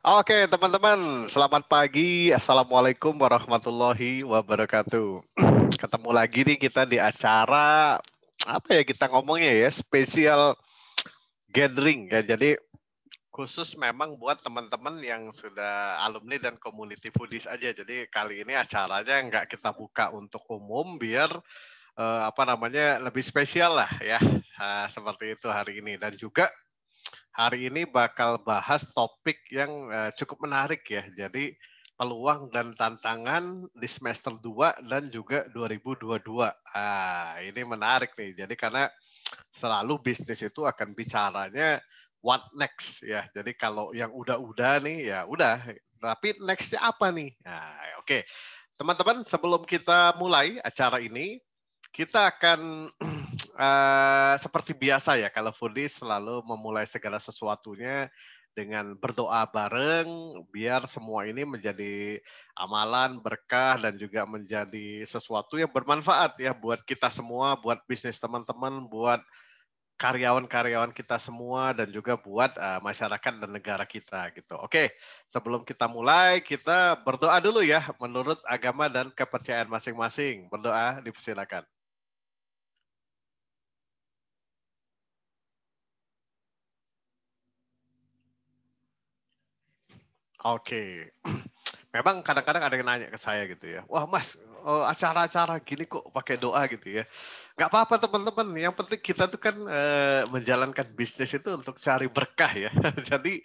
Oke teman-teman, selamat pagi. Assalamualaikum warahmatullahi wabarakatuh. Ketemu lagi nih kita di acara apa ya kita ngomongnya ya spesial gathering ya. Jadi khusus memang buat teman-teman yang sudah alumni dan community foodies aja. Jadi kali ini acaranya nggak kita buka untuk umum biar eh, apa namanya lebih spesial lah ya. Nah, seperti itu hari ini dan juga hari ini bakal bahas topik yang eh, cukup menarik ya. Jadi peluang dan tantangan di semester 2 dan juga 2022. Ah, ini menarik nih. Jadi karena selalu bisnis itu akan bicaranya what next ya. Jadi kalau yang udah-udah nih ya udah, tapi nextnya apa nih? Nah, oke. Okay. Teman-teman, sebelum kita mulai acara ini, kita akan Eh, seperti biasa ya, kalau Fudi selalu memulai segala sesuatunya dengan berdoa bareng biar semua ini menjadi amalan berkah dan juga menjadi sesuatu yang bermanfaat ya buat kita semua, buat bisnis teman-teman, buat karyawan-karyawan kita semua dan juga buat uh, masyarakat dan negara kita gitu. Oke, sebelum kita mulai kita berdoa dulu ya menurut agama dan kepercayaan masing-masing. Berdoa dipersilakan. Oke. Memang kadang-kadang ada yang nanya ke saya gitu ya. Wah mas, eh, acara-acara gini kok pakai doa gitu ya. Gak apa-apa teman-teman. Yang penting kita tuh kan eh, menjalankan bisnis itu untuk cari berkah ya. Jadi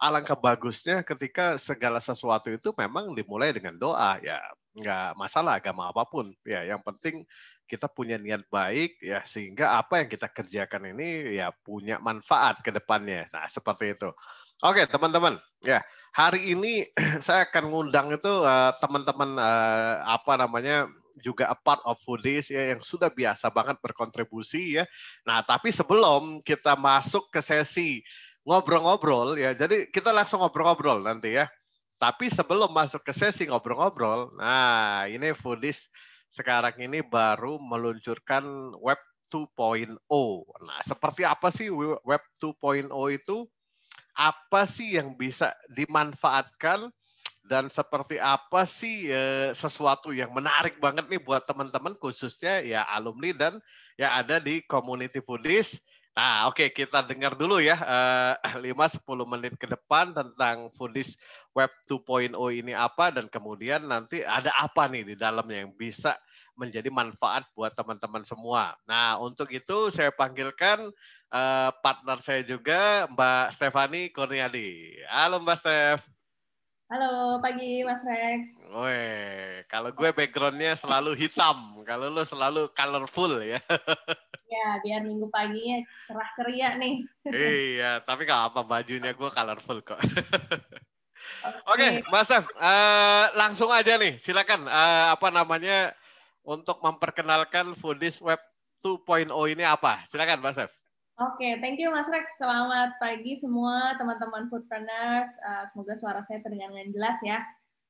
alangkah bagusnya ketika segala sesuatu itu memang dimulai dengan doa ya. Nggak masalah agama apapun ya. Yang penting kita punya niat baik ya sehingga apa yang kita kerjakan ini ya punya manfaat ke depannya. Nah, seperti itu. Oke, okay, teman-teman. Ya, hari ini saya akan ngundang itu teman eh, teman-teman uh, apa namanya juga a part of foodies ya yang sudah biasa banget berkontribusi ya. Nah, tapi sebelum kita masuk ke sesi ngobrol-ngobrol ya. Jadi kita langsung ngobrol-ngobrol nanti ya. Tapi sebelum masuk ke sesi ngobrol-ngobrol, nah ini foodies sekarang ini baru meluncurkan web 2.0. Nah, seperti apa sih web 2.0 itu? apa sih yang bisa dimanfaatkan dan seperti apa sih e, sesuatu yang menarik banget nih buat teman-teman khususnya ya alumni dan yang ada di community foodies. Nah, oke okay, kita dengar dulu ya e, eh, 5-10 menit ke depan tentang foodies web 2.0 ini apa dan kemudian nanti ada apa nih di dalamnya yang bisa menjadi manfaat buat teman-teman semua. Nah, untuk itu saya panggilkan Eh, partner saya juga Mbak Stefani Kurniadi. Halo Mbak Stef. Halo, pagi Mas Rex. Weh, kalau gue backgroundnya selalu hitam, kalau lo selalu colorful ya. Ya, biar minggu paginya cerah ceria nih. iya, tapi gak apa bajunya gue colorful kok. Oke, okay. okay, Mas Stef, uh, langsung aja nih, silakan. Uh, apa namanya untuk memperkenalkan Foodies Web 2.0 ini apa? Silakan, Mas Stef. Oke, okay, thank you Mas Rex. Selamat pagi semua teman-teman foodpreneurs. Uh, semoga suara saya terdengar dengan jelas ya.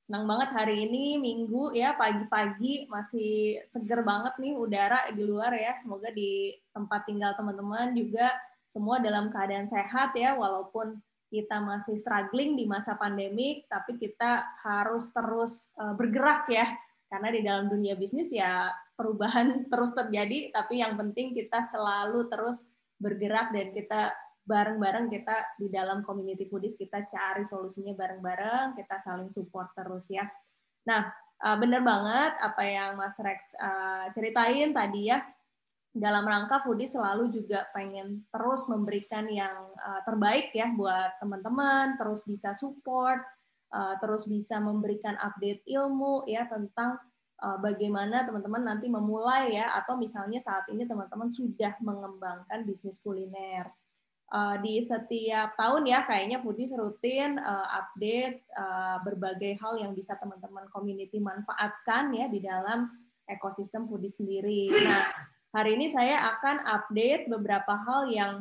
Senang banget hari ini Minggu ya pagi-pagi masih seger banget nih udara di luar ya. Semoga di tempat tinggal teman-teman juga semua dalam keadaan sehat ya walaupun kita masih struggling di masa pandemik tapi kita harus terus eh, bergerak ya. Karena di dalam dunia bisnis ya perubahan terus terjadi tapi yang penting kita selalu terus bergerak dan kita bareng-bareng kita di dalam community foodies kita cari solusinya bareng-bareng kita saling support terus ya nah eh, bener banget apa yang Mas Rex eh, ceritain tadi ya dalam rangka foodies selalu juga pengen terus memberikan yang eh, terbaik ya buat teman-teman terus bisa support terus bisa memberikan update ilmu ya tentang Eh, bagaimana teman-teman nanti memulai ya atau misalnya saat ini teman-teman sudah mengembangkan bisnis kuliner eh, di setiap tahun ya kayaknya Putih rutin eh, update berbagai hal yang bisa teman-teman community manfaatkan ya di dalam ekosistem Putih sendiri. Nah hari ini saya akan update beberapa hal yang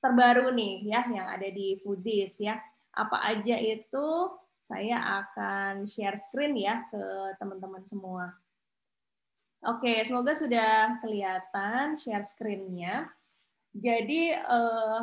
terbaru nih ya yang ada di Foodies ya apa aja itu saya akan share screen ya ke teman-teman semua. Oke, semoga sudah kelihatan share screen-nya. Jadi eh,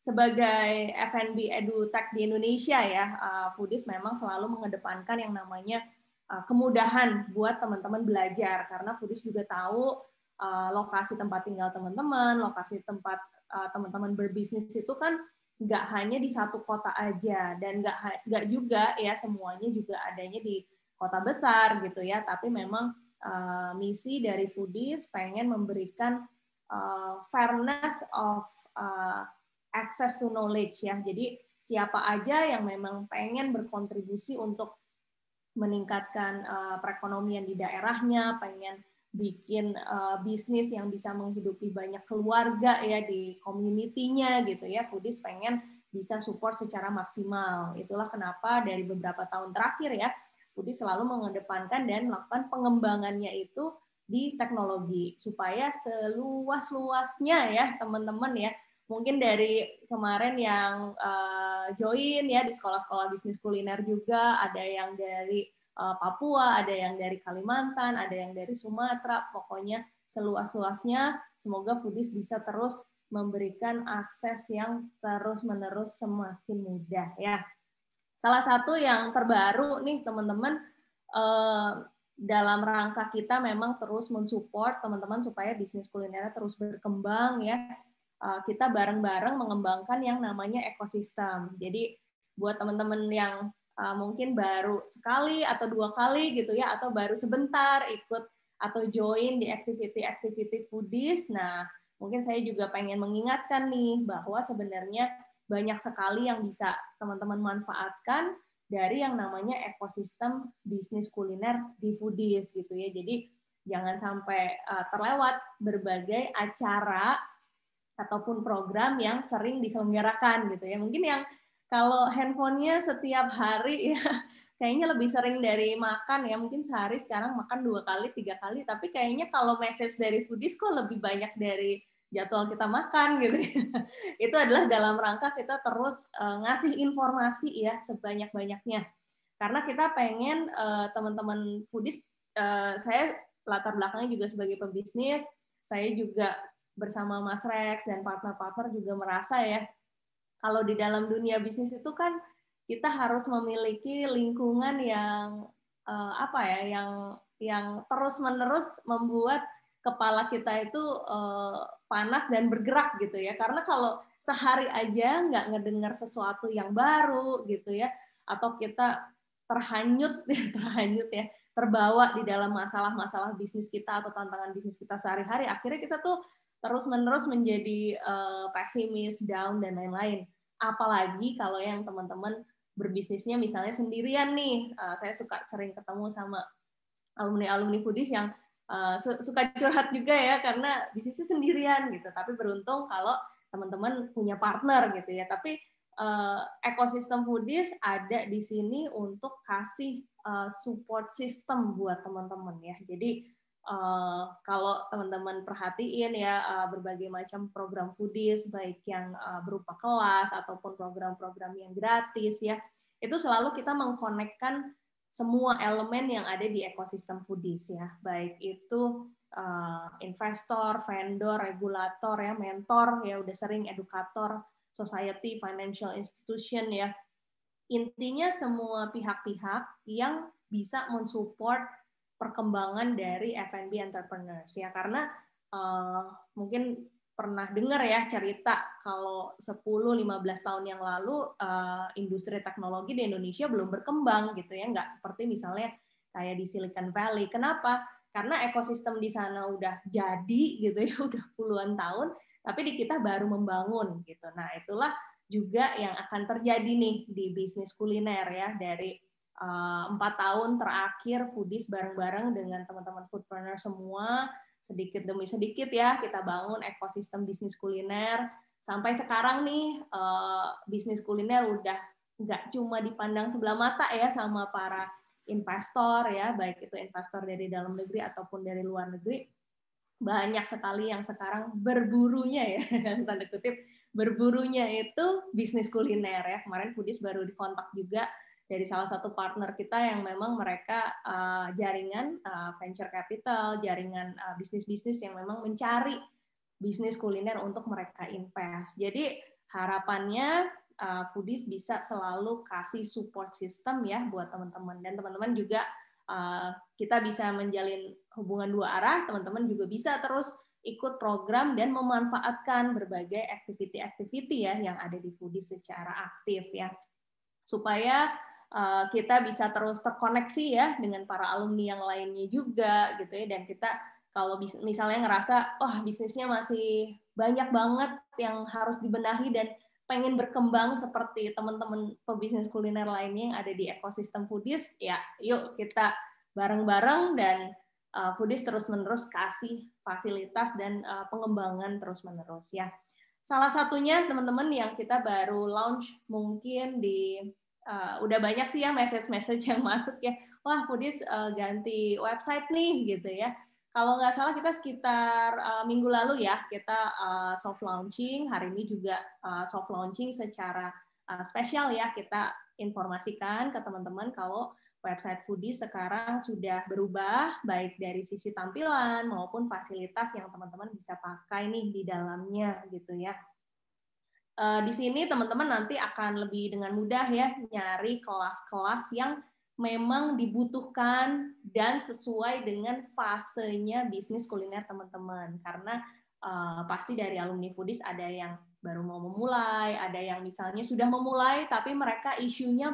sebagai F&B EduTech di Indonesia ya, eh, Fudis Foodies memang selalu mengedepankan yang namanya eh, kemudahan buat teman-teman belajar karena Foodies juga tahu eh, lokasi tempat tinggal teman-teman, lokasi tempat teman-teman berbisnis itu kan nggak hanya di satu kota aja dan nggak nggak juga ya semuanya juga adanya di kota besar gitu ya tapi memang uh, misi dari Foodies pengen memberikan uh, fairness of uh, access to knowledge ya jadi siapa aja yang memang pengen berkontribusi untuk meningkatkan uh, perekonomian di daerahnya pengen bikin uh, bisnis yang bisa menghidupi banyak keluarga ya di community-nya gitu ya. Foodies pengen bisa support secara maksimal. Itulah kenapa dari beberapa tahun terakhir ya, Foodies selalu mengedepankan dan melakukan pengembangannya itu di teknologi supaya seluas-luasnya ya teman-teman ya mungkin dari kemarin yang uh, join ya di sekolah-sekolah bisnis kuliner juga ada yang dari Eh, Papua, ada yang dari Kalimantan, ada yang dari Sumatera, pokoknya seluas-luasnya. Semoga Foodies bisa terus memberikan akses yang terus-menerus semakin mudah ya. Salah satu yang terbaru nih teman-teman eh, dalam rangka kita memang terus mensupport teman-teman supaya bisnis kulinernya terus berkembang ya. Eh, kita bareng-bareng mengembangkan yang namanya ekosistem. Jadi buat teman-teman yang Eh, mungkin baru sekali atau dua kali gitu ya atau baru sebentar ikut atau join di activity-activity foodies. Nah, mungkin saya juga pengen mengingatkan nih bahwa sebenarnya banyak sekali yang bisa teman-teman manfaatkan dari yang namanya ekosistem bisnis kuliner di foodies gitu ya. Jadi jangan sampai eh, terlewat berbagai acara ataupun program yang sering diselenggarakan gitu ya. Mungkin yang kalau handphonenya setiap hari ya kayaknya lebih sering dari makan ya mungkin sehari sekarang makan dua kali tiga kali tapi kayaknya kalau message dari foodies kok lebih banyak dari jadwal kita makan gitu ya. itu adalah dalam rangka kita terus uh, ngasih informasi ya sebanyak banyaknya karena kita pengen uh, teman-teman foodies uh, saya latar belakangnya juga sebagai pebisnis saya juga bersama Mas Rex dan partner-partner juga merasa ya kalau di dalam dunia bisnis itu kan kita harus memiliki lingkungan yang uh, apa ya yang yang terus menerus membuat kepala kita itu uh, panas dan bergerak gitu ya karena kalau sehari aja nggak ngedengar sesuatu yang baru gitu ya atau kita terhanyut terhanyut ya terbawa di dalam masalah-masalah bisnis kita atau tantangan bisnis kita sehari-hari akhirnya kita tuh terus-menerus menjadi uh, pesimis, down dan lain-lain. Apalagi kalau yang teman-teman berbisnisnya misalnya sendirian nih. Uh, saya suka sering ketemu sama alumni-alumni Fudis yang uh, su suka curhat juga ya karena bisnisnya sendirian gitu. Tapi beruntung kalau teman-teman punya partner gitu ya. Tapi uh, ekosistem Foodies ada di sini untuk kasih uh, support system buat teman-teman ya. Jadi Eh, kalau teman-teman perhatiin ya uh, berbagai macam program foodies baik yang uh, berupa kelas ataupun program-program yang gratis ya itu selalu kita mengkonekkan semua elemen yang ada di ekosistem foodies ya baik itu uh, investor, vendor, regulator ya mentor ya udah sering edukator, society, financial institution ya intinya semua pihak-pihak yang bisa mensupport perkembangan dari F&B entrepreneurs ya karena uh, mungkin pernah dengar ya cerita kalau 10-15 tahun yang lalu uh, industri teknologi di Indonesia belum berkembang gitu ya nggak seperti misalnya kayak di Silicon Valley kenapa karena ekosistem di sana udah jadi gitu ya udah puluhan tahun tapi di kita baru membangun gitu nah itulah juga yang akan terjadi nih di bisnis kuliner ya dari Eh, empat tahun terakhir Foodies bareng-bareng dengan teman-teman foodpreneur semua sedikit demi sedikit ya kita bangun ekosistem bisnis kuliner sampai sekarang nih eh, bisnis kuliner udah nggak cuma dipandang sebelah mata ya sama para investor ya baik itu investor dari dalam negeri ataupun dari luar negeri banyak sekali yang sekarang berburunya ya tanda kutip berburunya itu bisnis kuliner ya kemarin Foodies baru dikontak juga dari salah satu partner kita yang memang mereka uh, jaringan uh, venture capital, jaringan uh, bisnis-bisnis yang memang mencari bisnis kuliner untuk mereka invest. Jadi harapannya uh, Foodies bisa selalu kasih support system ya buat teman-teman dan teman-teman juga uh, kita bisa menjalin hubungan dua arah, teman-teman juga bisa terus ikut program dan memanfaatkan berbagai activity-activity ya yang ada di Foodies secara aktif ya supaya Eh, kita bisa terus terkoneksi ya dengan para alumni yang lainnya juga gitu ya dan kita kalau misalnya ngerasa wah oh, bisnisnya masih banyak banget yang harus dibenahi dan pengen berkembang seperti teman-teman pebisnis kuliner lainnya yang ada di ekosistem foodies ya yuk kita bareng-bareng dan uh, foodies terus-menerus kasih fasilitas dan uh, pengembangan terus-menerus ya salah satunya teman-teman yang kita baru launch mungkin di Eh, udah banyak sih ya message-message yang masuk ya wah Pudis uh, ganti website nih gitu ya kalau nggak salah kita sekitar uh, minggu lalu ya kita uh, soft launching hari ini juga uh, soft launching secara uh, spesial ya kita informasikan ke teman-teman kalau website Foodie sekarang sudah berubah baik dari sisi tampilan maupun fasilitas yang teman-teman bisa pakai nih di dalamnya gitu ya. Eh, di sini teman-teman nanti akan lebih dengan mudah ya nyari kelas-kelas yang memang dibutuhkan dan sesuai dengan fasenya bisnis kuliner teman-teman karena uh, pasti dari alumni Foodies ada yang baru mau memulai, ada yang misalnya sudah memulai tapi mereka isunya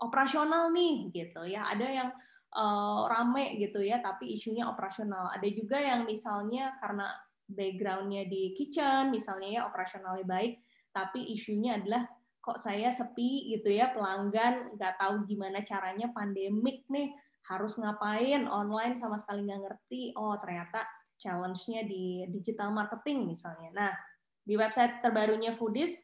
operasional nih gitu ya. Ada yang uh, rame gitu ya tapi isunya operasional. Ada juga yang misalnya karena backgroundnya di kitchen misalnya ya operasionalnya baik tapi isunya adalah kok saya sepi gitu ya pelanggan nggak tahu gimana caranya pandemik nih harus ngapain online sama sekali nggak ngerti oh ternyata challenge-nya di digital marketing misalnya nah di website terbarunya Foodies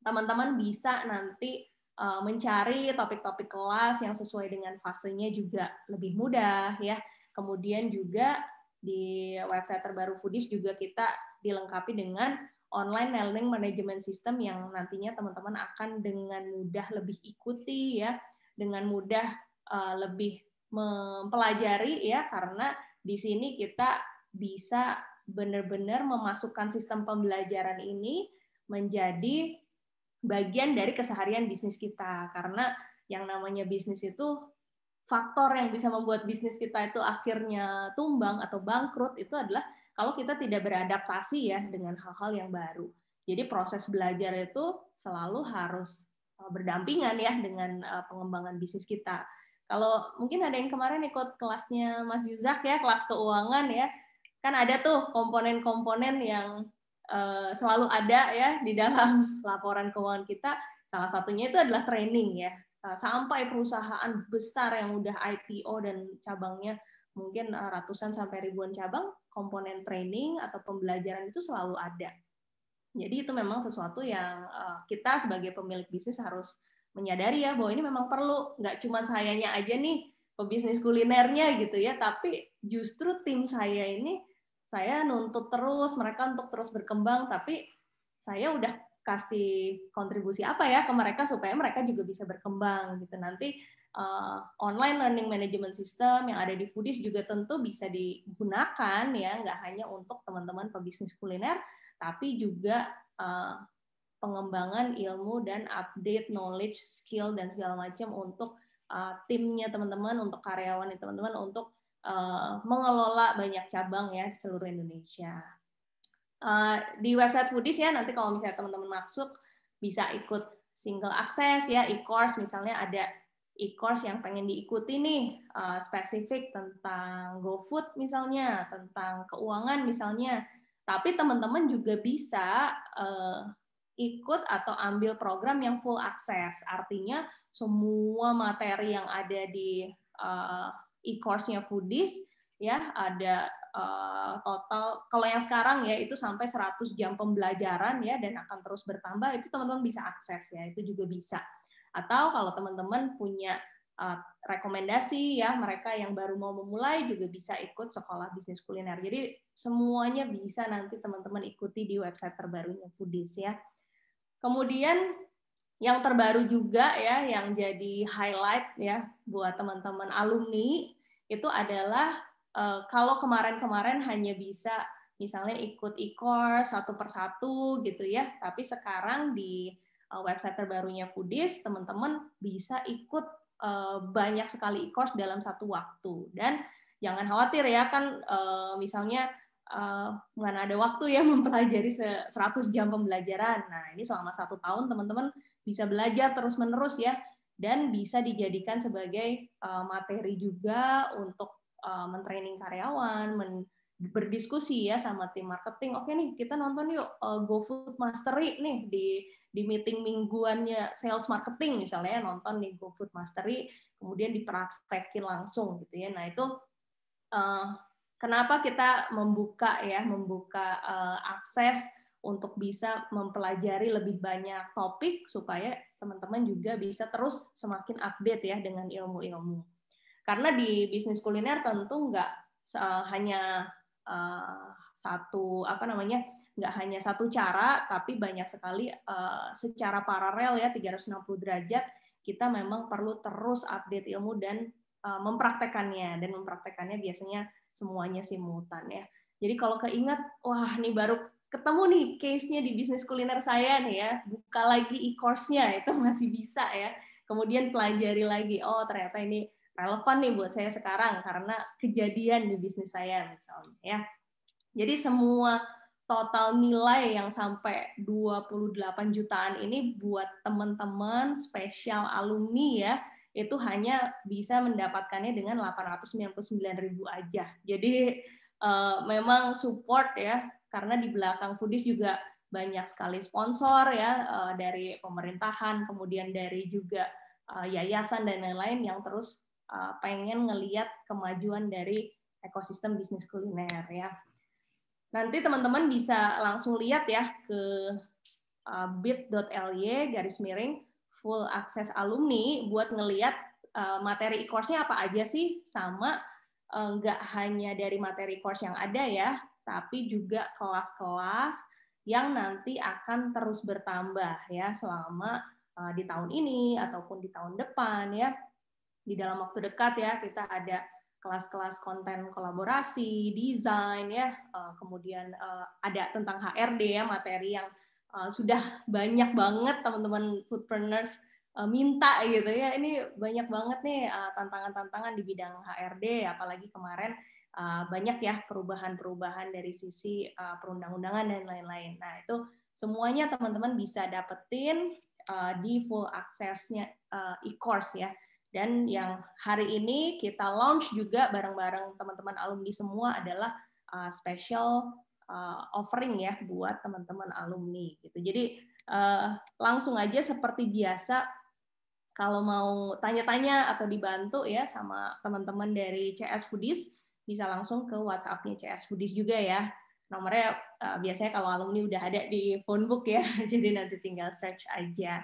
teman-teman bisa nanti eh, mencari topik-topik kelas yang sesuai dengan fasenya juga lebih mudah ya kemudian juga di website terbaru Foodies juga kita dilengkapi dengan online learning management system yang nantinya teman-teman akan dengan mudah lebih ikuti ya, dengan mudah uh, lebih mempelajari ya karena di sini kita bisa benar-benar memasukkan sistem pembelajaran ini menjadi bagian dari keseharian bisnis kita karena yang namanya bisnis itu faktor yang bisa membuat bisnis kita itu akhirnya tumbang atau bangkrut itu adalah kalau kita tidak beradaptasi ya dengan hal-hal yang baru. Jadi proses belajar itu selalu harus eh, berdampingan ya dengan eh, pengembangan bisnis kita. Kalau mungkin ada yang kemarin ikut kelasnya Mas Yuzak ya, kelas keuangan ya. Kan ada tuh komponen-komponen yang eh, selalu ada ya di dalam laporan keuangan kita. Salah satunya itu adalah training ya. Eh, sampai perusahaan besar yang udah IPO dan cabangnya mungkin eh, ratusan sampai ribuan cabang, komponen training atau pembelajaran itu selalu ada. Jadi itu memang sesuatu yang eh, kita sebagai pemilik bisnis harus menyadari ya bahwa ini memang perlu nggak cuma sayanya aja nih pebisnis kulinernya gitu ya, tapi justru tim saya ini saya nuntut terus mereka untuk terus berkembang, tapi saya udah kasih kontribusi apa ya ke mereka supaya mereka juga bisa berkembang gitu nanti uh, online learning management system yang ada di Foodies juga tentu bisa digunakan ya nggak hanya untuk teman-teman pebisnis kuliner tapi juga uh, pengembangan ilmu dan update knowledge skill dan segala macam untuk uh, timnya teman-teman untuk karyawan teman-teman untuk uh, mengelola banyak cabang ya seluruh Indonesia. Eh, di website Foodies ya nanti kalau misalnya teman-teman masuk bisa ikut single access ya e-course misalnya ada e-course yang pengen diikuti nih uh, spesifik tentang GoFood misalnya tentang keuangan misalnya tapi teman-teman juga bisa uh, ikut atau ambil program yang full akses artinya semua materi yang ada di uh, e-course-nya Foodies ya ada Eh, total kalau yang sekarang ya itu sampai 100 jam pembelajaran ya dan akan terus bertambah itu teman-teman bisa akses ya itu juga bisa atau kalau teman-teman punya eh, rekomendasi ya mereka yang baru mau memulai juga bisa ikut sekolah bisnis kuliner jadi semuanya bisa nanti teman-teman ikuti di website terbarunya Foodies ya kemudian yang terbaru juga ya yang jadi highlight ya buat teman-teman alumni itu adalah Eh, kalau kemarin-kemarin hanya bisa misalnya ikut e-course satu persatu gitu ya, tapi sekarang di uh, website terbarunya Foodies, teman-teman bisa ikut uh, banyak sekali e-course dalam satu waktu. Dan jangan khawatir ya, kan uh, misalnya uh, ada waktu ya mempelajari 100 jam pembelajaran. Nah, ini selama satu tahun teman-teman bisa belajar terus-menerus ya, dan bisa dijadikan sebagai uh, materi juga untuk uh, mentraining karyawan, men berdiskusi ya sama tim marketing. Oke nih, kita nonton yuk uh, eh, GoFood Mastery nih di di meeting mingguannya sales marketing misalnya nonton nih GoFood Mastery, kemudian dipraktekin langsung gitu ya. Nah, itu uh, kenapa kita membuka ya, membuka uh, akses untuk bisa mempelajari lebih banyak topik supaya teman-teman juga bisa terus semakin update ya dengan ilmu-ilmu. Karena di bisnis kuliner tentu nggak uh, hanya uh, satu apa namanya nggak hanya satu cara, tapi banyak sekali uh, secara paralel ya 360 derajat kita memang perlu terus update ilmu dan uh, mempraktekannya dan mempraktekannya biasanya semuanya simultan ya. Jadi kalau keinget, wah ini baru ketemu nih case-nya di bisnis kuliner saya nih ya, buka lagi e-course-nya itu masih bisa ya. Kemudian pelajari lagi, oh ternyata ini relevan nih buat saya sekarang karena kejadian di bisnis saya misalnya ya. Jadi semua total nilai yang sampai 28 jutaan ini buat teman-teman spesial alumni ya itu hanya bisa mendapatkannya dengan ribu aja. Jadi uh, memang support ya karena di belakang Foodies juga banyak sekali sponsor ya uh, dari pemerintahan kemudian dari juga eh, yayasan dan lain-lain yang terus Eh, pengen ngeliat kemajuan dari ekosistem bisnis kuliner ya. Nanti teman-teman bisa langsung lihat ya ke uh, eh, bit.ly garis miring full akses alumni buat ngeliat eh, materi e-course-nya apa aja sih sama nggak hanya dari materi course yang ada ya, tapi juga kelas-kelas yang nanti akan terus bertambah ya selama di tahun ini ataupun di tahun depan ya di dalam waktu dekat ya kita ada kelas-kelas konten kolaborasi, desain ya, eh, kemudian eh, ada tentang HRD ya materi yang eh, sudah banyak banget teman-teman foodpreneurs minta gitu ya. Ini banyak banget nih tantangan-tantangan di bidang HRD apalagi kemarin banyak ya perubahan-perubahan dari sisi perundang-undangan dan lain-lain. Nah, itu semuanya teman-teman bisa dapetin di full aksesnya e-course ya dan yang hari ini kita launch juga bareng-bareng teman-teman alumni semua adalah uh, special uh, offering ya buat teman-teman alumni gitu. Jadi uh, langsung aja seperti biasa kalau mau tanya-tanya atau dibantu ya sama teman-teman dari CS Foodies bisa langsung ke WhatsApp-nya CS Foodies juga ya. Nomornya uh, biasanya kalau alumni udah ada di phonebook ya, jadi nanti tinggal search aja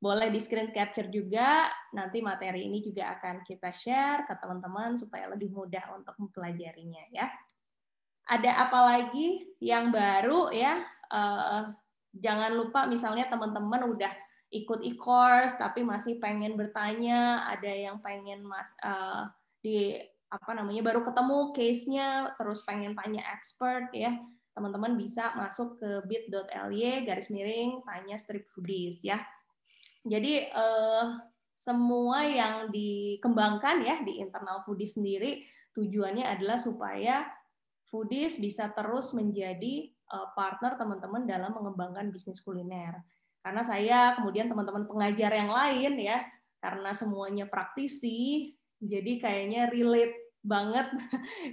boleh di screen capture juga. Nanti materi ini juga akan kita share ke teman-teman supaya lebih mudah untuk mempelajarinya ya. Ada apa lagi yang baru ya? Uh, jangan lupa misalnya teman-teman udah ikut e-course tapi masih pengen bertanya, ada yang pengen mas uh, di apa namanya baru ketemu case-nya terus pengen tanya expert ya teman-teman bisa masuk ke bit.ly garis miring tanya strip foodies ya jadi eh, semua yang dikembangkan ya di internal foodies sendiri tujuannya adalah supaya foodies bisa terus menjadi eh, partner teman-teman dalam mengembangkan bisnis kuliner. Karena saya kemudian teman-teman pengajar yang lain ya karena semuanya praktisi jadi kayaknya relate banget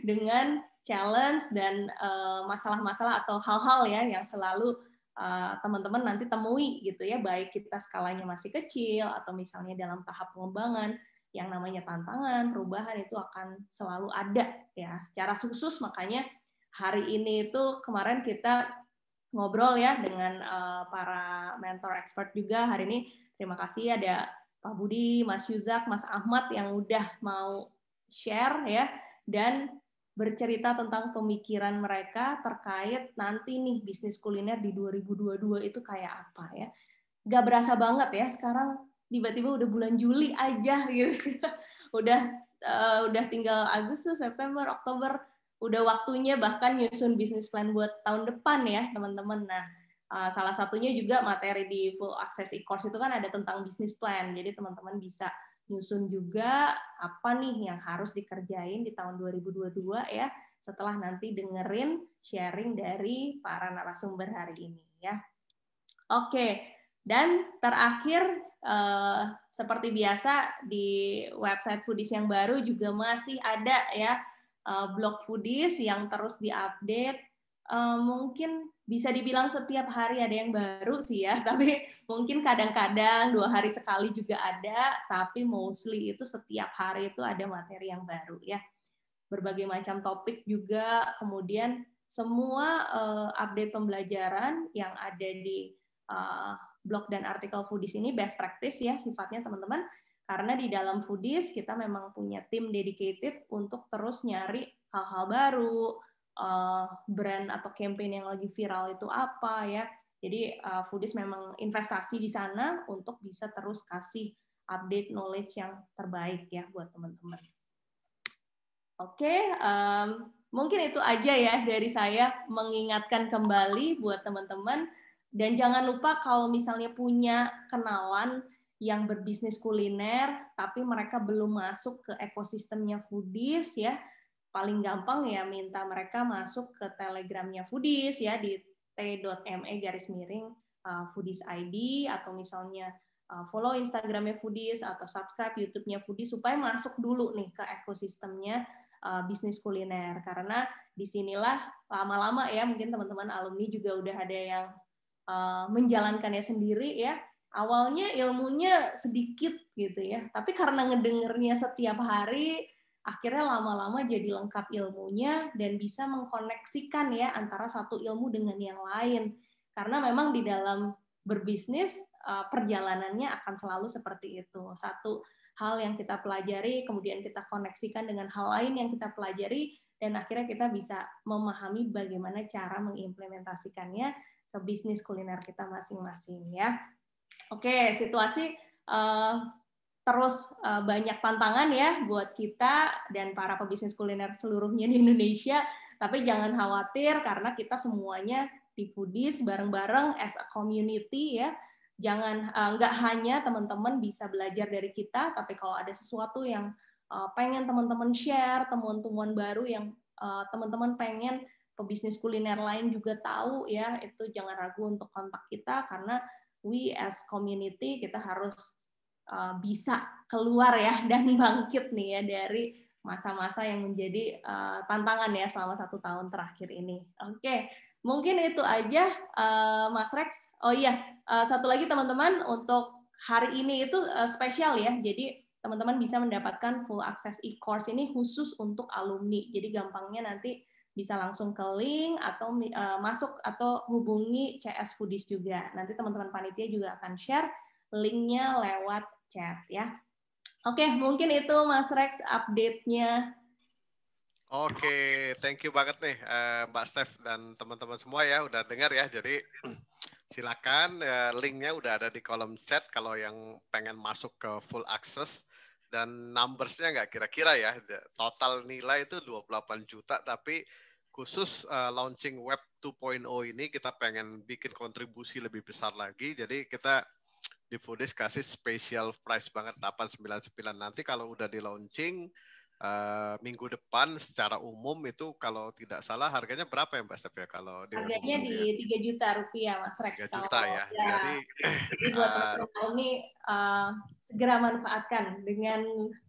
dengan challenge dan eh, masalah-masalah uh, atau hal-hal ya yang selalu Eh, teman-teman nanti temui gitu ya, baik kita skalanya masih kecil atau misalnya dalam tahap pengembangan yang namanya tantangan, perubahan itu akan selalu ada ya. Secara khusus makanya hari ini itu kemarin kita ngobrol ya dengan eh, para mentor expert juga hari ini. Terima kasih ada Pak Budi, Mas Yuzak, Mas Ahmad yang udah mau share ya dan bercerita tentang pemikiran mereka terkait nanti nih bisnis kuliner di 2022 itu kayak apa ya. Gak berasa banget ya sekarang tiba-tiba udah bulan Juli aja gitu. udah uh, udah tinggal Agustus, September, Oktober, udah waktunya bahkan nyusun bisnis plan buat tahun depan ya, teman-teman. Nah, uh, salah satunya juga materi di Full Access e-course itu kan ada tentang bisnis plan. Jadi teman-teman bisa nyusun juga apa nih yang harus dikerjain di tahun 2022 ya setelah nanti dengerin sharing dari para narasumber hari ini ya. Oke, dan terakhir eh, seperti biasa di website Foodies yang baru juga masih ada ya eh, blog Foodies yang terus diupdate. Eh, mungkin bisa dibilang setiap hari ada yang baru sih ya, tapi mungkin kadang-kadang dua hari sekali juga ada, tapi mostly itu setiap hari itu ada materi yang baru ya. Berbagai macam topik juga, kemudian semua uh, update pembelajaran yang ada di uh, blog dan artikel Foodies ini best practice ya sifatnya teman-teman, karena di dalam Foodies kita memang punya tim dedicated untuk terus nyari hal-hal baru, uh, brand atau campaign yang lagi viral itu apa ya. Jadi uh, Foodies memang investasi di sana untuk bisa terus kasih update knowledge yang terbaik ya buat teman-teman. Oke, okay, um, mungkin itu aja ya dari saya mengingatkan kembali buat teman-teman dan jangan lupa kalau misalnya punya kenalan yang berbisnis kuliner tapi mereka belum masuk ke ekosistemnya foodies ya paling gampang ya minta mereka masuk ke telegramnya Foodies ya di t.me garis miring uh, Foodies ID atau misalnya uh, follow Instagramnya Foodies atau subscribe YouTube-nya Foodies supaya masuk dulu nih ke ekosistemnya uh, bisnis kuliner karena disinilah lama-lama ya mungkin teman-teman alumni juga udah ada yang menjalankannya sendiri ya awalnya ilmunya sedikit gitu ya tapi karena ngedengernya setiap hari akhirnya lama-lama jadi lengkap ilmunya dan bisa mengkoneksikan ya antara satu ilmu dengan yang lain. Karena memang di dalam berbisnis eh, perjalanannya akan selalu seperti itu. Satu hal yang kita pelajari kemudian kita koneksikan dengan hal lain yang kita pelajari dan akhirnya kita bisa memahami bagaimana cara mengimplementasikannya ke bisnis kuliner kita masing-masing ya. Oke, situasi eh, terus uh, banyak tantangan ya buat kita dan para pebisnis kuliner seluruhnya di Indonesia. Tapi jangan khawatir karena kita semuanya di foodies bareng-bareng as a community ya. Jangan uh, nggak hanya teman-teman bisa belajar dari kita, tapi kalau ada sesuatu yang uh, pengen teman-teman share, temuan-temuan baru yang uh, teman-teman pengen pebisnis kuliner lain juga tahu ya itu jangan ragu untuk kontak kita karena we as community kita harus uh, bisa keluar ya dan bangkit nih ya dari masa-masa yang menjadi uh, tantangan ya selama satu tahun terakhir ini. Oke, okay. mungkin itu aja uh, Mas Rex. Oh iya, uh, satu lagi teman-teman untuk hari ini itu uh, spesial ya. Jadi teman-teman bisa mendapatkan full akses e-course ini khusus untuk alumni. Jadi gampangnya nanti bisa langsung ke link atau uh, masuk atau hubungi CS Foodies juga. Nanti teman-teman panitia juga akan share linknya lewat chat ya. Oke, okay, mungkin itu Mas Rex update-nya. Oke, okay, thank you banget nih eh, Mbak Steph dan teman-teman semua ya udah dengar ya. Jadi silakan eh, linknya udah ada di kolom chat kalau yang pengen masuk ke full access dan numbersnya nggak kira-kira ya. ya total nilai itu 28 juta tapi khusus eh, launching web 2.0 ini kita pengen bikin kontribusi lebih besar lagi. Jadi kita di Foodies kasih special price banget 899 nanti kalau udah di launching uh, minggu depan secara umum itu kalau tidak salah harganya berapa ya Mbak Steph ya? kalau di harganya di ya? tiga juta rupiah Mas Rex 3 juta ya. ya jadi, jadi buat eh, teman-teman uh, ini uh, segera manfaatkan dengan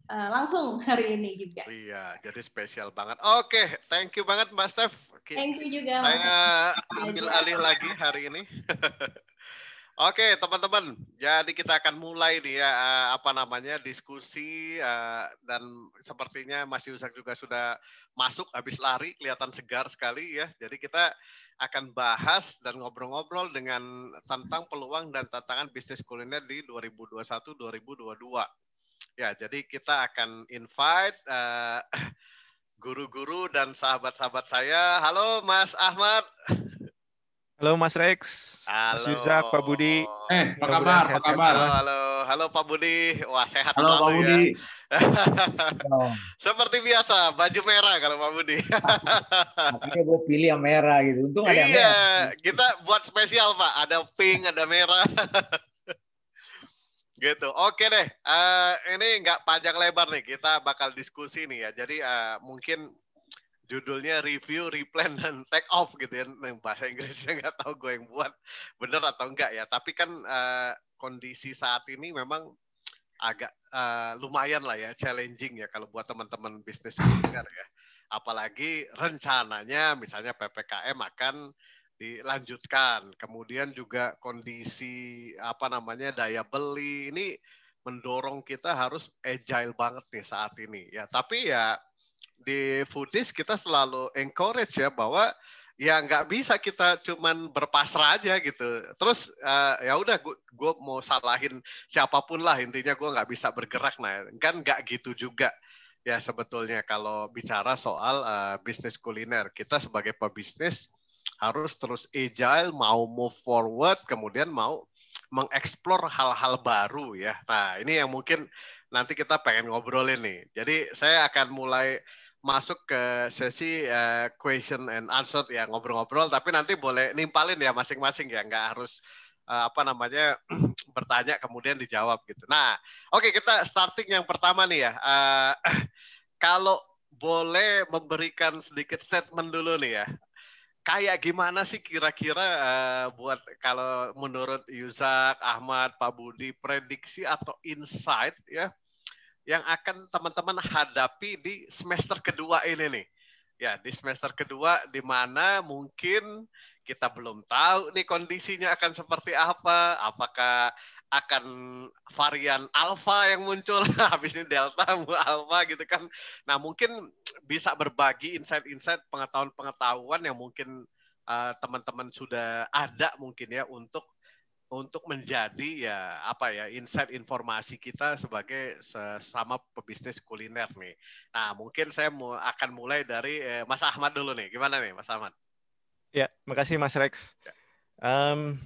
langsung hari ini juga iya jadi spesial banget oke okay, thank you banget Mbak Steph okay. thank you juga saya Mas ambil alih lagi hari ini Oke, teman-teman. Jadi kita akan mulai nih ya eh, apa namanya diskusi eh, dan sepertinya Mas Yusak juga sudah masuk habis lari kelihatan segar sekali ya. Jadi kita akan bahas dan ngobrol-ngobrol dengan tentang peluang dan tantangan bisnis kuliner di 2021-2022. Ya, jadi kita akan invite eh, guru -guru dan sahabat-sahabat saya. Halo Mas Ahmad. Halo Mas Rex, halo. Mas Yuzak, Pak Budi. Eh, apa kabar? Sehat, apa kabar? Halo, halo, halo Pak Budi. Wah, sehat halo, selalu Pak ya. Budi. ya. Seperti biasa, baju merah kalau Pak Budi. Makanya gue pilih yang merah gitu. Untung ada yang iya, merah. Iya, kita buat spesial Pak. Ada pink, ada merah. gitu. Oke deh. Uh, ini nggak panjang lebar nih. Kita bakal diskusi nih ya. Jadi uh, mungkin judulnya review, replan dan take off gitu ya. Yang nah, bahasa Inggrisnya nggak tahu gue yang buat bener atau enggak ya. Tapi kan uh, kondisi saat ini memang agak uh, lumayan lah ya challenging ya kalau buat teman-teman bisnis kuliner ya. Apalagi rencananya misalnya PPKM akan dilanjutkan. Kemudian juga kondisi apa namanya daya beli ini mendorong kita harus agile banget nih saat ini ya. Tapi ya di foodies kita selalu encourage ya bahwa ya nggak bisa kita cuman berpasrah aja gitu. Terus uh, ya udah gue mau salahin siapapun lah intinya gue nggak bisa bergerak nah kan nggak gitu juga ya sebetulnya kalau bicara soal uh, bisnis kuliner kita sebagai pebisnis harus terus agile mau move forward kemudian mau mengeksplor hal-hal baru ya. Nah ini yang mungkin nanti kita pengen ngobrolin nih. Jadi saya akan mulai masuk ke sesi uh, question and answer ya ngobrol-ngobrol tapi nanti boleh nimpalin ya masing-masing ya nggak harus uh, apa namanya bertanya kemudian dijawab gitu. Nah, oke okay, kita starting yang pertama nih ya. Uh, kalau boleh memberikan sedikit statement dulu nih ya. Kayak gimana sih kira-kira uh, buat kalau menurut Yuzak, Ahmad, Pak Budi prediksi atau insight ya yang akan teman-teman hadapi di semester kedua ini nih. Ya, di semester kedua di mana mungkin kita belum tahu nih kondisinya akan seperti apa, apakah akan varian alfa yang muncul habis ini delta mu alfa gitu kan nah mungkin bisa berbagi insight-insight pengetahuan-pengetahuan yang mungkin eh, teman-teman uh, teman -teman sudah ada mungkin ya untuk untuk menjadi ya apa ya insight informasi kita sebagai sesama pebisnis kuliner nih. Nah mungkin saya mau akan mulai dari eh, Mas Ahmad dulu nih. Gimana nih Mas Ahmad? Ya, makasih Mas Rex. Ya. Um,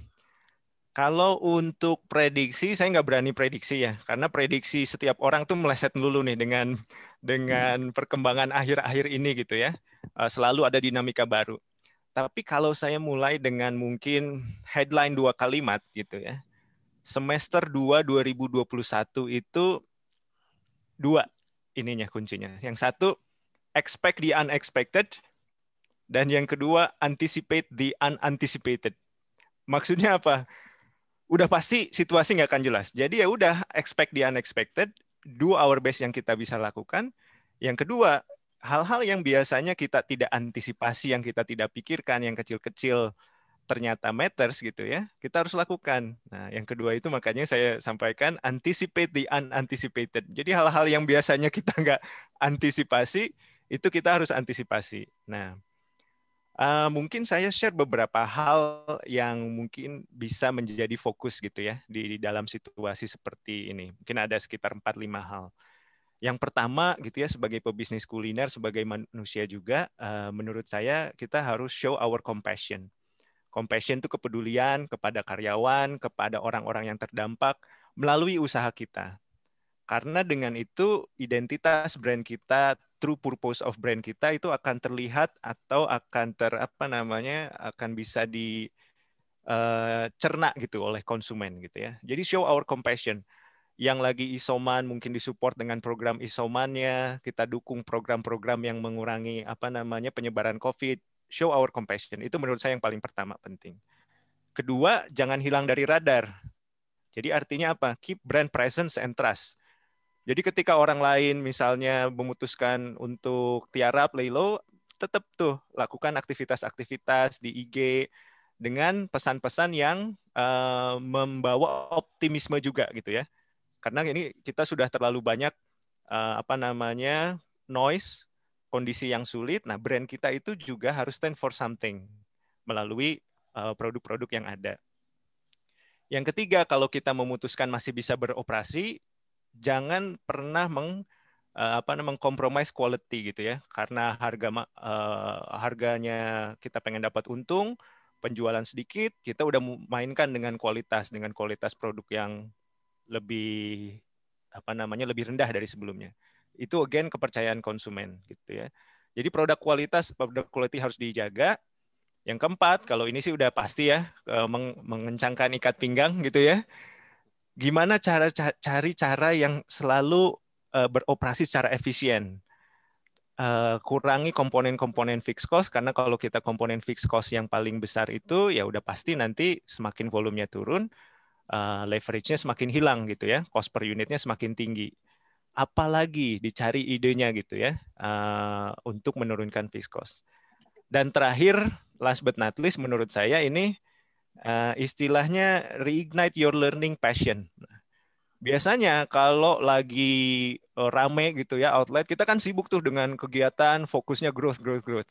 kalau untuk prediksi, saya nggak berani prediksi ya, karena prediksi setiap orang tuh meleset dulu nih dengan dengan hmm. perkembangan akhir-akhir ini gitu ya. Uh, selalu ada dinamika baru. Tapi kalau saya mulai dengan mungkin headline dua kalimat gitu ya. Semester 2 2021 itu dua ininya kuncinya. Yang satu expect the unexpected dan yang kedua anticipate the unanticipated. Maksudnya apa? Udah pasti situasi nggak akan jelas. Jadi ya udah expect the unexpected, do our best yang kita bisa lakukan. Yang kedua, hal-hal yang biasanya kita tidak antisipasi, yang kita tidak pikirkan, yang kecil-kecil ternyata matters gitu ya, kita harus lakukan. Nah, yang kedua itu makanya saya sampaikan anticipate the unanticipated. Jadi hal-hal yang biasanya kita nggak antisipasi, itu kita harus antisipasi. Nah, uh, mungkin saya share beberapa hal yang mungkin bisa menjadi fokus gitu ya di, di dalam situasi seperti ini. Mungkin ada sekitar 4-5 hal yang pertama gitu ya sebagai pebisnis kuliner sebagai manusia juga uh, menurut saya kita harus show our compassion compassion itu kepedulian kepada karyawan kepada orang-orang yang terdampak melalui usaha kita karena dengan itu identitas brand kita true purpose of brand kita itu akan terlihat atau akan ter apa namanya akan bisa dicerna eh, uh, gitu oleh konsumen gitu ya jadi show our compassion yang lagi isoman mungkin disupport dengan program isomannya, kita dukung program-program yang mengurangi apa namanya penyebaran COVID, show our compassion. Itu menurut saya yang paling pertama penting. Kedua, jangan hilang dari radar. Jadi artinya apa? Keep brand presence and trust. Jadi ketika orang lain misalnya memutuskan untuk tiarap lelo tetap tuh lakukan aktivitas-aktivitas di IG dengan pesan-pesan yang uh, membawa optimisme juga gitu ya karena ini kita sudah terlalu banyak uh, apa namanya noise, kondisi yang sulit. Nah, brand kita itu juga harus stand for something melalui produk eh, produk-produk yang ada. Yang ketiga, kalau kita memutuskan masih bisa beroperasi, jangan pernah meng uh, apa namanya mengkompromis quality gitu ya karena harga uh, harganya kita pengen dapat untung penjualan sedikit kita udah mainkan dengan kualitas dengan kualitas produk yang lebih apa namanya lebih rendah dari sebelumnya. Itu again kepercayaan konsumen gitu ya. Jadi produk kualitas produk quality harus dijaga. Yang keempat, kalau ini sih udah pasti ya e, mengencangkan ikat pinggang gitu ya. Gimana cara cari cara yang selalu e, beroperasi secara efisien. E, kurangi komponen-komponen fixed cost karena kalau kita komponen fixed cost yang paling besar itu ya udah pasti nanti semakin volumenya turun uh, leverage-nya semakin hilang gitu ya, cost per unitnya semakin tinggi. Apalagi dicari idenya gitu ya uh, untuk menurunkan fixed cost. Dan terakhir, last but not least, menurut saya ini uh, istilahnya reignite your learning passion. Biasanya kalau lagi rame gitu ya outlet, kita kan sibuk tuh dengan kegiatan fokusnya growth, growth, growth.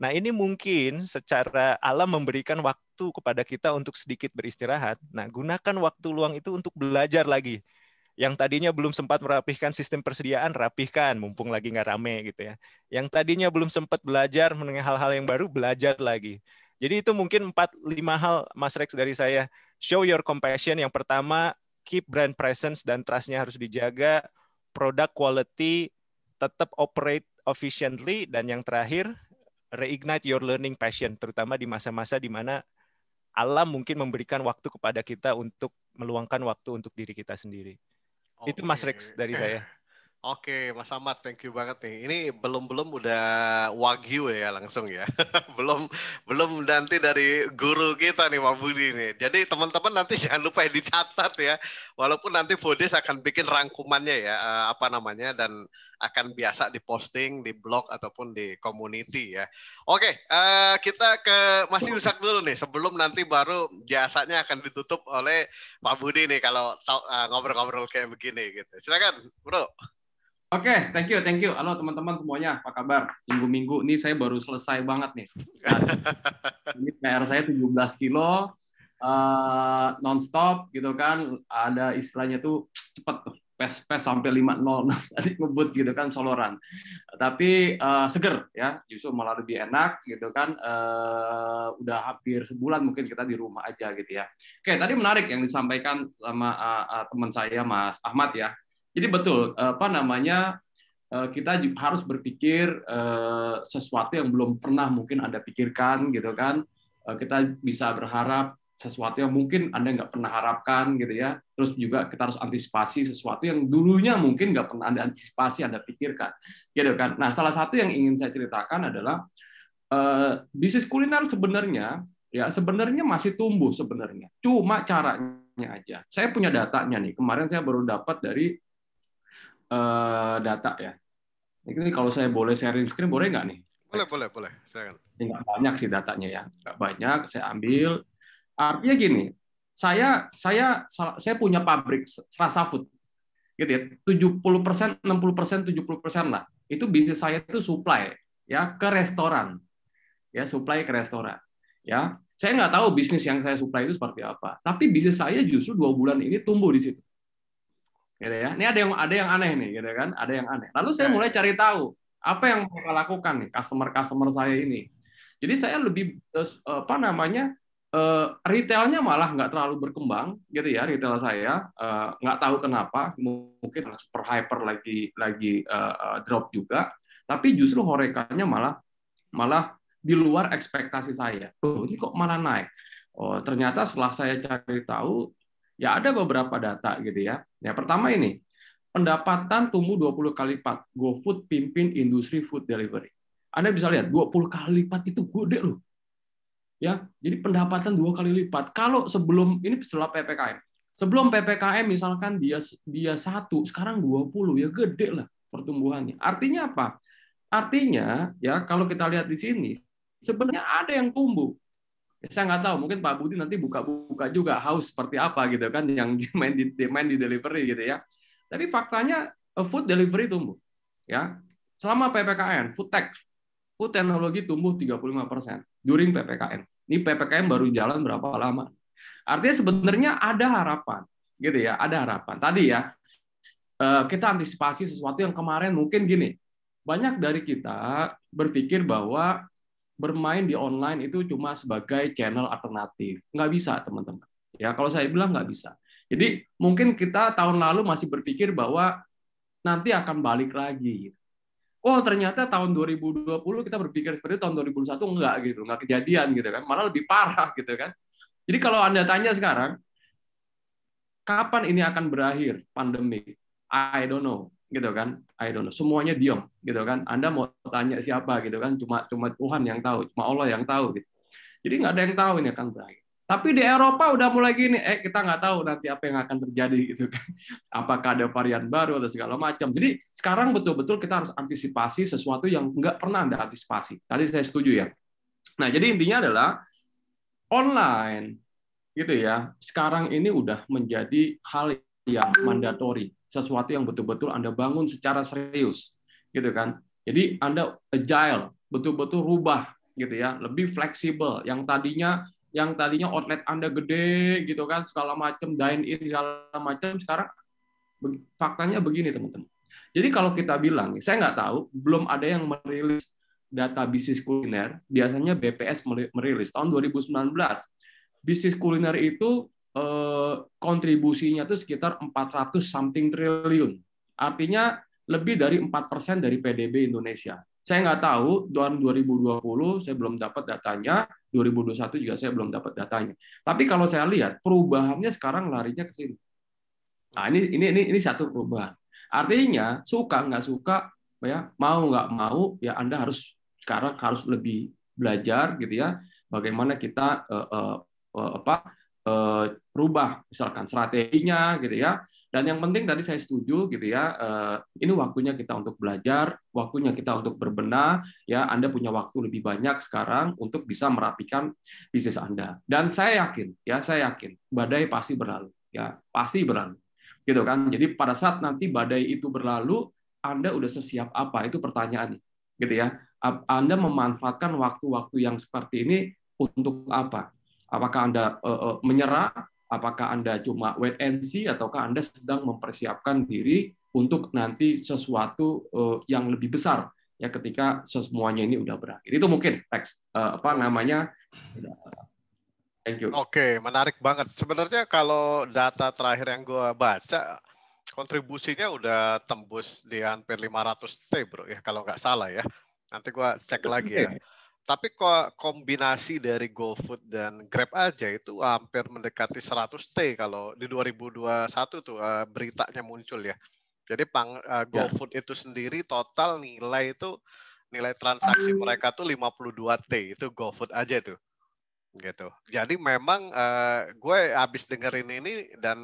Nah, ini mungkin secara alam memberikan waktu kepada kita untuk sedikit beristirahat. Nah, gunakan waktu luang itu untuk belajar lagi. Yang tadinya belum sempat merapihkan sistem persediaan, rapihkan, mumpung lagi nggak rame gitu ya. Yang tadinya belum sempat belajar mengenai hal-hal yang baru, belajar lagi. Jadi itu mungkin empat lima hal Mas Rex dari saya. Show your compassion. Yang pertama, keep brand presence dan trustnya harus dijaga. Product quality tetap operate efficiently. Dan yang terakhir, reignite your learning passion, terutama di masa-masa di mana alam mungkin memberikan waktu kepada kita untuk meluangkan waktu untuk diri kita sendiri. Okay. Itu Mas Rex dari saya. Oke, Mas Ahmad, thank you banget nih. Ini belum-belum udah wagyu ya langsung ya. belum belum nanti dari guru kita nih Pak Budi nih. Jadi teman-teman nanti jangan lupa dicatat ya. Walaupun nanti Bodis akan bikin rangkumannya ya, eh, apa namanya dan akan biasa diposting di blog ataupun di community ya. Oke, eh, kita ke masih Yusak dulu nih sebelum nanti baru jasanya akan ditutup oleh Pak Budi nih kalau eh, ngobrol-ngobrol kayak begini gitu. Silakan, Bro. Oke, okay, thank you, thank you. Halo teman-teman semuanya, apa kabar? Minggu-minggu ini saya baru selesai banget nih. ini PR saya 17 kilo, uh, non-stop gitu kan. Ada istilahnya tuh cepat tuh, pes-pes sampai 5 nol tadi ngebut gitu kan, soloran. Tapi uh, seger ya, justru malah lebih enak gitu kan. Uh, udah hampir sebulan mungkin kita di rumah aja gitu ya. Oke, okay, tadi menarik yang disampaikan sama uh, uh, teman saya Mas Ahmad ya jadi betul apa namanya eh, kita harus berpikir eh, sesuatu yang belum pernah mungkin anda pikirkan gitu kan eh, kita bisa berharap sesuatu yang mungkin anda nggak pernah harapkan gitu ya terus juga kita harus antisipasi sesuatu yang dulunya mungkin nggak pernah anda antisipasi anda pikirkan gitu kan nah salah satu yang ingin saya ceritakan adalah bisnis kuliner sebenarnya ya sebenarnya masih tumbuh sebenarnya cuma caranya aja saya punya datanya nih kemarin saya baru dapat dari uh, data ya. Ini kalau saya boleh sharing screen boleh nggak nih? Boleh, boleh, boleh. Silakan. Nggak banyak sih datanya ya. Nggak banyak, saya ambil. Artinya gini, saya saya saya punya pabrik Serasa Food. Gitu ya. 70%, 60%, 70% lah. Itu bisnis saya itu supply ya ke restoran. Ya, supply ke restoran. Ya. Saya nggak tahu bisnis yang saya supply itu seperti apa. Tapi bisnis saya justru dua bulan ini tumbuh di situ gitu ya. Ini ada yang ada yang aneh nih, gitu kan? Ada yang aneh. Lalu saya mulai cari tahu apa yang mereka lakukan nih customer-customer saya ini. Jadi saya lebih eh, eh, apa namanya eh, retailnya malah nggak terlalu berkembang, gitu ya retail saya nggak tahu kenapa mungkin super hyper lagi lagi drop juga, tapi justru horekanya malah malah di luar ekspektasi saya. Loh, ini kok malah naik? Oh, ternyata setelah saya cari tahu Ya ada beberapa data gitu ya. Ya pertama ini, pendapatan tumbuh 20 kali lipat. GoFood pimpin industri food delivery. Anda bisa lihat 20 kali lipat itu gede loh. Ya, jadi pendapatan dua kali lipat. Kalau sebelum ini setelah PPKM. Sebelum PPKM misalkan dia dia satu, sekarang 20 ya gede lah pertumbuhannya. Artinya apa? Artinya ya kalau kita lihat di sini sebenarnya ada yang tumbuh Ya, saya nggak tahu mungkin Pak Budi nanti buka-buka juga haus seperti apa gitu kan yang main di main di delivery gitu ya tapi faktanya eh, food delivery tumbuh ya selama ppkm food tech food teknologi tumbuh 35 persen during ppkm ini ppkm baru jalan berapa lama artinya sebenarnya ada harapan gitu ya ada harapan tadi ya eh, kita antisipasi sesuatu yang kemarin mungkin gini banyak dari kita berpikir bahwa bermain di online itu cuma sebagai channel alternatif. Nggak bisa, teman-teman. Ya, kalau saya bilang nggak bisa. Jadi mungkin kita tahun lalu masih berpikir bahwa nanti akan balik lagi. Oh ternyata tahun 2020 kita berpikir seperti itu, tahun 2021 enggak gitu, enggak kejadian gitu kan, malah lebih parah gitu kan. Jadi kalau Anda tanya sekarang, kapan ini akan berakhir pandemi? I don't know gitu kan I don't know semuanya diam gitu kan Anda mau tanya siapa gitu kan cuma cuma Tuhan yang tahu cuma Allah yang tahu gitu jadi nggak ada yang tahu ini akan berakhir tapi di Eropa udah mulai gini eh kita nggak tahu nanti apa yang akan terjadi gitu kan apakah ada varian baru atau segala macam jadi sekarang betul-betul kita harus antisipasi sesuatu yang nggak pernah Anda antisipasi tadi saya setuju ya nah jadi intinya adalah online gitu ya sekarang ini udah menjadi hal yang mandatori sesuatu yang betul-betul Anda bangun secara serius, gitu kan? Jadi Anda agile, betul-betul rubah, gitu ya, lebih fleksibel. Yang tadinya yang tadinya outlet Anda gede, gitu kan, segala macam dine in segala macam, sekarang faktanya begini teman-teman. Jadi kalau kita bilang, saya nggak tahu, belum ada yang merilis data bisnis kuliner, biasanya BPS merilis tahun 2019. Bisnis kuliner itu Eh, kontribusinya itu sekitar 400 something triliun. Artinya lebih dari 4% dari PDB Indonesia. Saya nggak tahu tahun 2020 saya belum dapat datanya, 2021 juga saya belum dapat datanya. Tapi kalau saya lihat perubahannya sekarang larinya ke sini. Nah, ini ini ini ini satu perubahan. Artinya suka nggak suka ya, mau nggak mau ya Anda harus sekarang harus lebih belajar gitu ya bagaimana kita uh, uh, apa Eh, rubah misalkan strateginya gitu ya dan yang penting tadi saya setuju gitu ya eh, ini waktunya kita untuk belajar waktunya kita untuk berbenah ya Anda punya waktu lebih banyak sekarang untuk bisa merapikan bisnis Anda dan saya yakin ya saya yakin badai pasti berlalu ya pasti berlalu gitu kan jadi pada saat nanti badai itu berlalu Anda udah sesiap apa itu pertanyaannya gitu ya Anda memanfaatkan waktu-waktu yang seperti ini untuk apa Apakah Anda uh, uh, menyerah? Apakah Anda cuma wait and see? Ataukah Anda sedang mempersiapkan diri untuk nanti sesuatu uh, yang lebih besar? ya ketika semuanya ini udah berakhir itu mungkin teks uh, apa namanya thank you oke okay, menarik banget sebenarnya kalau data terakhir yang gue baca kontribusinya udah tembus di hampir 500 t bro ya kalau nggak salah ya nanti gue cek lagi ya tapi kok kombinasi dari GoFood dan Grab aja itu hampir mendekati 100T kalau di 2021 tuh uh, beritanya muncul ya. Jadi pang, uh, GoFood yeah. itu sendiri total nilai itu nilai transaksi hmm. mereka tuh 52T itu GoFood aja tuh. Gitu. Jadi memang uh, gue habis dengerin ini dan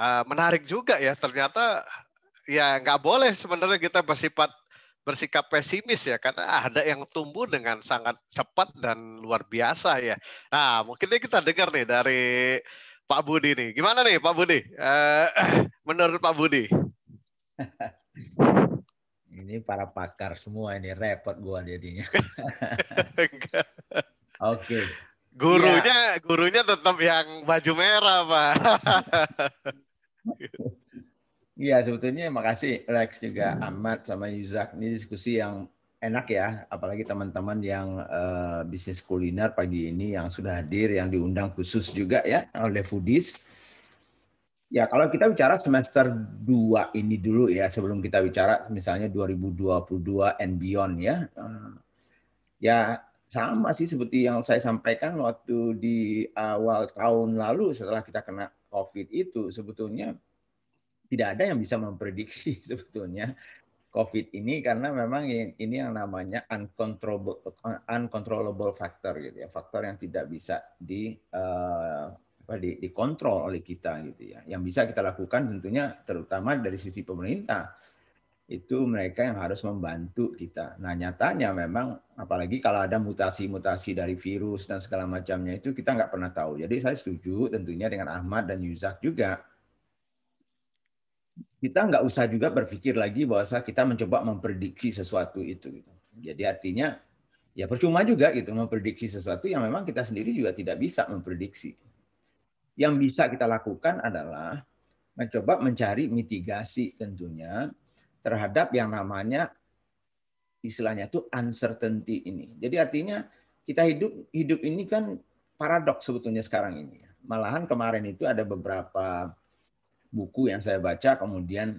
uh, menarik juga ya ternyata ya nggak boleh sebenarnya kita bersifat bersikap pesimis ya karena ada yang tumbuh dengan sangat cepat dan luar biasa ya. Nah mungkin kita dengar nih dari Pak Budi nih. Gimana nih Pak Budi? Eh, menurut Pak Budi? Ini para pakar semua ini repot gua jadinya. Oke. Gurunya ya. gurunya tetap yang baju merah, Pak. Iya sebetulnya makasih Lex juga hmm. Ahmad sama Yuzak ini diskusi yang enak ya apalagi teman-teman yang uh, bisnis kuliner pagi ini yang sudah hadir yang diundang khusus juga ya oleh Foodies. Ya kalau kita bicara semester 2 ini dulu ya sebelum kita bicara misalnya 2022 and beyond ya. Uh, ya sama sih seperti yang saya sampaikan waktu di awal tahun lalu setelah kita kena Covid itu sebetulnya tidak ada yang bisa memprediksi sebetulnya COVID ini karena memang ini yang namanya uncontrollable, uncontrollable factor gitu ya, faktor yang tidak bisa di uh, di, dikontrol oleh kita gitu ya. Yang bisa kita lakukan tentunya terutama dari sisi pemerintah itu mereka yang harus membantu kita. Nah nyatanya memang apalagi kalau ada mutasi-mutasi dari virus dan segala macamnya itu kita nggak pernah tahu. Jadi saya setuju tentunya dengan Ahmad dan Yuzak juga kita nggak usah juga berpikir lagi bahwa kita mencoba memprediksi sesuatu itu. Gitu. Jadi artinya ya percuma juga gitu memprediksi sesuatu yang memang kita sendiri juga tidak bisa memprediksi. Yang bisa kita lakukan adalah mencoba mencari mitigasi tentunya terhadap yang namanya istilahnya itu uncertainty ini. Jadi artinya kita hidup hidup ini kan paradoks sebetulnya sekarang ini. Malahan kemarin itu ada beberapa buku yang saya baca, kemudian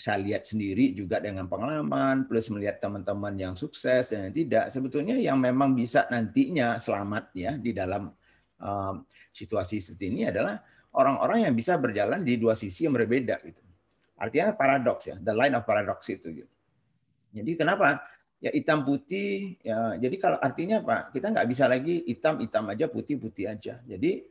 saya lihat sendiri juga dengan pengalaman, plus melihat teman-teman yang sukses dan yang tidak, sebetulnya yang memang bisa nantinya selamat ya di dalam um, situasi seperti ini adalah orang-orang yang bisa berjalan di dua sisi yang berbeda gitu. Artinya paradoks ya, the line of paradox itu. Gitu. Jadi kenapa ya hitam putih ya jadi kalau artinya apa kita nggak bisa lagi hitam hitam aja putih putih aja jadi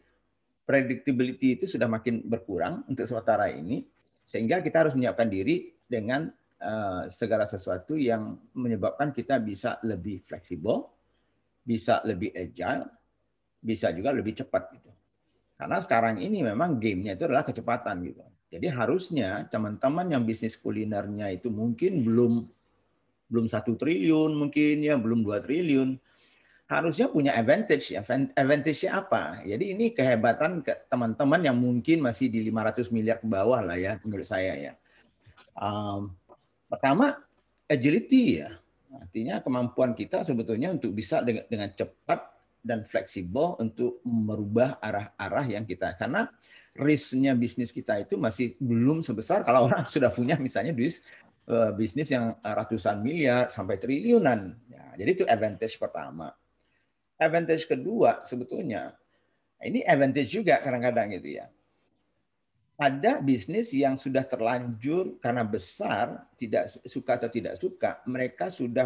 predictability itu sudah makin berkurang untuk sementara ini, sehingga kita harus menyiapkan diri dengan eh, segala sesuatu yang menyebabkan kita bisa lebih fleksibel, bisa lebih agile, bisa juga lebih cepat gitu. Karena sekarang ini memang gamenya itu adalah kecepatan gitu. Jadi harusnya teman-teman yang bisnis kulinernya itu mungkin belum belum satu triliun mungkin ya belum dua triliun harusnya punya advantage. ya. Advantage-nya apa? Jadi ini kehebatan teman-teman yang mungkin masih di 500 miliar ke bawah lah ya menurut saya ya. Um, pertama agility ya. Artinya kemampuan kita sebetulnya untuk bisa dengan, dengan cepat dan fleksibel untuk merubah arah-arah yang kita karena risknya bisnis kita itu masih belum sebesar kalau orang sudah punya misalnya duit eh, bisnis yang ratusan miliar sampai triliunan. Ya, jadi itu advantage pertama advantage kedua sebetulnya. Ini advantage juga kadang-kadang gitu ya. Ada bisnis yang sudah terlanjur karena besar, tidak suka atau tidak suka, mereka sudah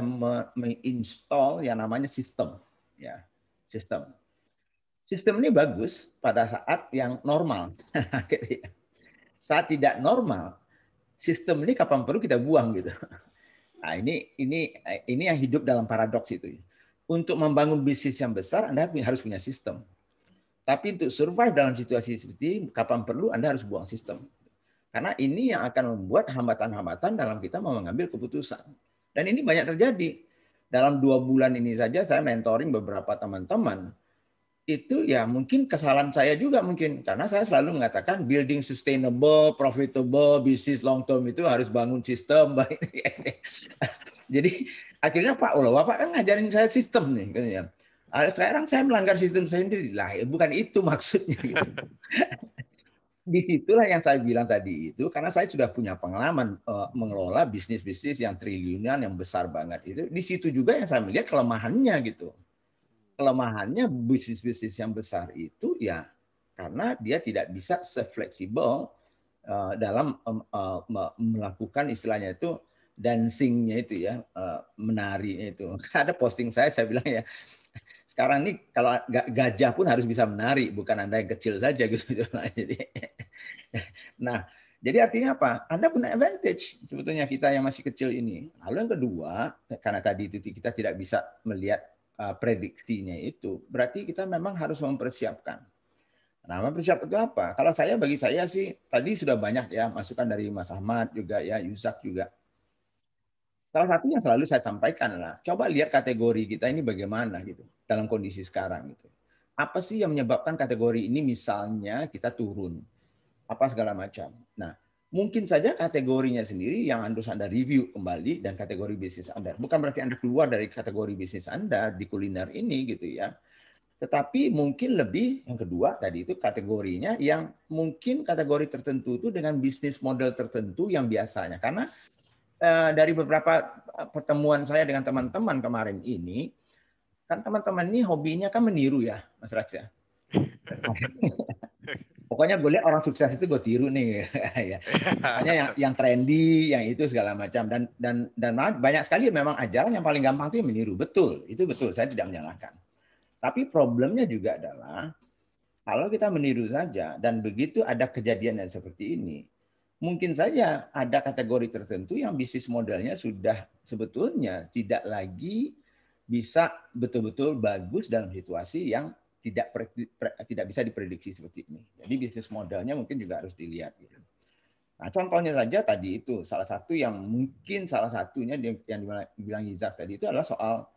menginstall yang namanya sistem, ya sistem. Sistem ini bagus pada saat yang normal. Gitu ya. saat tidak normal, sistem ini kapan perlu kita buang gitu. Nah, ini ini ini yang hidup dalam paradoks itu. ya untuk membangun bisnis yang besar, Anda harus punya sistem. Tapi untuk survive dalam situasi seperti ini, kapan perlu, Anda harus buang sistem. Karena ini yang akan membuat hambatan-hambatan dalam kita mau mengambil keputusan. Dan ini banyak terjadi. Dalam dua bulan ini saja saya mentoring beberapa teman-teman. Itu ya mungkin kesalahan saya juga mungkin. Karena saya selalu mengatakan building sustainable, profitable, business long term itu harus bangun sistem. Jadi akhirnya Pak Ulo, Bapak kan ngajarin saya sistem nih katanya. Ah, sekarang saya melanggar sistem saya sendiri. Lah, ya bukan itu maksudnya. Gitu. Disitulah yang saya bilang tadi itu, karena saya sudah punya pengalaman uh, mengelola bisnis-bisnis yang triliunan, yang besar banget itu. Di situ juga yang saya melihat kelemahannya gitu. Kelemahannya bisnis-bisnis yang besar itu ya karena dia tidak bisa sefleksibel uh, dalam um, uh, melakukan istilahnya itu dancingnya itu ya eh, menari itu ada posting saya saya bilang ya sekarang ini kalau gajah pun harus bisa menari bukan anda yang kecil saja gitu jadi nah jadi artinya apa anda punya advantage sebetulnya kita yang masih kecil ini lalu yang kedua karena tadi itu kita tidak bisa melihat eh, prediksinya itu berarti kita memang harus mempersiapkan Nah, mempersiapkan itu apa? Kalau saya bagi saya sih tadi sudah banyak ya masukan dari Mas Ahmad juga ya, Yusak juga. Salah satu yang selalu saya sampaikan adalah coba lihat kategori kita ini bagaimana gitu dalam kondisi sekarang gitu. Apa sih yang menyebabkan kategori ini misalnya kita turun? Apa segala macam. Nah, mungkin saja kategorinya sendiri yang harus Anda review kembali dan kategori bisnis Anda. Bukan berarti Anda keluar dari kategori bisnis Anda di kuliner ini gitu ya. Tetapi mungkin lebih yang kedua tadi itu kategorinya yang mungkin kategori tertentu itu dengan bisnis model tertentu yang biasanya. Karena Eh, dari beberapa eh, pertemuan saya dengan teman-teman kemarin ini, kan teman-teman ini hobinya kan meniru ya, Mas ya. Pokoknya gue lihat orang sukses itu gue tiru nih, ya. Hanya yang, yang trendy, yang itu segala macam dan dan dan banyak sekali memang ajaran yang paling gampang itu yang meniru, betul, itu betul, saya tidak menyalahkan. Tapi problemnya juga adalah kalau kita meniru saja dan begitu ada kejadian yang seperti ini, mungkin saja ada kategori tertentu yang bisnis modelnya sudah sebetulnya tidak lagi bisa betul-betul bagus dalam situasi yang tidak pre, pre, tidak bisa diprediksi seperti ini. Jadi bisnis modelnya mungkin juga harus dilihat. Gitu. Nah contohnya saja tadi itu salah satu yang mungkin salah satunya yang dibilang Yizak tadi itu adalah soal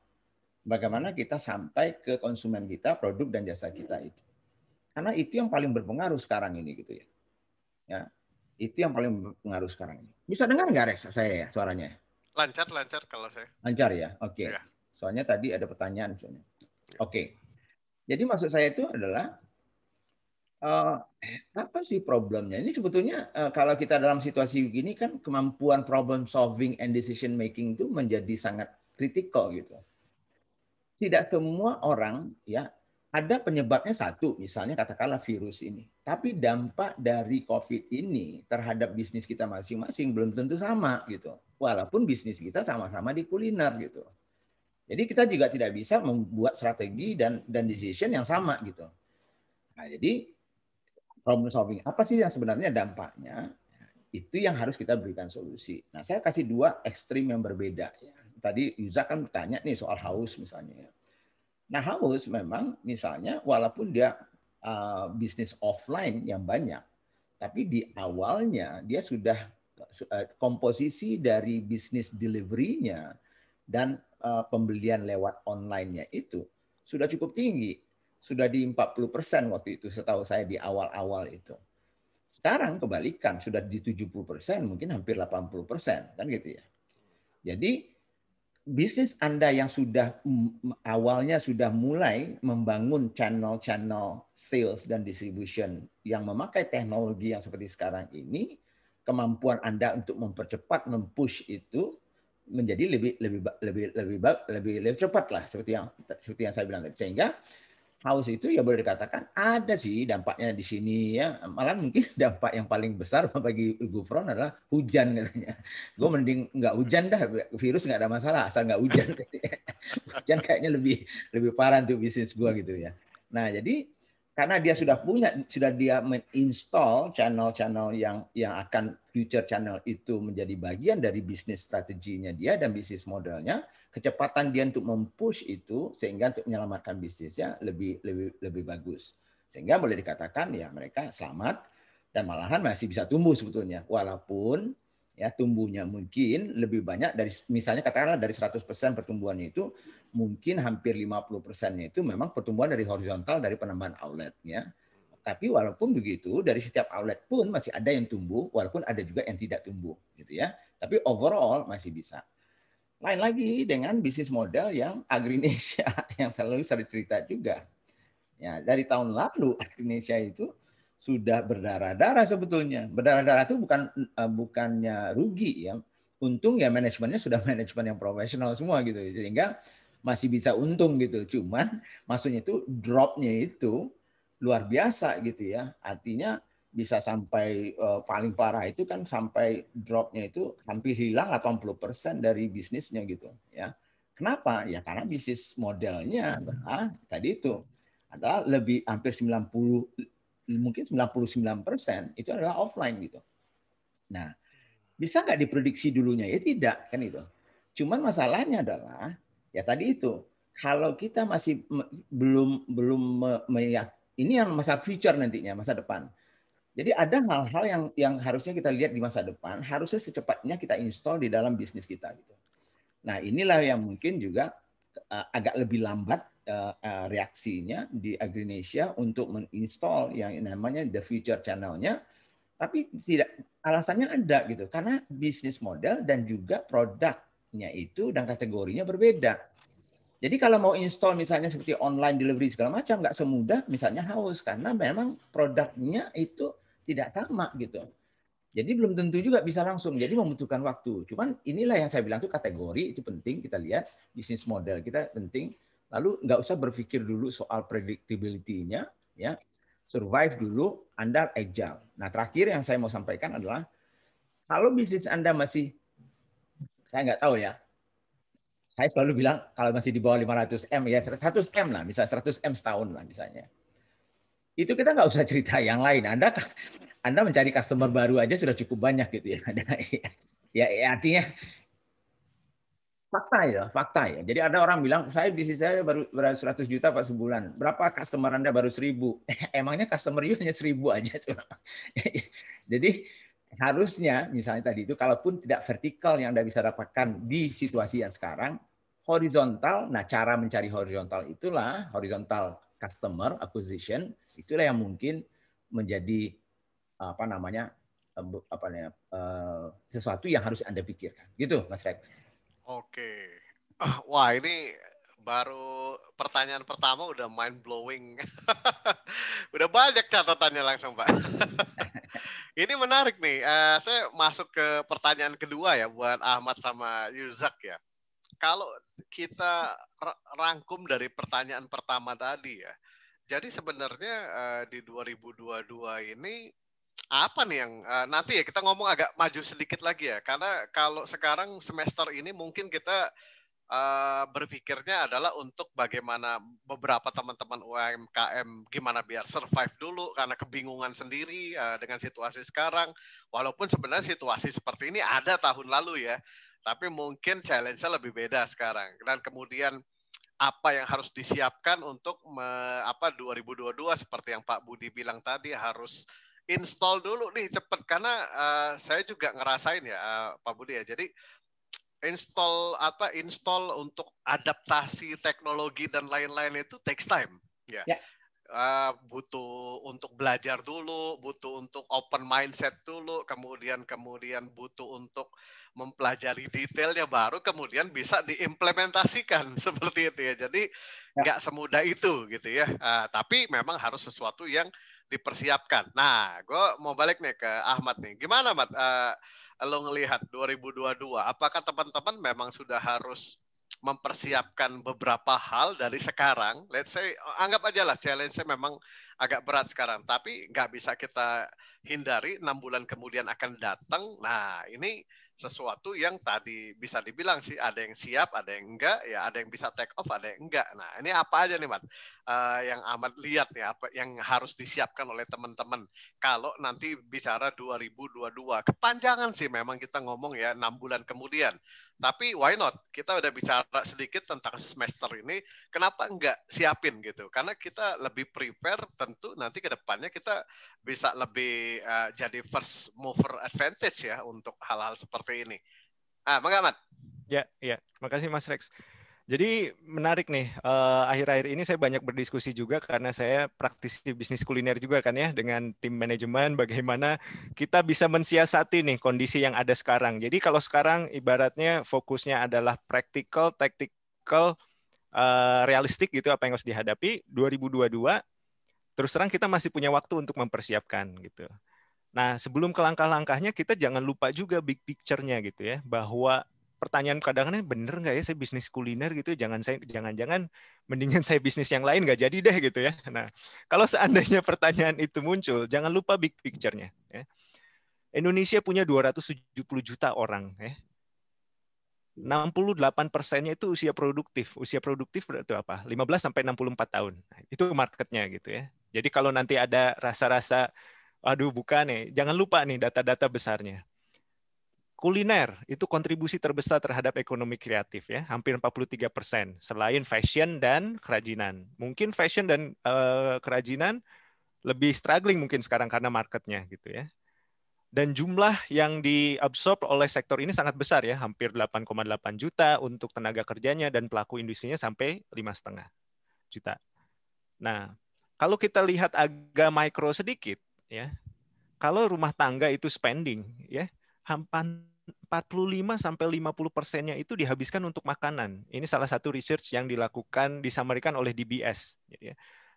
bagaimana kita sampai ke konsumen kita produk dan jasa kita itu. Karena itu yang paling berpengaruh sekarang ini gitu ya. Ya, itu yang paling berpengaruh sekarang ini. Bisa dengar nggak Rex saya ya suaranya? Lancar, lancar kalau saya. Lancar ya, oke. Okay. Ya. Soalnya tadi ada pertanyaan. Soalnya. Iya. Oke. Okay. Jadi maksud saya itu adalah uh, apa sih problemnya? Ini sebetulnya uh, kalau kita dalam situasi begini kan kemampuan problem solving and decision making itu menjadi sangat kritikal gitu. Tidak semua orang ya ada penyebabnya satu, misalnya katakanlah virus ini. Tapi dampak dari COVID ini terhadap bisnis kita masing-masing belum tentu sama gitu. Walaupun bisnis kita sama-sama di kuliner gitu. Jadi kita juga tidak bisa membuat strategi dan dan decision yang sama gitu. Nah, jadi problem solving apa sih yang sebenarnya dampaknya? Itu yang harus kita berikan solusi. Nah, saya kasih dua ekstrim yang berbeda Tadi Yuza kan bertanya nih soal haus misalnya. Ya. Nah haus memang misalnya walaupun dia uh, bisnis offline yang banyak, tapi di awalnya dia sudah uh, komposisi dari bisnis delivery-nya dan uh, pembelian lewat online-nya itu sudah cukup tinggi. Sudah di 40% waktu itu setahu saya di awal-awal itu. Sekarang kebalikan, sudah di 70%, mungkin hampir 80%, kan gitu ya. Jadi bisnis Anda yang sudah awalnya sudah mulai membangun channel-channel sales dan distribution yang memakai teknologi yang seperti sekarang ini, kemampuan Anda untuk mempercepat, mempush itu menjadi lebih lebih lebih lebih lebih lebih, lebih cepat lah seperti yang seperti yang saya bilang tadi. Sehingga haus itu ya boleh dikatakan ada sih dampaknya di sini ya malah mungkin dampak yang paling besar bagi Gufron adalah hujan katanya gue mending nggak hujan dah virus nggak ada masalah asal nggak hujan hujan kayaknya lebih lebih parah untuk bisnis gue gitu ya nah jadi karena dia sudah punya sudah dia menginstall channel-channel yang yang akan future channel itu menjadi bagian dari bisnis strateginya dia dan bisnis modelnya kecepatan dia untuk mempush itu sehingga untuk menyelamatkan bisnisnya lebih lebih lebih bagus sehingga boleh dikatakan ya mereka selamat dan malahan masih bisa tumbuh sebetulnya walaupun ya tumbuhnya mungkin lebih banyak dari misalnya katakanlah dari 100% pertumbuhannya itu mungkin hampir 50%-nya itu memang pertumbuhan dari horizontal dari penambahan outlet ya. Tapi walaupun begitu dari setiap outlet pun masih ada yang tumbuh walaupun ada juga yang tidak tumbuh gitu ya. Tapi overall masih bisa. Lain lagi dengan bisnis model yang Agrinesia yang selalu saya cerita juga. Ya, dari tahun lalu Agrinesia itu sudah berdarah-darah sebetulnya. Berdarah-darah itu bukan eh, bukannya rugi ya. Untung ya manajemennya sudah manajemen yang profesional semua gitu. Sehingga masih bisa untung gitu. Cuman maksudnya itu dropnya itu luar biasa gitu ya. Artinya bisa sampai eh, paling parah itu kan sampai dropnya itu hampir hilang 80% dari bisnisnya gitu ya. Kenapa? Ya karena bisnis modelnya adalah tadi itu adalah lebih hampir 90 mungkin 99% itu adalah offline gitu. Nah, bisa nggak diprediksi dulunya? Ya tidak kan itu. Cuman masalahnya adalah ya tadi itu kalau kita masih belum belum melihat ini yang masa future nantinya masa depan. Jadi ada hal-hal yang yang harusnya kita lihat di masa depan harusnya secepatnya kita install di dalam bisnis kita gitu. Nah inilah yang mungkin juga eh, agak lebih lambat Eh, eh, reaksinya di Agrinesia untuk menginstall yang namanya the future channelnya, tapi tidak alasannya ada gitu karena bisnis model dan juga produknya itu dan kategorinya berbeda. Jadi kalau mau install misalnya seperti online delivery segala macam nggak semudah misalnya haus karena memang produknya itu tidak sama gitu. Jadi belum tentu juga bisa langsung. Jadi membutuhkan waktu. Cuman inilah yang saya bilang tuh kategori itu penting kita lihat bisnis model kita penting Lalu nggak usah berpikir dulu soal predictability-nya, ya. Survive dulu, Anda agile. Nah, terakhir yang saya mau sampaikan adalah kalau bisnis Anda masih saya nggak tahu ya. Saya selalu bilang kalau masih di bawah 500 M ya 100 M lah, bisa 100 M setahun lah misalnya. Itu kita nggak usah cerita yang lain. Anda anda mencari customer baru aja sudah cukup banyak gitu ya. ya, ya artinya fakta ya, fakta ya. Jadi ada orang bilang, saya bisnis saya baru 100 juta pak sebulan. Berapa customer Anda baru seribu? Emangnya customer you hanya seribu aja tuh. Jadi harusnya misalnya tadi itu kalaupun tidak vertikal yang Anda bisa dapatkan di situasi yang sekarang, horizontal. Nah, cara mencari horizontal itulah horizontal customer acquisition itulah yang mungkin menjadi apa namanya eh, apa namanya eh, sesuatu yang harus Anda pikirkan. Gitu Mas Rex. Oke. Wah, ini baru pertanyaan pertama udah mind blowing. udah banyak catatannya langsung, Pak. ini menarik nih. Uh, saya masuk ke pertanyaan kedua ya buat Ahmad sama Yuzak ya. Kalau kita rangkum dari pertanyaan pertama tadi ya. Jadi sebenarnya uh, di 2022 ini apa nih yang uh, nanti ya kita ngomong agak maju sedikit lagi ya karena kalau sekarang semester ini mungkin kita uh, berpikirnya adalah untuk bagaimana beberapa teman-teman UMKM gimana biar survive dulu karena kebingungan sendiri uh, dengan situasi sekarang walaupun sebenarnya situasi seperti ini ada tahun lalu ya tapi mungkin challenge-nya lebih beda sekarang dan kemudian apa yang harus disiapkan untuk me, apa 2022 seperti yang Pak Budi bilang tadi harus install dulu nih cepet karena uh, saya juga ngerasain ya uh, Pak Budi ya. Jadi install apa install untuk adaptasi teknologi dan lain-lain itu takes time ya. Yeah. Ya. Uh, butuh untuk belajar dulu, butuh untuk open mindset dulu, kemudian kemudian butuh untuk mempelajari detailnya baru kemudian bisa diimplementasikan seperti itu ya. Jadi ya. nggak ya. semudah itu gitu ya. Uh, tapi memang harus sesuatu yang dipersiapkan. Nah, gue mau balik nih ke Ahmad nih. Gimana, Ahmad? Uh, eh, lo ngelihat 2022, apakah teman-teman memang sudah harus mempersiapkan beberapa hal dari sekarang? Let's say, anggap aja lah challenge-nya memang agak berat sekarang, tapi nggak bisa kita hindari enam bulan kemudian akan datang. Nah, ini sesuatu yang tadi bisa dibilang sih ada yang siap, ada yang enggak, ya ada yang bisa take off, ada yang enggak. Nah ini apa aja nih Mat uh, eh, yang amat lihat ya apa yang harus disiapkan oleh teman-teman kalau nanti bicara 2022 kepanjangan sih memang kita ngomong ya enam bulan kemudian. Tapi why not? Kita udah bicara sedikit tentang semester ini, kenapa nggak siapin gitu? Karena kita lebih prepare tentu nanti ke depannya kita bisa lebih uh, jadi first mover advantage ya untuk hal-hal seperti ini. Ah, Bang Ya, ya. Terima Mas Rex. Jadi menarik nih, eh, akhir-akhir ini saya banyak berdiskusi juga karena saya praktisi bisnis kuliner juga kan ya dengan tim manajemen bagaimana kita bisa mensiasati nih kondisi yang ada sekarang. Jadi kalau sekarang ibaratnya fokusnya adalah practical, tactical, uh, eh, realistik gitu apa yang harus dihadapi 2022 terus terang kita masih punya waktu untuk mempersiapkan gitu. Nah, sebelum ke langkah-langkahnya kita jangan lupa juga big picture-nya gitu ya, bahwa pertanyaan kadang-kadang eh, bener nggak ya saya bisnis kuliner gitu jangan saya jangan-jangan mendingan saya bisnis yang lain nggak jadi deh gitu ya nah kalau seandainya pertanyaan itu muncul jangan lupa big picture-nya ya. Indonesia punya 270 juta orang ya 68 persennya itu usia produktif. Usia produktif itu apa? 15 sampai 64 tahun. Nah, itu marketnya gitu ya. Jadi kalau nanti ada rasa-rasa, aduh bukan nih, jangan lupa nih data-data besarnya kuliner itu kontribusi terbesar terhadap ekonomi kreatif ya, hampir 43 persen. Selain fashion dan kerajinan, mungkin fashion dan uh, kerajinan lebih struggling mungkin sekarang karena marketnya gitu ya. Dan jumlah yang diabsorb oleh sektor ini sangat besar ya, hampir 8,8 juta untuk tenaga kerjanya dan pelaku industrinya sampai lima setengah juta. Nah, kalau kita lihat agak mikro sedikit ya, kalau rumah tangga itu spending ya, hampir 45 sampai 50 persennya itu dihabiskan untuk makanan. Ini salah satu research yang dilakukan disamarkan oleh DBS. Gitu ya.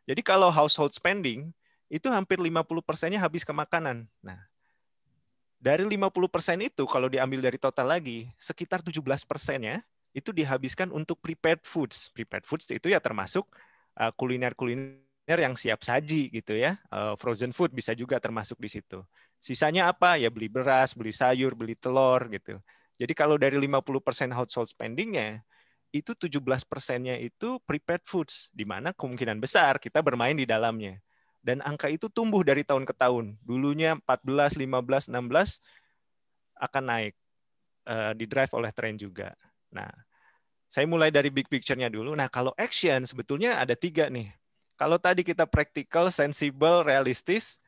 Jadi kalau household spending itu hampir 50 persennya habis ke makanan. Nah, dari 50 persen itu kalau diambil dari total lagi sekitar 17 persennya itu dihabiskan untuk prepared foods. Prepared foods itu ya termasuk eh, kuliner-kuliner kuliner yang siap saji gitu ya. Eh, frozen food bisa juga termasuk di situ. Sisanya apa? Ya beli beras, beli sayur, beli telur gitu. Jadi kalau dari 50% household spendingnya, itu 17 persennya itu prepared foods, di mana kemungkinan besar kita bermain di dalamnya. Dan angka itu tumbuh dari tahun ke tahun. Dulunya 14, 15, 16 akan naik. Eh, di drive oleh tren juga. Nah, saya mulai dari big picture-nya dulu. Nah, kalau action sebetulnya ada tiga nih kalau tadi kita praktikal, sensibel, realistis,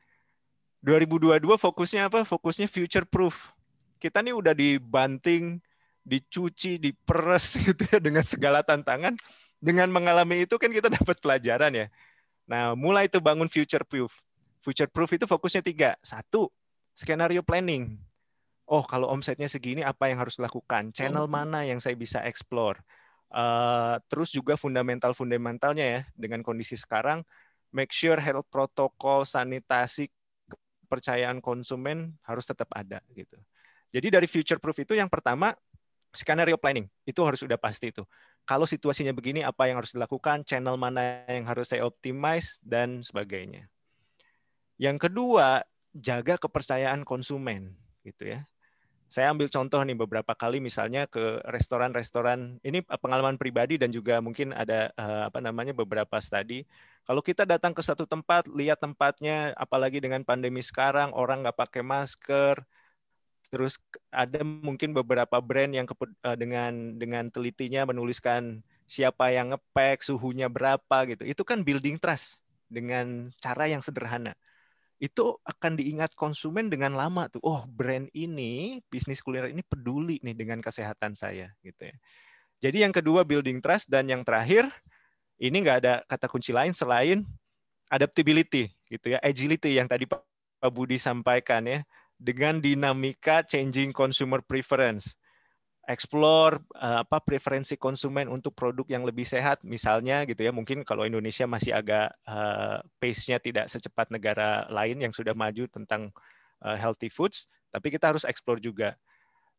2022 fokusnya apa? Fokusnya future proof. Kita nih udah dibanting, dicuci, diperes gitu ya dengan segala tantangan. Dengan mengalami itu kan kita dapat pelajaran ya. Nah, mulai itu bangun future proof. Future proof itu fokusnya tiga. Satu, skenario planning. Oh, kalau omsetnya segini, apa yang harus dilakukan? Channel oh. mana yang saya bisa explore? Eh, terus juga fundamental-fundamentalnya ya dengan kondisi sekarang make sure health protokol sanitasi kepercayaan konsumen harus tetap ada gitu. Jadi dari future proof itu yang pertama skenario planning itu harus sudah pasti itu. Kalau situasinya begini apa yang harus dilakukan, channel mana yang harus saya optimize dan sebagainya. Yang kedua, jaga kepercayaan konsumen gitu ya saya ambil contoh nih beberapa kali misalnya ke restoran-restoran ini eh, pengalaman pribadi dan juga mungkin ada eh, apa namanya beberapa studi kalau kita datang ke satu tempat lihat tempatnya apalagi dengan pandemi sekarang orang nggak pakai masker terus ada mungkin beberapa brand yang eh, dengan dengan telitinya menuliskan siapa yang ngepek suhunya berapa gitu itu kan building trust dengan cara yang sederhana itu akan diingat konsumen dengan lama tuh. Oh, brand ini, bisnis kuliner ini peduli nih dengan kesehatan saya gitu ya. Jadi yang kedua building trust dan yang terakhir ini nggak ada kata kunci lain selain adaptability gitu ya, agility yang tadi Pak Budi sampaikan ya dengan dinamika changing consumer preference explore uh, apa preferensi konsumen untuk produk yang lebih sehat misalnya gitu ya mungkin kalau Indonesia masih agak uh, pace-nya tidak secepat negara lain yang sudah maju tentang uh, healthy foods tapi kita harus explore juga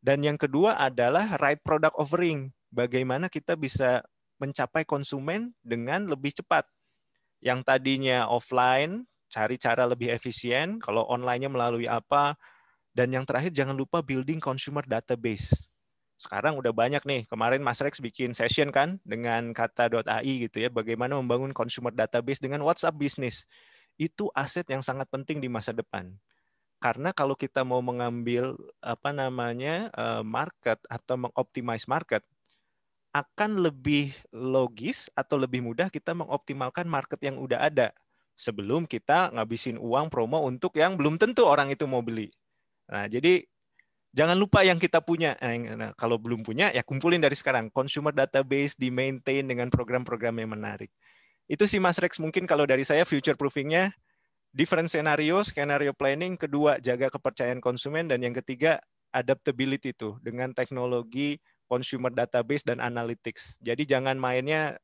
dan yang kedua adalah right product offering bagaimana kita bisa mencapai konsumen dengan lebih cepat yang tadinya offline cari cara lebih efisien kalau onlinenya melalui apa dan yang terakhir jangan lupa building consumer database sekarang udah banyak nih. Kemarin Mas Rex bikin session kan dengan kata AI gitu ya, bagaimana membangun consumer database dengan WhatsApp bisnis. Itu aset yang sangat penting di masa depan. Karena kalau kita mau mengambil apa namanya eh, market atau mengoptimize market, akan lebih logis atau lebih mudah kita mengoptimalkan market yang udah ada sebelum kita ngabisin uang promo untuk yang belum tentu orang itu mau beli. Nah, jadi jangan lupa yang kita punya. Eh, nah, kalau belum punya, ya kumpulin dari sekarang. Consumer database di maintain dengan program-program yang menarik. Itu sih Mas Rex mungkin kalau dari saya future proofingnya different scenario, scenario planning, kedua jaga kepercayaan konsumen dan yang ketiga adaptability itu dengan teknologi consumer database dan analytics. Jadi jangan mainnya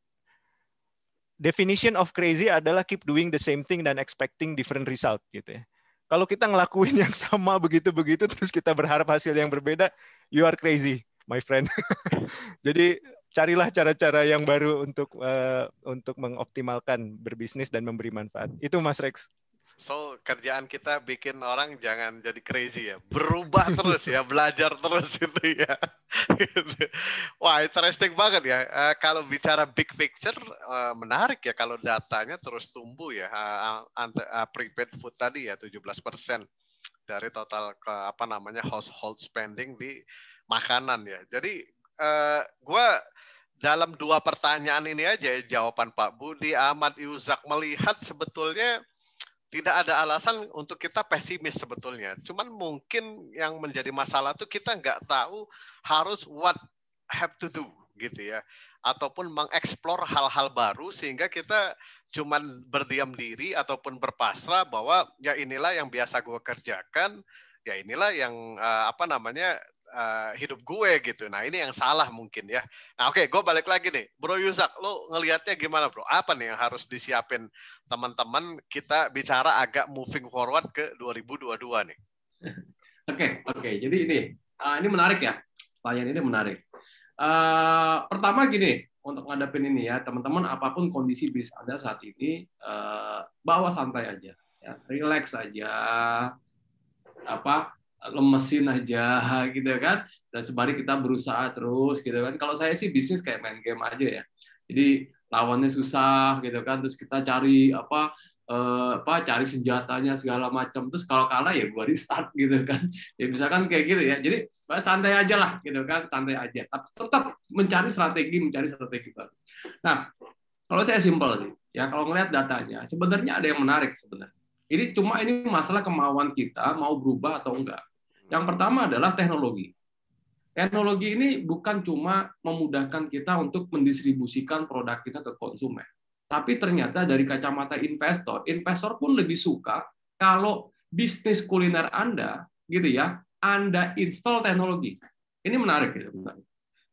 definition of crazy adalah keep doing the same thing dan expecting different result gitu ya. Kalau kita ngelakuin yang sama begitu-begitu terus kita berharap hasil yang berbeda, you are crazy, my friend. Jadi carilah cara-cara yang baru untuk uh, untuk mengoptimalkan berbisnis dan memberi manfaat. Itu Mas Rex. So kerjaan kita bikin orang jangan jadi crazy ya, berubah terus ya, belajar terus itu ya. Wah interesting banget ya. Uh, kalau bicara big picture uh, menarik ya kalau datanya terus tumbuh ya. Uh, uh, prepaid food tadi ya 17 persen dari total ke apa namanya household spending di makanan ya. Jadi uh, gue dalam dua pertanyaan ini aja ya jawaban Pak Budi Ahmad Yuzak melihat sebetulnya tidak ada alasan untuk kita pesimis sebetulnya. Cuman mungkin yang menjadi masalah tuh kita nggak tahu harus what have to do gitu ya ataupun mengeksplor hal-hal baru sehingga kita cuman berdiam diri ataupun berpasrah bahwa ya inilah yang biasa gue kerjakan ya inilah yang eh, apa namanya uh, hidup gue gitu. Nah ini yang salah mungkin ya. Nah oke, okay, gue balik lagi nih, Bro Yusak, lo ngelihatnya gimana Bro? Apa nih yang harus disiapin teman-teman kita bicara agak moving forward ke 2022 nih? Oke okay, oke, okay. jadi ini uh, ini menarik ya, pertanyaan ini menarik. Uh, pertama gini, untuk ngadepin ini ya, teman-teman apapun kondisi bisnis Anda saat ini, uh, bawa santai aja, ya. relax aja, apa lemesin aja gitu kan. Dan sebari kita berusaha terus gitu kan. Kalau saya sih bisnis kayak main game aja ya. Jadi lawannya susah gitu kan. Terus kita cari apa eh, apa cari senjatanya segala macam. Terus kalau kalah ya gua restart gitu kan. Ya misalkan kayak gitu ya. Jadi eh, santai aja lah gitu kan, santai aja. Tapi tetap mencari strategi, mencari strategi baru. Nah, kalau saya simpel sih, ya kalau ngelihat datanya sebenarnya ada yang menarik sebenarnya. Ini cuma ini masalah kemauan kita mau berubah atau enggak. Yang hmm. pertama adalah teknologi. Teknologi ini bukan cuma memudahkan kita untuk mendistribusikan produk kita ke konsumen. Tapi ternyata dari kacamata investor, investor pun lebih suka kalau bisnis kuliner Anda gitu ya, Anda install teknologi. Ini menarik gitu.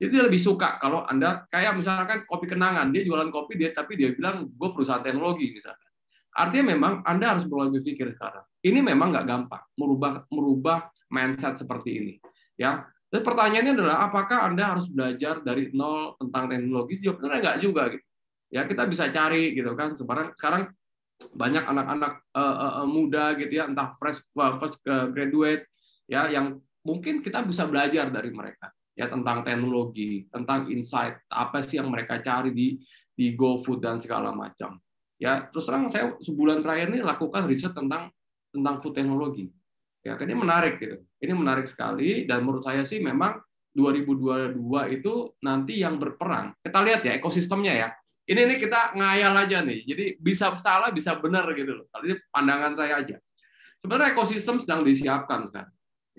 Jadi dia lebih suka kalau Anda kayak misalkan kopi kenangan, dia jualan kopi dia tapi dia bilang gue perusahaan teknologi misalnya. Artinya memang Anda harus mulai berpikir sekarang. Ini memang nggak gampang merubah merubah mindset seperti ini. Ya, dan pertanyaannya adalah apakah Anda harus belajar dari nol tentang teknologi? Jawabannya nggak juga gitu. Ya, kita bisa cari gitu kan. Sekarang sekarang banyak anak-anak uh, uh, muda gitu ya, entah fresh uh, fresh graduate ya yang mungkin kita bisa belajar dari mereka ya tentang teknologi, tentang insight, apa sih yang mereka cari di di GoFood dan segala macam. Ya, terus terang saya sebulan terakhir ini lakukan riset tentang tentang food teknologi. Ya, ini menarik gitu. Ini menarik sekali dan menurut saya sih memang 2022 itu nanti yang berperang. Kita lihat ya ekosistemnya ya. Ini ini kita ngayal aja nih. Jadi bisa salah bisa benar gitu loh. Kali pandangan saya aja. Sebenarnya ekosistem sedang disiapkan kan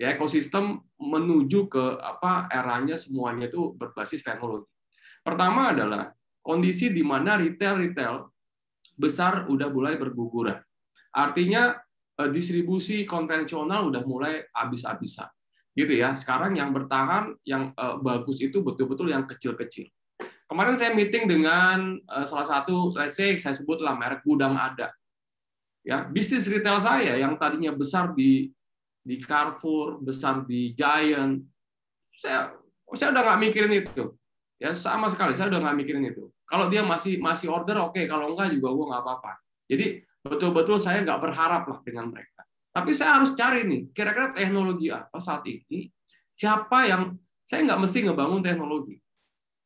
Ya ekosistem menuju ke apa eranya semuanya itu berbasis teknologi. Pertama adalah kondisi di mana retail-retail besar udah mulai berguguran. Artinya eh, distribusi konvensional udah mulai habis-habisan. Gitu ya. Sekarang yang bertahan yang eh, bagus itu betul-betul yang kecil-kecil. Kemarin saya meeting dengan eh, salah satu let's say saya sebutlah merek gudang ada. Ya, bisnis retail saya yang tadinya besar di di Carrefour, besar di Giant. Saya saya udah nggak mikirin itu. Ya, sama sekali saya udah nggak mikirin itu. Kalau dia masih masih order, oke. Okay. Kalau enggak juga gue nggak apa-apa. Jadi betul-betul saya nggak berharap lah dengan mereka. Tapi saya harus cari nih, kira-kira teknologi apa saat ini? Siapa yang saya nggak mesti ngebangun teknologi.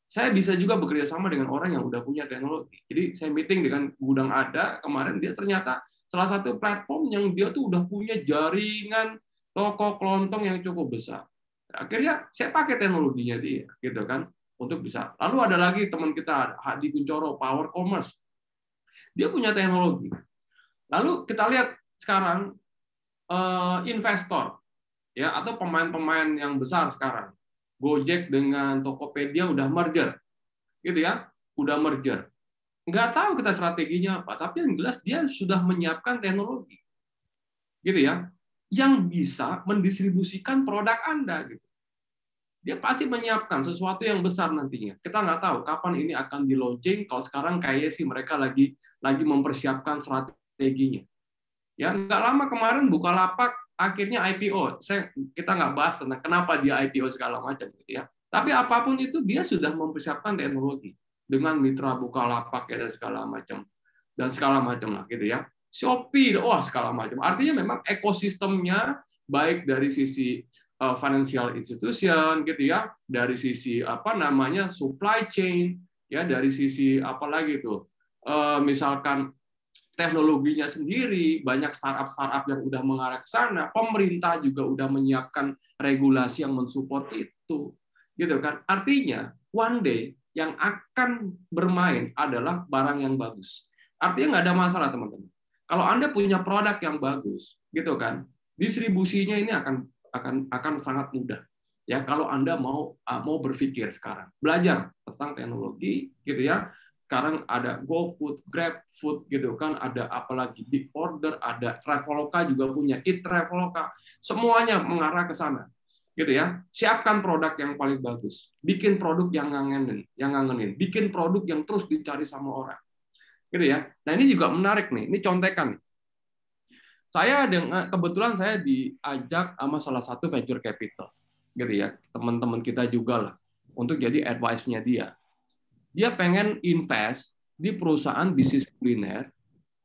Saya bisa juga bekerja sama dengan orang yang udah punya teknologi. Jadi saya meeting dengan gudang ada kemarin dia ternyata salah satu platform yang dia tuh udah punya jaringan toko kelontong yang cukup besar. Akhirnya saya pakai teknologinya dia, gitu kan untuk bisa. Lalu ada lagi teman kita di Kuncoro Power Commerce. Dia punya teknologi. Lalu kita lihat sekarang eh, investor ya atau pemain-pemain yang besar sekarang. Gojek dengan Tokopedia udah merger. Gitu ya, udah merger. Nggak tahu kita strateginya apa, tapi yang jelas dia sudah menyiapkan teknologi. Gitu ya, yang bisa mendistribusikan produk Anda gitu dia pasti menyiapkan sesuatu yang besar nantinya. Kita nggak tahu kapan ini akan di launching. Kalau sekarang kayaknya sih mereka lagi lagi mempersiapkan strateginya. Ya nggak lama kemarin buka lapak akhirnya IPO. Saya kita nggak bahas tentang kenapa dia IPO segala macam gitu ya. Tapi apapun itu dia sudah mempersiapkan teknologi dengan mitra buka lapak ya dan segala macam dan segala macam lah gitu ya. Shopee, oh segala macam. Artinya memang ekosistemnya baik dari sisi Eh, financial institution gitu ya dari sisi apa namanya supply chain ya dari sisi apa lagi tuh eh, misalkan teknologinya sendiri banyak startup startup yang udah mengarah ke sana pemerintah juga udah menyiapkan regulasi yang mensupport itu gitu kan artinya one day yang akan bermain adalah barang yang bagus artinya nggak ada masalah teman-teman kalau anda punya produk yang bagus gitu kan distribusinya ini akan akan akan sangat mudah ya kalau anda mau ah, mau berpikir sekarang belajar tentang teknologi gitu ya sekarang ada GoFood, GrabFood gitu kan, ada apalagi big order, ada Traveloka juga punya, e Traveloka, semuanya mengarah ke sana, gitu ya. Siapkan produk yang paling bagus, bikin produk yang ngangenin, yang ngangenin, bikin produk yang terus dicari sama orang, gitu ya. Nah ini juga menarik nih, ini contekan nih saya dengan kebetulan saya diajak sama salah satu venture capital, gitu ya, teman-teman kita juga lah, untuk jadi advice-nya dia. Dia pengen invest di perusahaan bisnis kuliner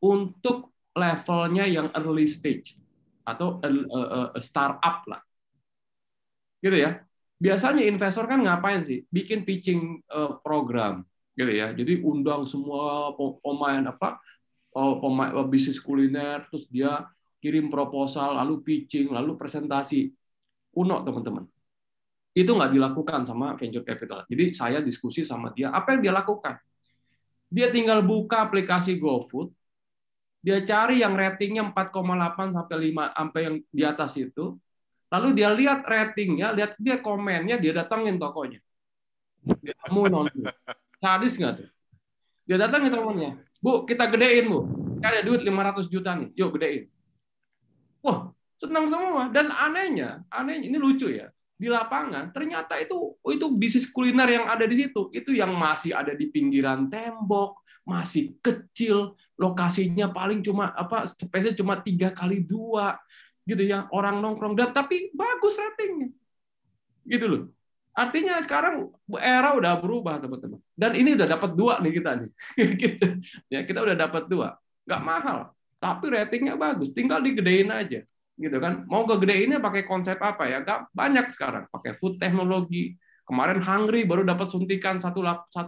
untuk levelnya yang early stage atau eh, eh, eh, startup lah, gitu ya. Biasanya investor kan ngapain sih? Bikin pitching program, gitu ya. Jadi undang semua pemain apa Oh, oh, bisnis kuliner, terus dia kirim proposal, lalu pitching, lalu presentasi. Kuno, teman-teman. Itu nggak dilakukan sama venture capital. Jadi saya diskusi sama dia, apa yang dia lakukan? Dia tinggal buka aplikasi GoFood, dia cari yang ratingnya 4,8 sampai 5 sampai yang di atas itu. Lalu dia lihat ratingnya, lihat dia komennya, dia datangin tokonya. Dia nonton Sadis nggak tuh? Dia datangin tokonya Bu, kita gedein, Bu. Kita ada duit 500 juta nih. Yuk, gedein. Wah, senang semua. Dan anehnya, anehnya ini lucu ya. Di lapangan ternyata itu oh, itu bisnis kuliner yang ada di situ. Itu yang masih ada di pinggiran tembok, masih kecil, lokasinya paling cuma apa space cuma tiga kali dua gitu ya orang nongkrong dan tapi bagus ratingnya gitu loh artinya sekarang era udah berubah teman-teman dan ini udah dapat dua nih kita nih. Ya, kita udah dapat dua. Nggak mahal, tapi ratingnya bagus. Tinggal digedein aja. Gitu kan. Mau kegedeinnya pakai konsep apa ya? Nggak banyak sekarang. Pakai food teknologi. Kemarin Hungry baru dapat suntikan satu 188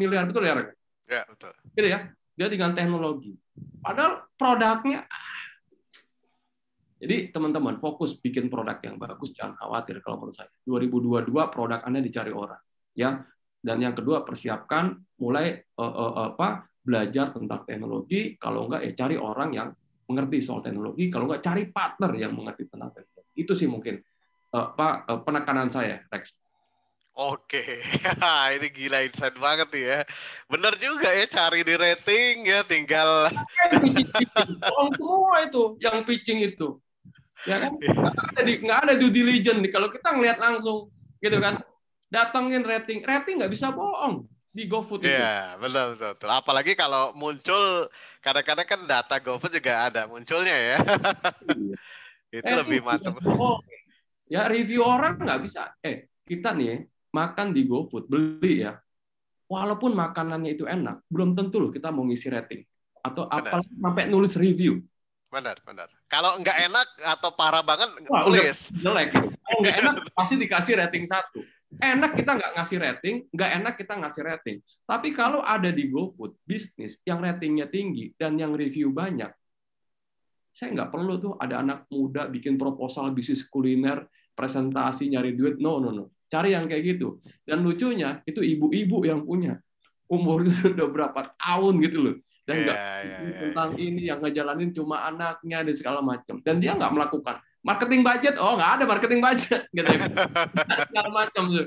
miliar, betul ya? Rek? Ya, betul. Gitu ya. Dia dengan teknologi. Padahal produknya ah. jadi teman-teman fokus bikin produk yang bagus, jangan khawatir kalau menurut saya. 2022 produk Anda dicari orang. Ya, dan yang kedua persiapkan mulai uh, uh, apa belajar tentang teknologi. Kalau enggak ya cari orang yang mengerti soal teknologi. Kalau enggak cari partner yang mengerti tentang teknologi. Itu sih mungkin uh, Pak uh, penekanan saya, Rex. Oke, ini gila insight banget ya. Bener juga ya cari di rating ya tinggal. Orang semua itu yang pitching itu, ya kan? Iya. Nggak ada, nggak ada due diligence. Kalau kita ngelihat langsung, gitu kan? datengin rating. Rating nggak bisa bohong di GoFood itu. Iya, betul, betul, betul. Apalagi kalau muncul, kadang-kadang kan data GoFood juga ada munculnya ya. Iya. itu eh, lebih mantap. Oh, Ya review orang nggak bisa. Eh, kita nih makan di GoFood, beli ya. Walaupun makanannya itu enak, belum tentu loh kita mau ngisi rating atau apa sampai nulis review. Benar, benar. Kalau nggak enak atau parah banget Wah, nulis. jelek. Kalau nggak enak pasti dikasih rating satu. Enak kita nggak ngasih rating, nggak enak kita ngasih rating. Tapi kalau ada di GoFood, bisnis yang ratingnya tinggi dan yang review banyak, saya nggak perlu tuh ada anak muda bikin proposal bisnis kuliner, presentasi, nyari duit. No, no, no. Cari yang kayak gitu. Dan lucunya, itu ibu-ibu yang punya. Umurnya udah berapa tahun gitu loh dan iya, nggak yeah, yeah, tentang yeah. ini yang ngejalanin cuma anaknya dan segala macam dan dia nggak melakukan marketing budget oh nggak ada marketing budget gitu ya macam tuh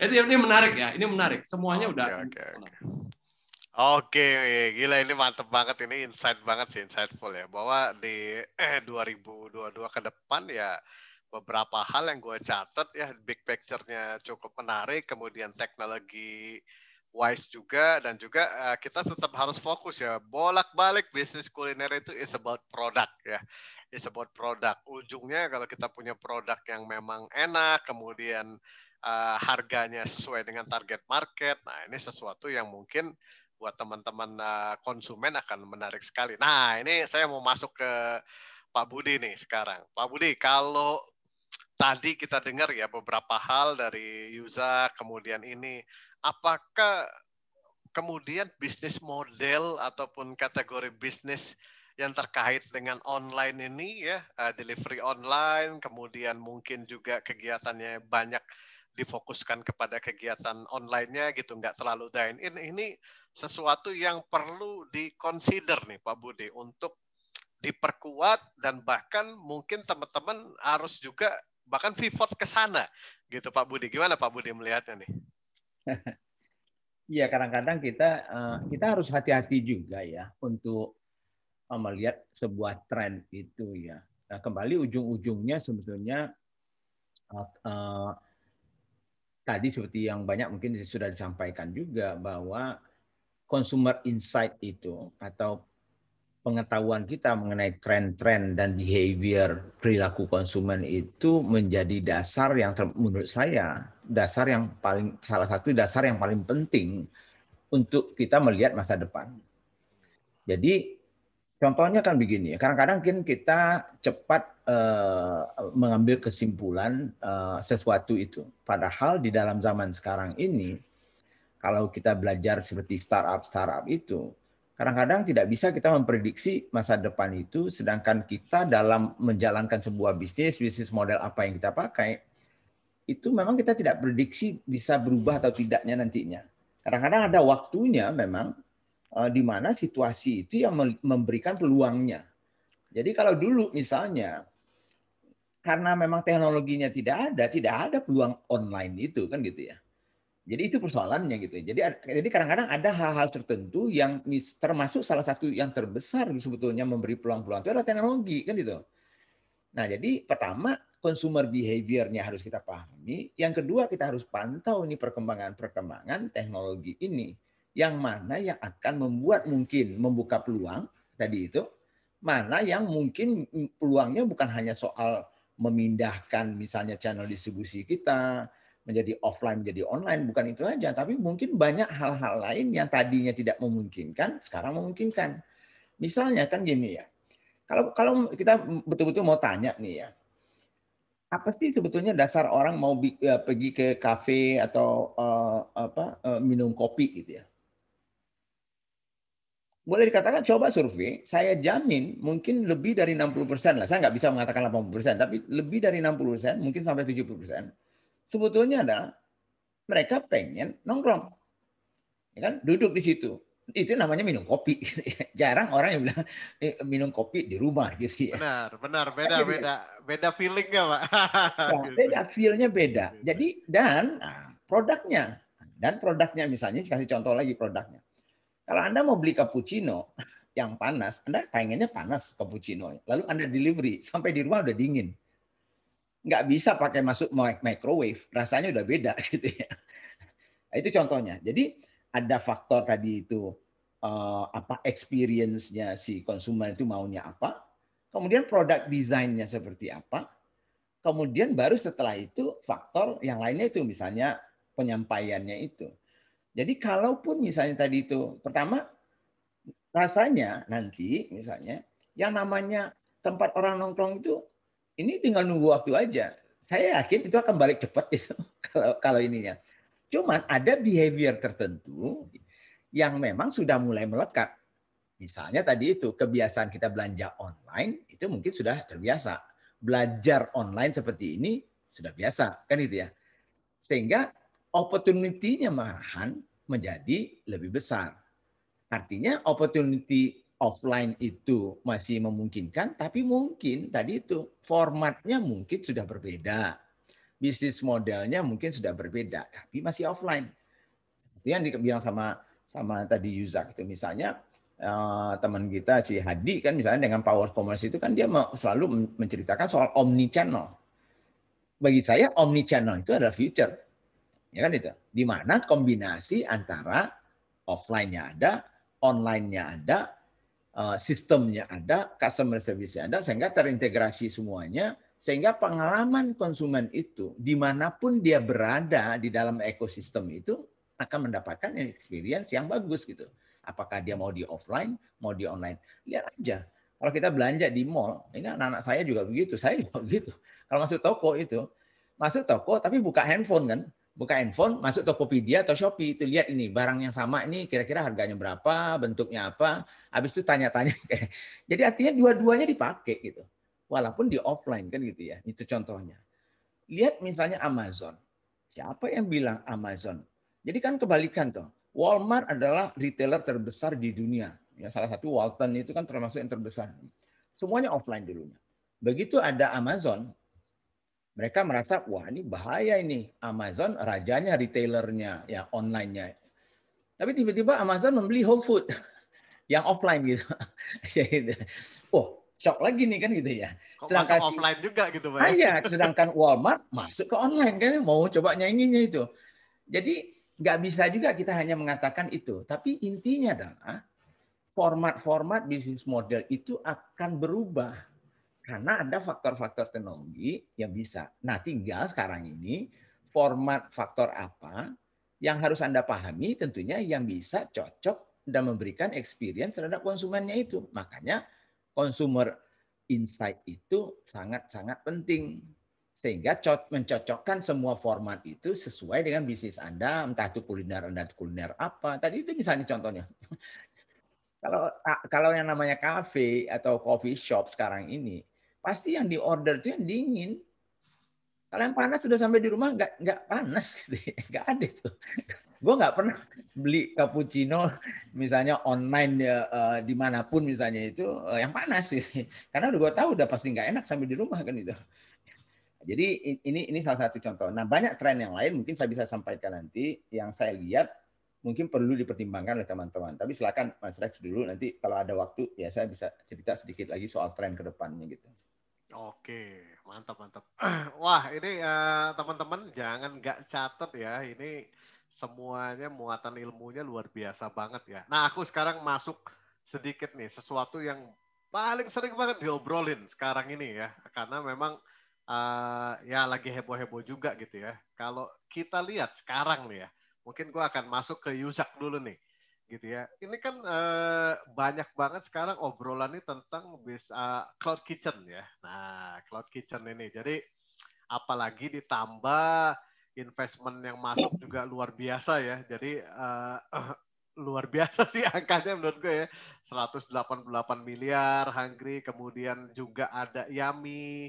itu ini menarik ya ini menarik semuanya okay, udah oke oke okay, gila ini mantep banget ini insight banget sih insightful ya bahwa di eh, 2022 ke depan ya beberapa hal yang gue catat ya big picture-nya cukup menarik kemudian teknologi wise juga dan juga uh, kita tetap harus fokus ya bolak-balik bisnis kuliner itu is about product ya it's about product. Ujungnya kalau kita punya produk yang memang enak, kemudian uh, harganya sesuai dengan target market, nah ini sesuatu yang mungkin buat teman-teman uh, konsumen akan menarik sekali. Nah ini saya mau masuk ke Pak Budi nih sekarang. Pak Budi, kalau tadi kita dengar ya beberapa hal dari Yuza, kemudian ini, apakah kemudian bisnis model ataupun kategori bisnis yang terkait dengan online ini ya uh, delivery online kemudian mungkin juga kegiatannya banyak difokuskan kepada kegiatan onlinenya gitu nggak terlalu dine in ini sesuatu yang perlu dikonsider nih Pak Budi untuk diperkuat dan bahkan mungkin teman-teman harus juga bahkan pivot ke sana gitu Pak Budi gimana Pak Budi melihatnya nih Iya kadang-kadang kita eh, kita harus hati-hati juga ya untuk Eh, melihat sebuah tren itu ya. Nah, kembali ujung-ujungnya sebetulnya uh, uh, tadi seperti yang banyak mungkin sudah disampaikan juga bahwa consumer insight itu atau pengetahuan kita mengenai tren-tren dan behavior perilaku konsumen itu menjadi dasar yang menurut saya dasar yang paling salah satu dasar yang paling penting untuk kita melihat masa depan. Jadi Contohnya kan begini kadang-kadang kan kita cepat uh, mengambil kesimpulan uh, sesuatu itu. Padahal di dalam zaman sekarang ini, kalau kita belajar seperti startup startup itu, kadang-kadang tidak bisa kita memprediksi masa depan itu. Sedangkan kita dalam menjalankan sebuah bisnis, bisnis model apa yang kita pakai, itu memang kita tidak prediksi bisa berubah atau tidaknya nantinya. Kadang-kadang ada waktunya memang Eh, di mana situasi itu yang memberikan peluangnya. Jadi kalau dulu misalnya karena memang teknologinya tidak ada, tidak ada peluang online itu kan gitu ya. Jadi itu persoalannya gitu. Jadi jadi kadang-kadang ada hal-hal tertentu yang termasuk salah satu yang terbesar sebetulnya memberi peluang-peluang itu adalah teknologi kan gitu. Nah, jadi pertama consumer behavior-nya harus kita pahami. Yang kedua kita harus pantau nih perkembangan-perkembangan teknologi ini yang mana yang akan membuat mungkin membuka peluang tadi itu, mana yang mungkin peluangnya bukan hanya soal memindahkan misalnya channel distribusi kita menjadi offline menjadi online, bukan itu aja, tapi mungkin banyak hal-hal lain yang tadinya tidak memungkinkan sekarang memungkinkan. Misalnya kan gini ya. Kalau kalau kita betul-betul mau tanya nih ya, apa sih sebetulnya dasar orang mau eh, pergi ke kafe atau uh, apa uh, minum kopi gitu ya boleh dikatakan coba survei, saya jamin mungkin lebih dari 60% lah. Saya nggak bisa mengatakan 80%, persen tapi lebih dari 60%, persen mungkin sampai 70%. persen Sebetulnya adalah mereka pengen nongkrong. Ya kan? Duduk di situ. Itu namanya minum kopi. Jarang orang yang bilang eh, minum kopi di rumah gitu ya. Benar, benar, kan beda Jadi, gitu. beda beda feelingnya, Pak. nah, gitu. beda feelnya beda. Jadi dan nah, produknya dan produknya misalnya kasih contoh lagi produknya kalau Anda mau beli cappuccino yang panas, Anda pengennya panas cappuccino. Ya. Lalu Anda delivery, sampai di rumah udah dingin. Nggak bisa pakai masuk microwave, rasanya udah beda gitu ya. Nah, itu contohnya. Jadi ada faktor tadi itu eh, apa experience-nya si konsumen itu maunya apa, kemudian produk desainnya seperti apa, kemudian baru setelah itu faktor yang lainnya itu misalnya penyampaiannya itu. Jadi kalaupun misalnya tadi itu pertama rasanya nanti misalnya yang namanya tempat orang nongkrong itu ini tinggal nunggu waktu aja. Saya yakin itu akan balik cepat itu kalau kalau ininya. Cuman ada behavior tertentu yang memang sudah mulai melekat. Misalnya tadi itu kebiasaan kita belanja online itu mungkin sudah terbiasa. Belajar online seperti ini sudah biasa kan itu ya. Sehingga opportunity-nya malahan menjadi lebih besar. Artinya opportunity offline itu masih memungkinkan, tapi mungkin tadi itu formatnya mungkin sudah berbeda. Bisnis modelnya mungkin sudah berbeda, tapi masih offline. Itu yang dibilang sama sama tadi Yuzak itu misalnya eh, teman kita si Hadi kan misalnya dengan power commerce itu kan dia selalu menceritakan soal omni channel. Bagi saya omni channel itu adalah future Ya kan itu. Di mana kombinasi antara offline-nya ada, online-nya ada, eh, sistemnya ada, customer service-nya ada, sehingga terintegrasi semuanya, sehingga pengalaman konsumen itu dimanapun dia berada di dalam ekosistem itu akan mendapatkan experience yang bagus gitu. Apakah dia mau di offline, mau di online, lihat aja. Kalau kita belanja di mall, ini anak-anak saya juga begitu, saya juga begitu. Kalau masuk toko itu, masuk toko tapi buka handphone kan, buka handphone, masuk Tokopedia atau Shopee, itu lihat ini barang yang sama ini kira-kira harganya berapa, bentuknya apa, habis itu tanya-tanya. Jadi artinya dua-duanya dipakai gitu. Walaupun di offline kan gitu ya. Itu contohnya. Lihat misalnya Amazon. Siapa yang bilang Amazon? Jadi kan kebalikan tuh. Walmart adalah retailer terbesar di dunia. Ya salah satu Walton itu kan termasuk yang terbesar. Semuanya offline dulunya. Begitu ada Amazon, mereka merasa wah ini bahaya ini Amazon rajanya retailernya ya onlinenya tapi tiba-tiba Amazon membeli Whole Food yang offline gitu oh shock lagi nih kan gitu ya sedangkan masuk offline juga gitu pak ya? iya sedangkan Walmart masuk ke online kan mau coba nyanyinya itu jadi nggak bisa juga kita hanya mengatakan itu tapi intinya adalah format-format bisnis model itu akan berubah karena ada faktor-faktor teknologi yang bisa. Nah, tinggal sekarang ini format faktor apa yang harus Anda pahami tentunya yang bisa cocok dan memberikan experience terhadap konsumennya itu. Makanya consumer insight itu sangat-sangat penting sehingga mencocokkan semua format itu sesuai dengan bisnis Anda, entah itu kuliner Anda kuliner apa. Tadi itu misalnya contohnya. kalau ah, kalau yang namanya cafe atau coffee shop sekarang ini pasti yang di order itu yang dingin. Kalau yang panas sudah sampai di rumah nggak nggak panas, gitu. Ya. nggak ada itu. Gue nggak pernah beli cappuccino misalnya online uh, dimanapun misalnya itu uh, yang panas, gitu. karena udah gue tahu udah pasti nggak enak sampai di rumah kan itu. Jadi ini ini salah satu contoh. Nah banyak tren yang lain mungkin saya bisa sampaikan nanti yang saya lihat mungkin perlu dipertimbangkan oleh teman-teman. Tapi silakan Mas Rex dulu nanti kalau ada waktu ya saya bisa cerita sedikit lagi soal tren kedepannya depannya gitu. Oke, mantap mantap. Wah, ini uh, teman-teman jangan nggak catat ya. Ini semuanya muatan ilmunya luar biasa banget ya. Nah, aku sekarang masuk sedikit nih sesuatu yang paling sering banget diobrolin sekarang ini ya. Karena memang uh, ya lagi heboh-heboh juga gitu ya. Kalau kita lihat sekarang nih ya, mungkin gue akan masuk ke Yusak dulu nih gitu ya. Ini kan uh, banyak banget sekarang obrolan ini tentang bisa eh, cloud kitchen ya. Nah, cloud kitchen ini. Jadi apalagi ditambah investment yang masuk juga luar biasa ya. Jadi uh, uh, luar biasa sih angkanya menurut gue ya. 188 miliar Hungry, kemudian juga ada Yami,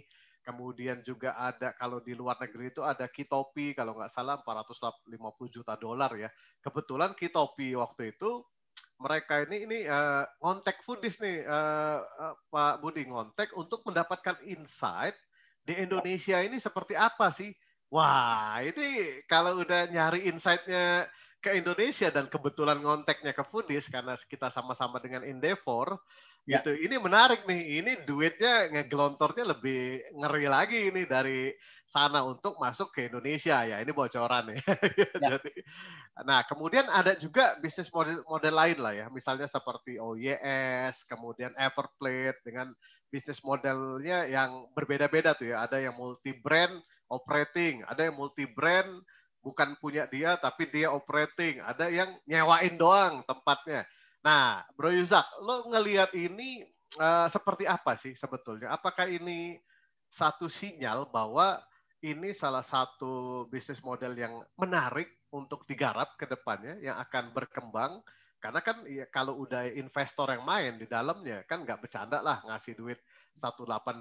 Kemudian juga ada kalau di luar negeri itu ada Kitopi kalau nggak salah 450 juta dolar ya. Kebetulan Kitopi waktu itu mereka ini ini uh, ngontek foodies nih uh, uh, Pak Budi ngontek untuk mendapatkan insight di Indonesia ini seperti apa sih? Wah ini kalau udah nyari insightnya ke Indonesia dan kebetulan ngonteknya ke foodies karena kita sama-sama dengan Endeavor Ya. Gitu. Ini menarik nih. Ini duitnya ngegelontornya lebih ngeri lagi ini dari sana untuk masuk ke Indonesia ya. Ini bocoran ya. ya. Jadi, nah kemudian ada juga bisnis model model lain lah ya. Misalnya seperti OYS, kemudian Everplate dengan bisnis modelnya yang berbeda-beda tuh ya. Ada yang multi brand operating, ada yang multi brand bukan punya dia tapi dia operating, ada yang nyewain doang tempatnya Nah, Bro Yusak, lo ngelihat ini uh, seperti apa sih sebetulnya? Apakah ini satu sinyal bahwa ini salah satu bisnis model yang menarik untuk digarap ke depannya yang akan berkembang karena kan ya, kalau udah investor yang main di dalamnya kan nggak bercanda lah ngasih duit 188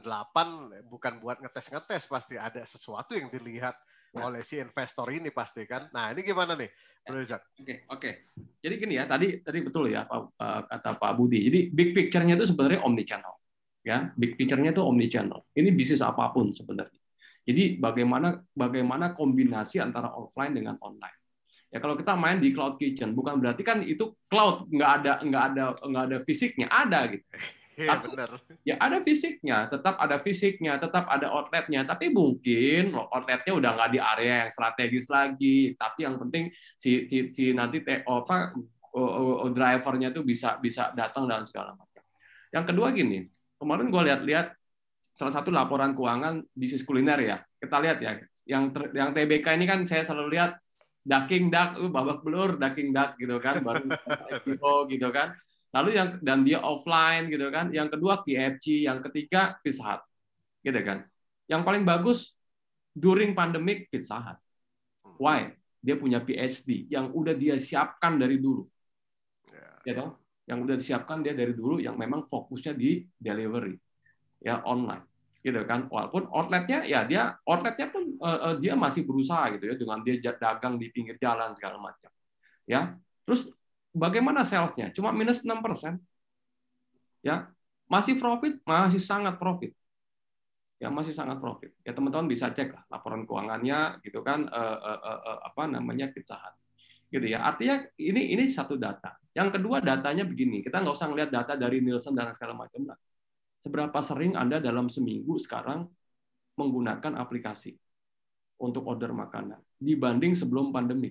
bukan buat ngetes-ngetes pasti ada sesuatu yang dilihat ya. oleh si investor ini pasti kan. Nah, ini gimana nih? Oke, okay, oke. Okay. Jadi gini ya, tadi tadi betul ya Pak, eh, kata Pak Budi. Jadi big picture-nya itu sebenarnya omni channel. Ya, big picture-nya itu omni channel. Ini bisnis apapun sebenarnya. Jadi bagaimana bagaimana kombinasi antara offline dengan online. Ya kalau kita main di cloud kitchen bukan berarti kan itu cloud nggak ada nggak ada nggak ada fisiknya ada gitu. Iya benar. Ya ada fisiknya, tetap ada fisiknya, tetap ada outletnya. Tapi mungkin outletnya udah nggak di area yang strategis lagi. Tapi yang penting si, si, si nanti te, oh, apa drivernya tuh bisa bisa datang dan segala macam. Yang kedua gini, kemarin gue lihat-lihat salah satu laporan keuangan bisnis kuliner ya. Kita lihat ya, yang ter, yang TBK ini kan saya selalu lihat daging dak babak belur daging dak gitu kan baru IPO gitu kan lalu yang dan dia offline gitu kan yang kedua KFC yang ketiga Pizza Hut gitu kan yang paling bagus during pandemic Pizza Hut why dia punya PhD yang udah dia siapkan dari dulu ya gitu? yang udah disiapkan dia dari dulu yang memang fokusnya di delivery ya online gitu kan walaupun outletnya ya dia outletnya pun uh, uh, dia masih berusaha gitu ya dengan dia dagang di pinggir jalan segala macam ya terus bagaimana salesnya? Cuma minus 6 persen. Ya, masih profit, masih sangat profit. Ya, masih sangat profit. Ya, teman-teman bisa cek lah laporan keuangannya gitu kan eh, eh, eh, eh, eh apa namanya hut. Gitu ya. Artinya ini ini satu data. Yang kedua datanya begini, kita nggak usah ngelihat data dari Nielsen dan segala macam lah. Seberapa sering Anda dalam seminggu sekarang menggunakan aplikasi untuk order makanan dibanding sebelum pandemi.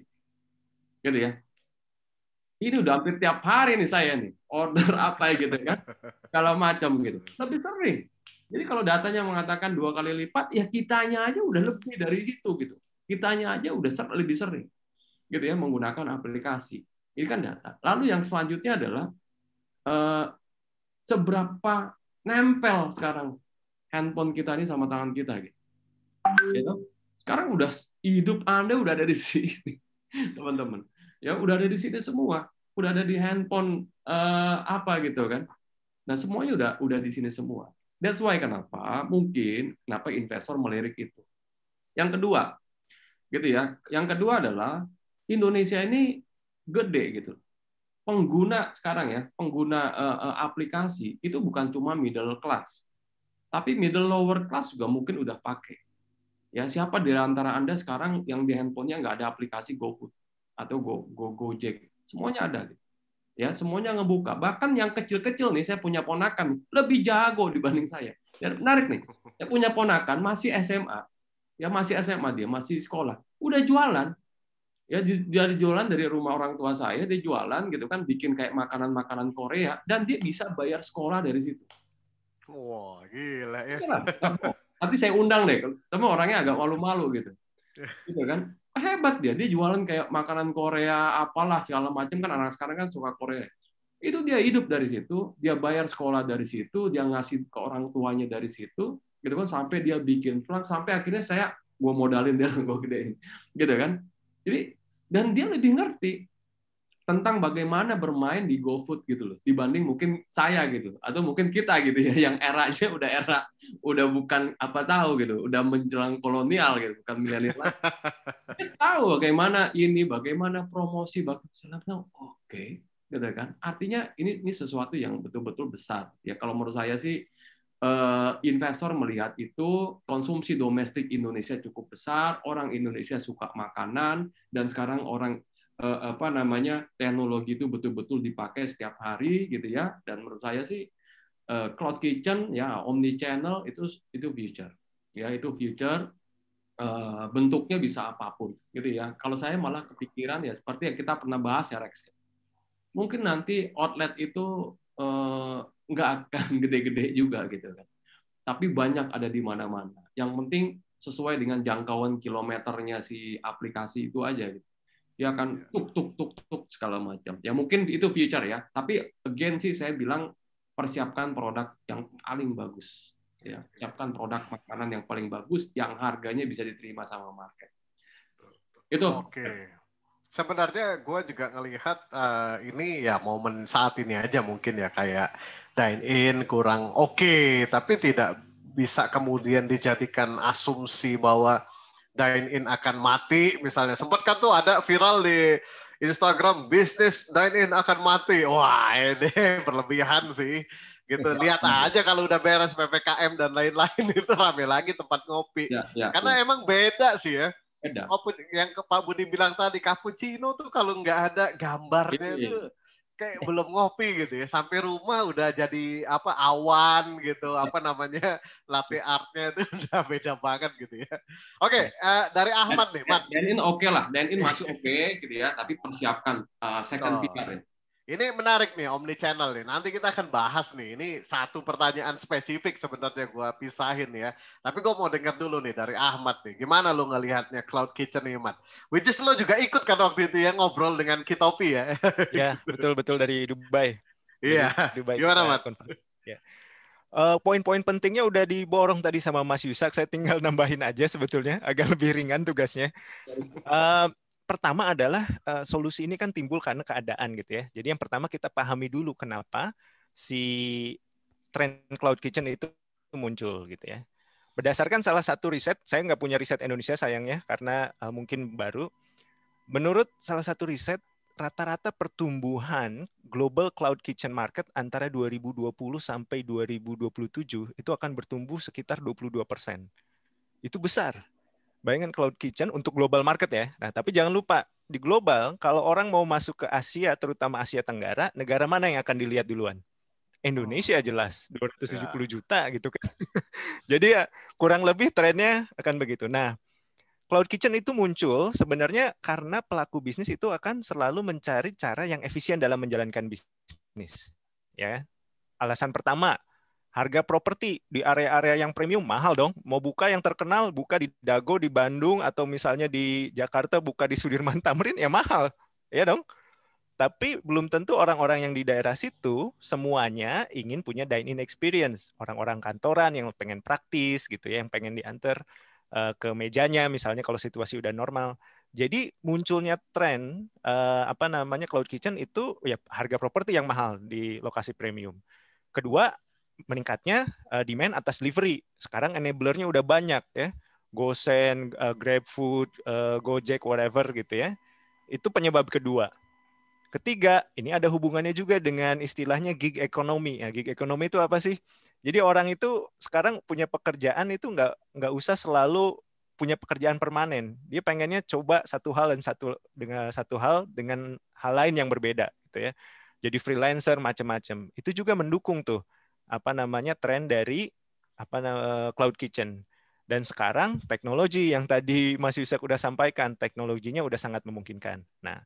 Gitu ya ini udah hampir tiap hari nih saya nih order apa gitu kan kalau macam gitu lebih sering jadi kalau datanya mengatakan dua kali lipat ya kitanya aja udah lebih dari itu gitu kitanya aja udah ser lebih sering gitu ya menggunakan aplikasi ini kan data lalu yang selanjutnya adalah eh, seberapa nempel sekarang handphone kita ini sama tangan kita gitu. gitu. Sekarang udah hidup Anda udah ada di sini, teman-teman ya udah ada di sini semua udah ada di handphone uh, apa gitu kan nah semuanya udah udah di sini semua that's why kenapa mungkin kenapa investor melirik itu yang kedua gitu ya yang kedua adalah Indonesia ini gede gitu pengguna sekarang ya pengguna uh, uh, aplikasi itu bukan cuma middle class tapi middle lower class juga mungkin udah pakai ya siapa di antara anda sekarang yang di handphonenya nggak ada aplikasi GoFood atau Go, Go, Gojek. Semuanya ada. Gitu. Ya, semuanya ngebuka. Bahkan yang kecil-kecil nih, saya punya ponakan lebih jago dibanding saya. Dan ya, menarik nih, saya punya ponakan masih SMA. Ya masih SMA dia, masih sekolah. Udah jualan. Ya dari jualan dari rumah orang tua saya, dia jualan gitu kan bikin kayak makanan-makanan Korea dan dia bisa bayar sekolah dari situ. Wah, gila ya. Iya Nanti saya undang deh, sama orangnya agak malu-malu gitu. Gitu kan? hebat dia dia jualan kayak makanan Korea apalah segala macam kan anak sekarang kan suka Korea itu dia hidup dari situ dia bayar sekolah dari situ dia ngasih ke orang tuanya dari situ gitu kan sampai dia bikin pelang sampai akhirnya saya gue modalin dia gue gedein gitu kan jadi dan dia lebih ngerti tentang bagaimana bermain di GoFood gitu loh dibanding mungkin saya gitu atau mungkin kita gitu ya yang era aja udah era udah bukan apa tahu gitu udah menjelang kolonial gitu bukan milenial kita tahu bagaimana ini bagaimana promosi bagaimana oke okay, gitu kan artinya ini ini sesuatu yang betul-betul besar ya kalau menurut saya sih eh, investor melihat itu konsumsi domestik Indonesia cukup besar, orang Indonesia suka makanan, dan sekarang orang Eh, apa namanya teknologi itu betul-betul dipakai setiap hari gitu ya dan menurut saya sih eh, cloud kitchen ya omni channel itu itu future ya itu future eh, bentuknya bisa apapun gitu ya kalau saya malah kepikiran ya seperti yang kita pernah bahas ya Rex mungkin nanti outlet itu nggak akan gede-gede juga gitu kan tapi banyak ada di mana-mana yang penting sesuai dengan jangkauan kilometernya si aplikasi itu aja gitu dia akan iya. tuk tuk tuk tuk segala macam. Ya mungkin itu future ya, tapi again sih saya bilang persiapkan produk yang paling bagus. Ya, siapkan produk makanan yang paling bagus yang harganya bisa diterima sama market. Itu. Oke. Okay. Sebenarnya gue juga ngelihat uh, ini ya momen saat ini aja mungkin ya kayak dine in kurang oke, okay, tapi tidak bisa kemudian dijadikan asumsi bahwa dine in akan mati misalnya. Sempat kan tuh ada viral di Instagram bisnis dine in akan mati. Wah, ini berlebihan sih. Gitu. Ya, Lihat aja kalau udah beres PPKM dan lain-lain itu rame lagi tempat ngopi. Ya, ya, Karena ya. emang beda sih ya. Beda. Yang Pak Budi bilang tadi cappuccino tuh kalau nggak ada gambarnya itu, iya, iya kayak belum ngopi gitu ya sampai rumah udah jadi apa awan gitu iya. apa namanya latte artnya itu udah beda banget gitu ya oke okay, iya. uh, eh, dari Ahmad nih Mat Danin oke okay lah Danin masih oke okay, gitu ya tapi persiapkan uh, second oh. pillar ya ini menarik nih omni channel nih. Nanti kita akan bahas nih. Ini satu pertanyaan spesifik sebenarnya gue pisahin ya. Tapi gue mau dengar dulu nih dari Ahmad nih. Gimana lo ngelihatnya cloud kitchen nih, Ahmad? Which is lo juga ikut kan waktu itu ya ngobrol dengan Kitopi ya? Iya. betul betul dari Dubai. Iya. Dubai. Gimana, Ahmad? Ya. Uh, poin-poin pentingnya udah diborong tadi sama Mas Yusak. Saya tinggal nambahin aja sebetulnya agak lebih ringan tugasnya. Uh, pertama adalah uh, solusi ini kan timbul karena keadaan gitu ya. Jadi yang pertama kita pahami dulu kenapa si tren cloud kitchen itu muncul gitu ya. Berdasarkan salah satu riset, saya nggak punya riset Indonesia sayangnya karena uh, mungkin baru. Menurut salah satu riset, rata-rata pertumbuhan global cloud kitchen market antara 2020 sampai 2027 itu akan bertumbuh sekitar 22 persen. Itu besar Bayangkan cloud kitchen untuk global market ya. Nah, tapi jangan lupa di global kalau orang mau masuk ke Asia, terutama Asia Tenggara, negara mana yang akan dilihat duluan? Indonesia oh. jelas 270 ya. juta gitu kan. Jadi ya kurang lebih trennya akan begitu. Nah, cloud kitchen itu muncul sebenarnya karena pelaku bisnis itu akan selalu mencari cara yang efisien dalam menjalankan bisnis, ya. Alasan pertama, harga properti di area-area yang premium mahal dong. Mau buka yang terkenal, buka di Dago, di Bandung, atau misalnya di Jakarta, buka di Sudirman Tamrin, ya mahal. Ya dong? Tapi belum tentu orang-orang yang di daerah situ semuanya ingin punya dine-in experience. Orang-orang kantoran yang pengen praktis gitu ya, yang pengen diantar eh, ke mejanya misalnya kalau situasi udah normal. Jadi munculnya tren eh, apa namanya cloud kitchen itu ya harga properti yang mahal di lokasi premium. Kedua, meningkatnya uh, demand atas delivery. Sekarang enablernya udah banyak ya. GoSend, uh, GrabFood, uh, Gojek, whatever gitu ya. Itu penyebab kedua. Ketiga, ini ada hubungannya juga dengan istilahnya gig economy. Ya, gig economy itu apa sih? Jadi orang itu sekarang punya pekerjaan itu nggak nggak usah selalu punya pekerjaan permanen. Dia pengennya coba satu hal dan satu dengan satu hal dengan hal lain yang berbeda gitu ya. Jadi freelancer macam-macam. Itu juga mendukung tuh apa namanya tren dari apa eh, cloud kitchen. Dan sekarang teknologi yang tadi Mas Yusak udah sampaikan, teknologinya udah sangat memungkinkan. Nah,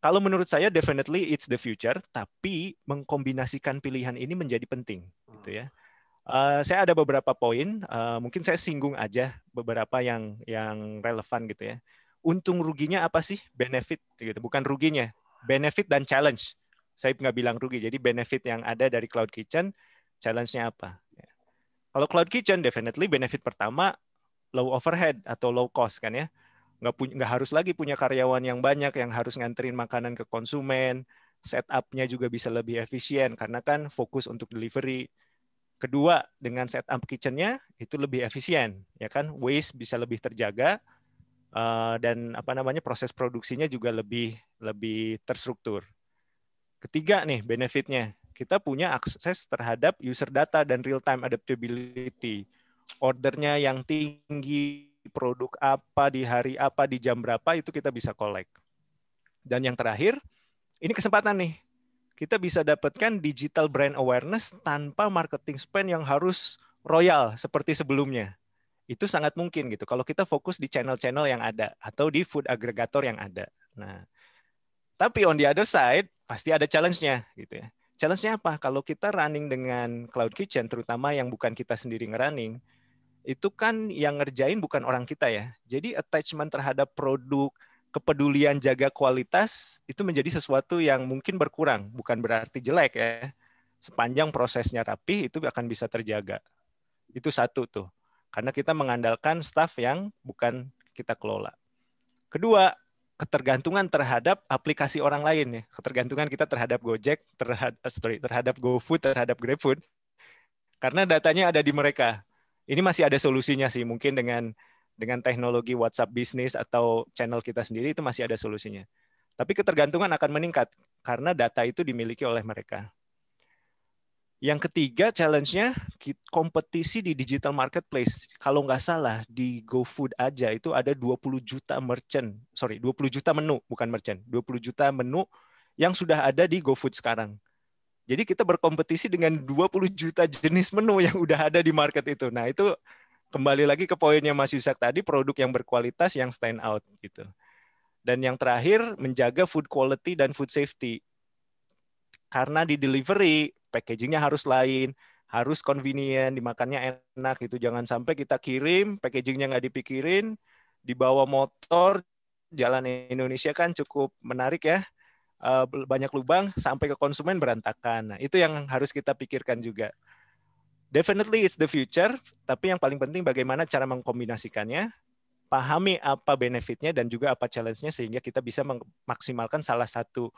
kalau menurut saya definitely it's the future, tapi mengkombinasikan pilihan ini menjadi penting, gitu ya. Uh, saya ada beberapa poin, uh, mungkin saya singgung aja beberapa yang yang relevan gitu ya. Untung ruginya apa sih? Benefit gitu, bukan ruginya. Benefit dan challenge saya nggak bilang rugi. Jadi benefit yang ada dari Cloud Kitchen, challenge-nya apa? Ya. Kalau Cloud Kitchen, definitely benefit pertama low overhead atau low cost kan ya. Nggak, punya, nggak harus lagi punya karyawan yang banyak yang harus nganterin makanan ke konsumen, setupnya juga bisa lebih efisien karena kan fokus untuk delivery. Kedua, dengan setup kitchennya itu lebih efisien, ya kan? Waste bisa lebih terjaga, eh, dan apa namanya proses produksinya juga lebih lebih terstruktur. Ketiga nih benefitnya, kita punya akses terhadap user data dan real time adaptability. Ordernya yang tinggi, produk apa di hari apa di jam berapa itu kita bisa collect. Dan yang terakhir, ini kesempatan nih. Kita bisa dapatkan digital brand awareness tanpa marketing spend yang harus royal seperti sebelumnya. Itu sangat mungkin gitu kalau kita fokus di channel-channel yang ada atau di food aggregator yang ada. Nah, tapi on the other side pasti ada challenge-nya gitu ya. Challenge-nya apa? Kalau kita running dengan cloud kitchen terutama yang bukan kita sendiri ngerunning, itu kan yang ngerjain bukan orang kita ya. Jadi attachment terhadap produk, kepedulian jaga kualitas itu menjadi sesuatu yang mungkin berkurang, bukan berarti jelek ya. Sepanjang prosesnya rapi itu akan bisa terjaga. Itu satu tuh. Karena kita mengandalkan staff yang bukan kita kelola. Kedua, ketergantungan terhadap aplikasi orang lain ya. Ketergantungan kita terhadap Gojek, terhadap eh, sorry, terhadap GoFood, terhadap GrabFood. Karena datanya ada di mereka. Ini masih ada solusinya sih mungkin dengan dengan teknologi WhatsApp bisnis atau channel kita sendiri itu masih ada solusinya. Tapi ketergantungan akan meningkat karena data itu dimiliki oleh mereka. Yang ketiga challenge-nya kompetisi di digital marketplace. Kalau nggak salah di GoFood aja itu ada 20 juta merchant, sorry 20 juta menu bukan merchant, 20 juta menu yang sudah ada di GoFood sekarang. Jadi kita berkompetisi dengan 20 juta jenis menu yang udah ada di market itu. Nah itu kembali lagi ke poinnya Mas Yusak tadi, produk yang berkualitas yang stand out gitu. Dan yang terakhir menjaga food quality dan food safety. Karena di delivery packagingnya harus lain, harus convenient, dimakannya enak gitu. Jangan sampai kita kirim, packagingnya nggak dipikirin, dibawa motor, jalan Indonesia kan cukup menarik ya, eh, banyak lubang sampai ke konsumen berantakan. Nah, itu yang harus kita pikirkan juga. Definitely it's the future, tapi yang paling penting bagaimana cara mengkombinasikannya, pahami apa benefitnya dan juga apa challenge-nya sehingga kita bisa memaksimalkan salah satu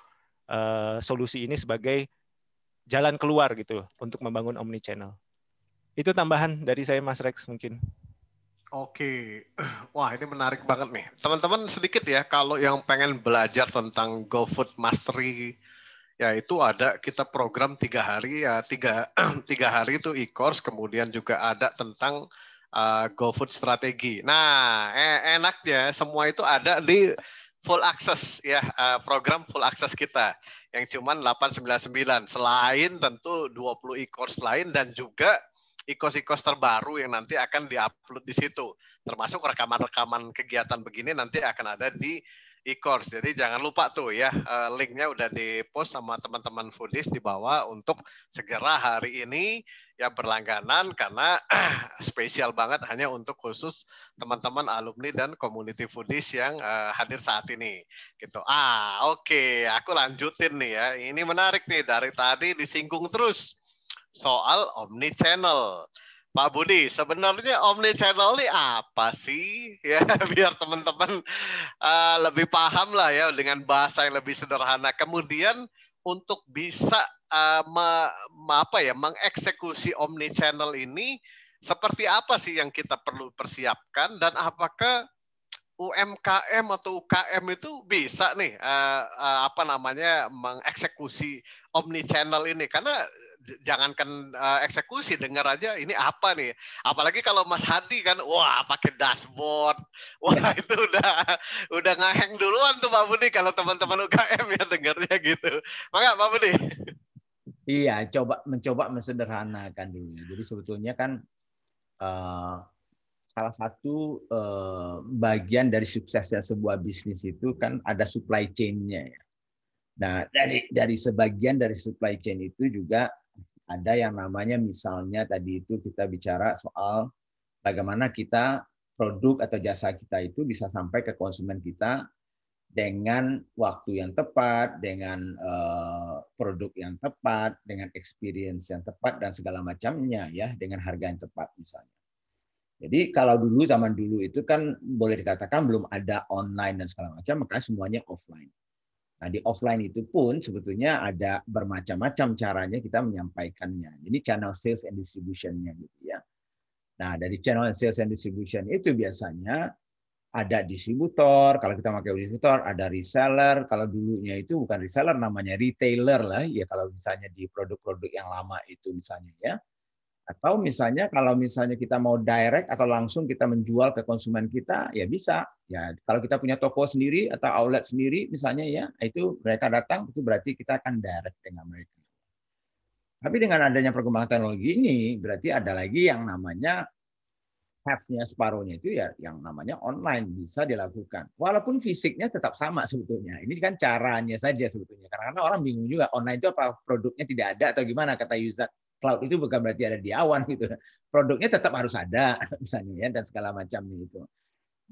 uh, solusi ini sebagai jalan keluar gitu untuk membangun omni channel. Itu tambahan dari saya Mas Rex mungkin. Oke, wah ini menarik banget nih. Teman-teman sedikit ya, kalau yang pengen belajar tentang GoFood Mastery, ya itu ada kita program tiga hari ya tiga tiga hari itu e-course, kemudian juga ada tentang uh, GoFood strategi. Nah, eh, enaknya semua itu ada di full access ya uh, program full access kita yang cuman 899 selain tentu 20 e-course lain dan juga e-course-e-course terbaru yang nanti akan diupload di situ termasuk rekaman-rekaman kegiatan begini nanti akan ada di e-course. Jadi jangan lupa tuh ya, eh, linknya udah di-post sama teman-teman foodies di bawah untuk segera hari ini ya berlangganan karena spesial banget hanya untuk khusus teman-teman alumni dan community foodies yang eh, hadir saat ini. Gitu. Ah, oke, okay. aku lanjutin nih ya. Ini menarik nih dari tadi disinggung terus soal omni channel. Pak Budi, sebenarnya omni channel ini apa sih? Ya, biar teman-teman uh, lebih paham lah ya dengan bahasa yang lebih sederhana. Kemudian untuk bisa uh, me, apa ya mengeksekusi omni channel ini seperti apa sih yang kita perlu persiapkan dan apakah UMKM atau UKM itu bisa nih uh, uh, apa namanya mengeksekusi omni channel ini karena jangankan uh, eksekusi dengar aja ini apa nih apalagi kalau Mas Hadi kan wah pakai dashboard wah ya. itu udah udah ngaheng duluan tuh Pak Budi kalau teman-teman UKM ya dengarnya gitu maka Pak Budi Iya, coba mencoba mensederhanakan dulu. Jadi sebetulnya kan uh, salah satu eh, bagian dari suksesnya sebuah bisnis itu kan ada supply chain-nya ya. Nah, dari dari sebagian dari supply chain itu juga ada yang namanya misalnya tadi itu kita bicara soal bagaimana kita produk atau jasa kita itu bisa sampai ke konsumen kita dengan waktu yang tepat, dengan eh, produk yang tepat, dengan experience yang tepat dan segala macamnya ya, dengan harga yang tepat misalnya. Jadi kalau dulu zaman dulu itu kan boleh dikatakan belum ada online dan segala macam, maka semuanya offline. Nah di offline itu pun sebetulnya ada bermacam-macam caranya kita menyampaikannya. Jadi channel sales and distributionnya gitu ya. Nah dari channel sales and distribution itu biasanya ada distributor, kalau kita pakai distributor, ada reseller, kalau dulunya itu bukan reseller namanya retailer lah, ya kalau misalnya di produk-produk yang lama itu misalnya ya atau misalnya kalau misalnya kita mau direct atau langsung kita menjual ke konsumen kita, ya bisa. Ya kalau kita punya toko sendiri atau outlet sendiri misalnya ya, itu mereka datang itu berarti kita akan direct dengan mereka. Tapi dengan adanya perkembangan teknologi ini berarti ada lagi yang namanya half nya separuhnya itu ya yang namanya online bisa dilakukan. Walaupun fisiknya tetap sama sebetulnya. Ini kan caranya saja sebetulnya. Karena, karena orang bingung juga online itu apa produknya tidak ada atau gimana kata user cloud itu bukan berarti ada di awan gitu. Produknya tetap harus ada misalnya ya dan segala macamnya itu.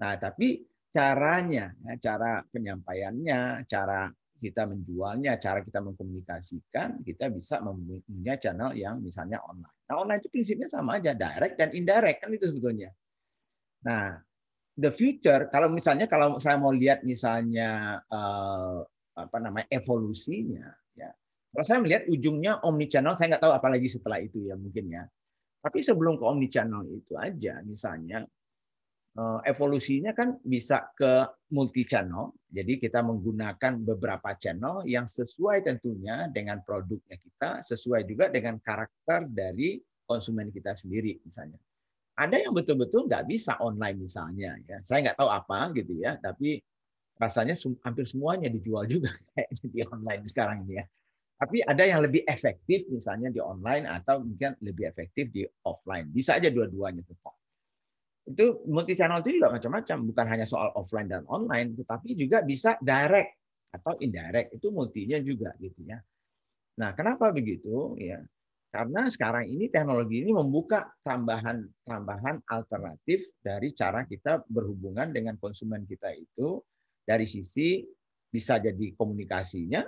Nah, tapi caranya, ya, cara penyampaiannya, cara kita menjualnya, cara kita mengkomunikasikan, kita bisa mempunyai channel yang misalnya online. Nah, online itu prinsipnya sama aja, direct dan indirect kan itu sebetulnya. Nah, the future kalau misalnya kalau saya mau lihat misalnya eh, apa namanya evolusinya, kalau saya melihat ujungnya omni channel, saya nggak tahu apalagi setelah itu ya mungkin ya. Tapi sebelum ke omni channel itu aja, misalnya eh, evolusinya kan bisa ke multi channel. Jadi kita menggunakan beberapa channel yang sesuai tentunya dengan produknya kita, sesuai juga dengan karakter dari konsumen kita sendiri misalnya. Ada yang betul-betul nggak bisa online misalnya. Ya. Saya nggak tahu apa gitu ya, tapi rasanya hampir semuanya dijual juga kayak di online sekarang ini ya. Tapi ada yang lebih efektif misalnya di online atau mungkin lebih efektif di offline. Bisa aja dua-duanya tetap. Itu multi channel itu juga macam-macam, bukan hanya soal offline dan online, tetapi juga bisa direct atau indirect. Itu multinya juga gitu ya. Nah, kenapa begitu? Ya, karena sekarang ini teknologi ini membuka tambahan-tambahan alternatif dari cara kita berhubungan dengan konsumen kita itu dari sisi bisa jadi komunikasinya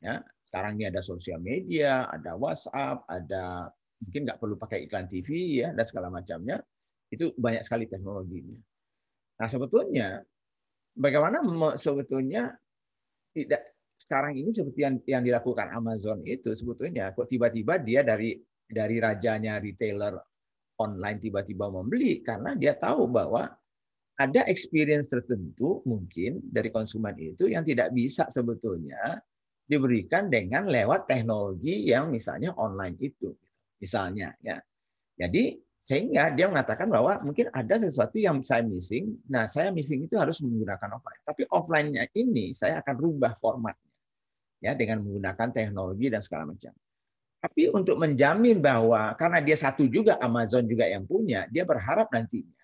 ya sekarang ini ada sosial media, ada WhatsApp, ada mungkin nggak perlu pakai iklan TV ya dan segala macamnya. Itu banyak sekali teknologinya. Nah sebetulnya bagaimana sebetulnya tidak sekarang ini seperti yang, yang dilakukan Amazon itu sebetulnya kok tiba-tiba dia dari dari rajanya retailer online tiba-tiba membeli karena dia tahu bahwa ada experience tertentu mungkin dari konsumen itu yang tidak bisa sebetulnya diberikan dengan lewat teknologi yang misalnya online itu, misalnya ya. Jadi sehingga dia mengatakan bahwa mungkin ada sesuatu yang saya missing. Nah, saya missing itu harus menggunakan offline. Tapi offline-nya ini saya akan rubah formatnya ya dengan menggunakan teknologi dan segala macam. Tapi untuk menjamin bahwa karena dia satu juga Amazon juga yang punya, dia berharap nantinya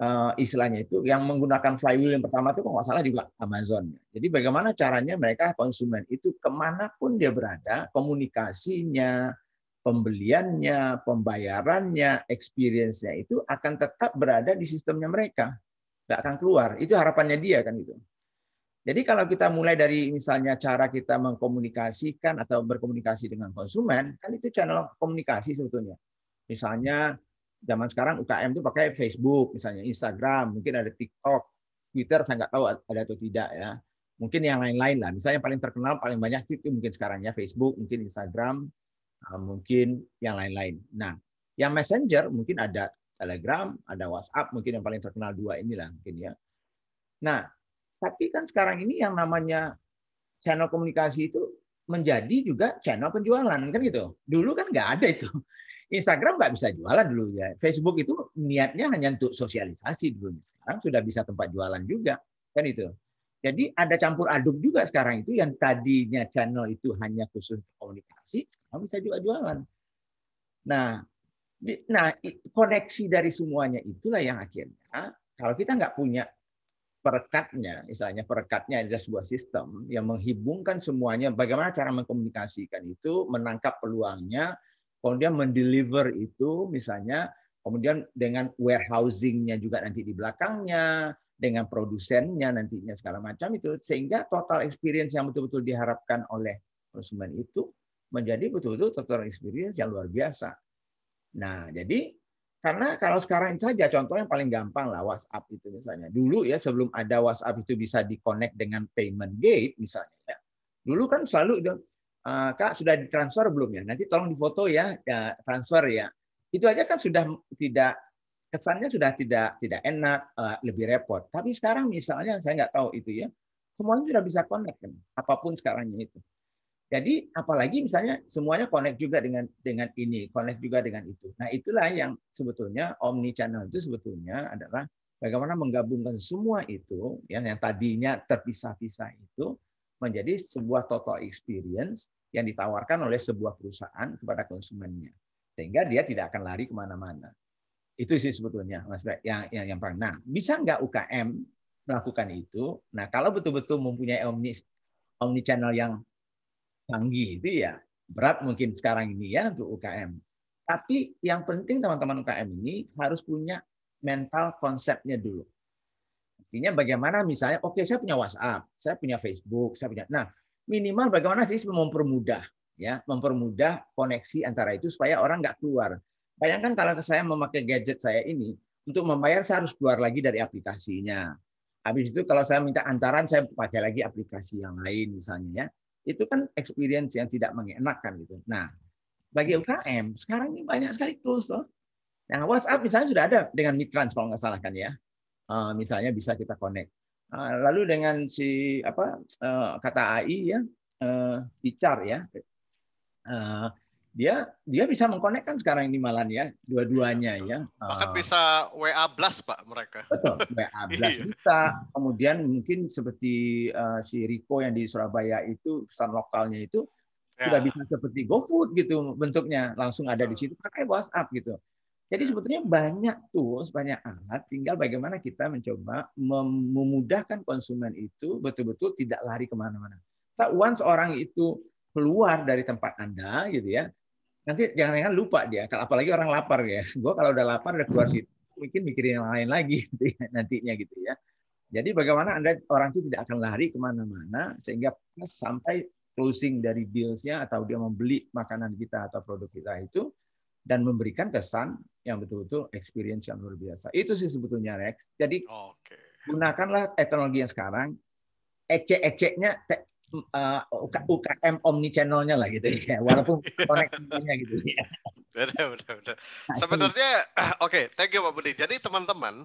uh, istilahnya itu yang menggunakan flywheel yang pertama itu kalau nggak salah juga Amazon. Jadi bagaimana caranya mereka konsumen itu kemanapun dia berada, komunikasinya, pembeliannya, pembayarannya, experience-nya itu akan tetap berada di sistemnya mereka, tidak akan keluar. Itu harapannya dia kan gitu. Jadi kalau kita mulai dari misalnya cara kita mengkomunikasikan atau berkomunikasi dengan konsumen, kan itu channel komunikasi sebetulnya. Misalnya zaman sekarang UKM itu pakai Facebook misalnya Instagram mungkin ada TikTok Twitter saya nggak tahu ada atau tidak ya mungkin yang lain-lain lah misalnya yang paling terkenal paling banyak itu mungkin sekarang ya Facebook mungkin Instagram eh, mungkin yang lain-lain nah yang Messenger mungkin ada Telegram ada WhatsApp mungkin yang paling terkenal dua inilah mungkin ya nah tapi kan sekarang ini yang namanya channel komunikasi itu menjadi juga channel penjualan kan gitu dulu kan nggak ada itu Instagram nggak bisa jualan dulu ya. Facebook itu niatnya hanya untuk sosialisasi dulu. Sekarang sudah bisa tempat jualan juga, kan itu. Jadi ada campur aduk juga sekarang itu yang tadinya channel itu hanya khusus komunikasi, sekarang bisa juga jualan. Nah, nah koneksi dari semuanya itulah yang akhirnya kalau kita nggak punya perekatnya, misalnya perekatnya ada sebuah sistem yang menghubungkan semuanya, bagaimana cara mengkomunikasikan itu, menangkap peluangnya, kemudian mendeliver itu misalnya kemudian dengan warehousingnya juga nanti di belakangnya, dengan produsennya nantinya segala macam itu, sehingga total experience yang betul-betul diharapkan oleh konsumen itu menjadi betul-betul total experience yang luar biasa. Nah, jadi karena kalau sekarang saja contoh yang paling gampang lah WhatsApp itu misalnya. Dulu ya sebelum ada WhatsApp itu bisa di dengan payment gate misalnya ya, Dulu kan selalu Eh, Kak sudah ditransfer belum ya? Nanti tolong difoto ya, ya transfer ya. Itu aja kan sudah tidak kesannya sudah tidak tidak enak, eh, lebih repot. Tapi sekarang misalnya saya nggak tahu itu ya, semuanya sudah bisa connect kan, apapun sekarangnya itu. Jadi apalagi misalnya semuanya connect juga dengan dengan ini, connect juga dengan itu. Nah itulah yang sebetulnya omni channel itu sebetulnya adalah bagaimana menggabungkan semua itu yang yang tadinya terpisah-pisah itu menjadi sebuah total experience yang ditawarkan oleh sebuah perusahaan kepada konsumennya. Sehingga dia tidak akan lari kemana-mana. Itu sih sebetulnya, Mas Bek, yang, yang, yang pernah Nah, bisa nggak UKM melakukan itu? Nah, kalau betul-betul mempunyai omni, omni channel yang canggih itu ya berat mungkin sekarang ini ya untuk UKM. Tapi yang penting teman-teman UKM ini harus punya mental konsepnya dulu. Artinya bagaimana misalnya, oke okay, saya punya WhatsApp, saya punya Facebook, saya punya. Nah minimal bagaimana sih mempermudah ya, mempermudah koneksi antara itu supaya orang nggak keluar. Bayangkan kalau saya memakai gadget saya ini untuk membayar saya harus keluar lagi dari aplikasinya. Habis itu kalau saya minta antaran saya pakai lagi aplikasi yang lain misalnya ya. Itu kan experience yang tidak mengenakan gitu. Nah, bagi UKM sekarang ini banyak sekali tools loh. Nah, WhatsApp misalnya sudah ada dengan Mitrans kalau nggak salah kan ya. Eh, misalnya bisa kita connect. Eh, lalu dengan si apa eh, kata AI ya, Icar ya, dia dia bisa mengkonekkan sekarang ini malan ya dua-duanya iya, ya. Bahkan uh, bisa WA blast pak mereka. Betul WA blast iya. bisa. Kemudian mungkin seperti uh, si Riko yang di Surabaya itu pesan lokalnya itu ya. sudah bisa seperti GoFood gitu bentuknya langsung ada di situ pakai WhatsApp gitu. Jadi sebetulnya banyak tools, banyak alat, tinggal bagaimana kita mencoba memudahkan konsumen itu betul-betul tidak lari kemana-mana. So, once orang itu keluar dari tempat Anda, gitu ya, nanti jangan-jangan lupa dia, apalagi orang lapar ya. Gue kalau udah lapar udah keluar situ, mungkin mikirin yang lain lagi gitu ya, nantinya gitu ya. Jadi bagaimana Anda orang itu tidak akan lari kemana-mana sehingga sampai closing dari dealsnya atau dia membeli makanan kita atau produk kita itu dan memberikan kesan yang betul-betul experience yang luar biasa. Itu sih sebetulnya Rex. Jadi okay. gunakanlah teknologi yang sekarang. Ecek-eceknya uh, eh, UKM omni channelnya lah gitu ya walaupun koneksinya gitu ya benar benar, nah, sebenarnya oke okay, thank you Pak Budi jadi teman-teman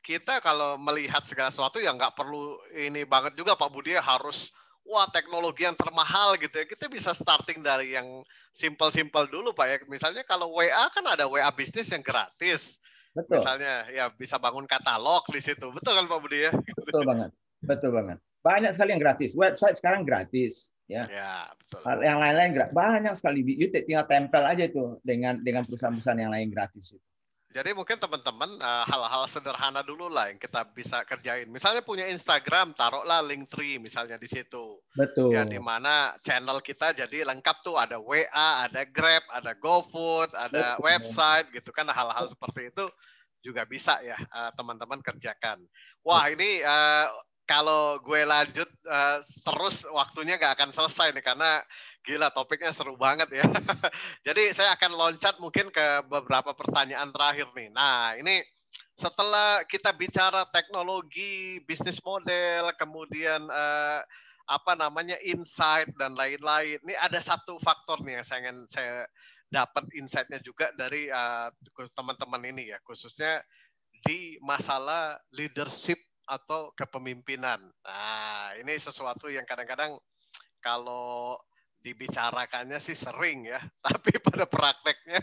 kita kalau melihat segala sesuatu yang nggak perlu ini banget juga Pak Budi harus wah teknologi yang termahal gitu ya. Kita bisa starting dari yang simple-simple dulu Pak ya. Misalnya kalau WA kan ada WA bisnis yang gratis. Betul. Misalnya ya bisa bangun katalog di situ. Betul kan Pak Budi ya? Betul banget. Betul banget. Banyak sekali yang gratis. Website sekarang gratis ya. ya betul. Yang lain-lain gratis, banyak sekali. You tinggal tempel aja itu dengan dengan perusahaan-perusahaan yang lain gratis itu. Jadi mungkin teman-teman uh, hal-hal sederhana dulu lah yang kita bisa kerjain. Misalnya punya Instagram, taruhlah link tree misalnya di situ. Betul. Ya di mana channel kita jadi lengkap tuh ada WA, ada Grab, ada GoFood, ada Betul. website gitu kan hal-hal seperti itu juga bisa ya uh, teman-teman kerjakan. Wah ini uh, kalau gue lanjut uh, terus waktunya nggak akan selesai nih karena gila topiknya seru banget ya. Jadi saya akan loncat mungkin ke beberapa pertanyaan terakhir nih. Nah ini setelah kita bicara teknologi, bisnis model, kemudian uh, apa namanya insight dan lain-lain. Ini ada satu faktor nih yang saya ingin saya dapat insightnya juga dari eh, teman-teman uh, teman -teman ini ya, khususnya di masalah leadership atau kepemimpinan. Nah, ini sesuatu yang kadang-kadang kalau dibicarakannya sih sering ya, tapi pada prakteknya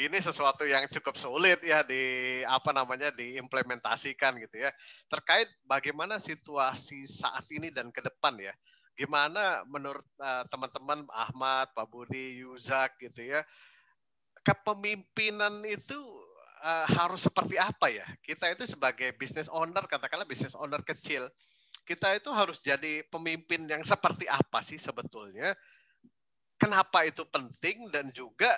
ini sesuatu yang cukup sulit ya di apa namanya diimplementasikan gitu ya. Terkait bagaimana situasi saat ini dan ke depan ya. Gimana menurut eh, teman-teman uh, Ahmad, Pak Budi, Yuzak gitu ya, kepemimpinan itu uh, harus seperti apa ya? Kita itu sebagai business owner, katakanlah business owner kecil, kita itu harus jadi pemimpin yang seperti apa sih sebetulnya? Kenapa itu penting dan juga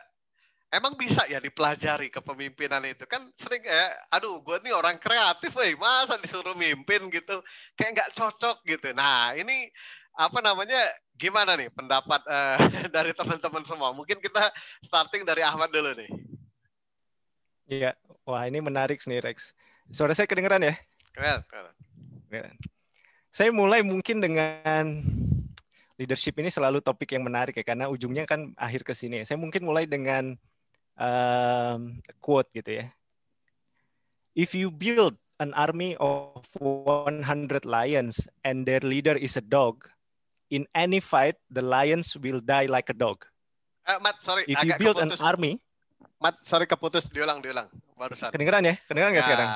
emang bisa ya dipelajari kepemimpinan itu kan sering ya aduh gue nih orang kreatif eh masa disuruh mimpin gitu kayak nggak cocok gitu nah ini apa namanya gimana nih pendapat uh, dari teman-teman semua mungkin kita starting dari Ahmad dulu nih Iya, wah ini menarik nih Rex. Suara saya kedengeran ya? Keren, keren. Saya mulai mungkin dengan leadership ini selalu topik yang menarik ya karena ujungnya kan akhir ke sini. Ya. Saya mungkin mulai dengan um, quote gitu ya. If you build an army of 100 lions and their leader is a dog, in any fight the lions will die like a dog. Uh, Matt, sorry, If you build keputus. an army, Mat, sorry keputus diulang diulang barusan. Kedengeran ya? Kedengeran nggak ya, sekarang?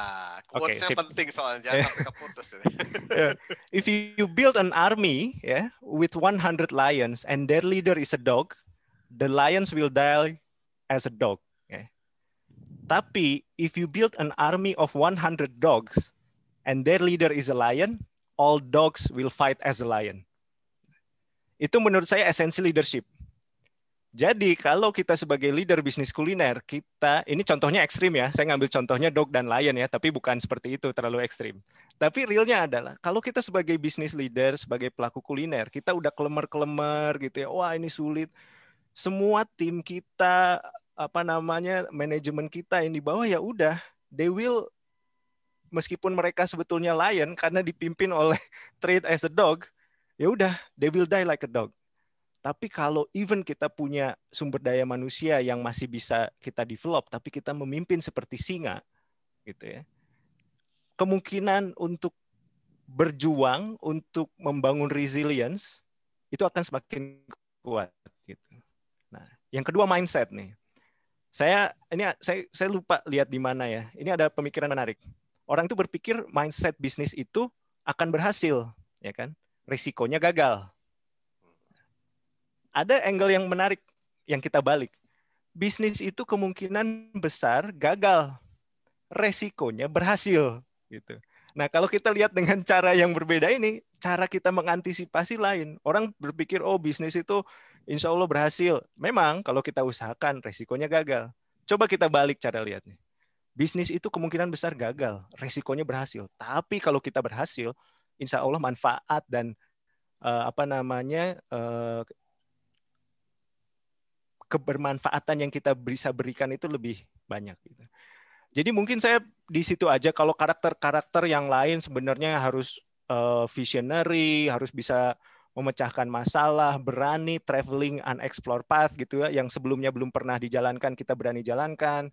Oke, okay, penting soalnya jangan ya. sampai keputus. Ya. If you build an army yeah, with 100 lions and their leader is a dog, the lions will die as a dog. Yeah. Tapi if you build an army of 100 dogs and their leader is a lion, all dogs will fight as a lion. Itu menurut saya esensi leadership jadi kalau kita sebagai leader bisnis kuliner, kita ini contohnya ekstrim ya. Saya ngambil contohnya dog dan lion ya, tapi bukan seperti itu terlalu ekstrim. Tapi realnya adalah kalau kita sebagai bisnis leader, sebagai pelaku kuliner, kita udah kelemer-kelemer gitu ya. Wah ini sulit. Semua tim kita apa namanya manajemen kita yang di bawah ya udah they will meskipun mereka sebetulnya lion karena dipimpin oleh trade as a dog ya udah they will die like a dog tapi kalau even kita punya sumber daya manusia yang masih bisa kita develop, tapi kita memimpin seperti singa, gitu ya. Kemungkinan untuk berjuang untuk membangun resilience itu akan semakin kuat. Gitu. Nah, yang kedua mindset nih. Saya ini saya saya lupa lihat di mana ya. Ini ada pemikiran menarik. Orang itu berpikir mindset bisnis itu akan berhasil, ya kan? Risikonya gagal ada angle yang menarik yang kita balik. Bisnis itu kemungkinan besar gagal, resikonya berhasil gitu. Nah, kalau kita lihat dengan cara yang berbeda ini, cara kita mengantisipasi lain. Orang berpikir, oh bisnis itu insya Allah berhasil. Memang kalau kita usahakan, resikonya gagal. Coba kita balik cara lihatnya. Bisnis itu kemungkinan besar gagal, resikonya berhasil. Tapi kalau kita berhasil, insya Allah manfaat dan eh, apa namanya eh, kebermanfaatan yang kita bisa berikan itu lebih banyak gitu. Jadi mungkin saya di situ aja kalau karakter-karakter yang lain sebenarnya harus eh, visionary, harus bisa memecahkan masalah, berani traveling unexplored path gitu ya, yang sebelumnya belum pernah dijalankan kita berani jalankan,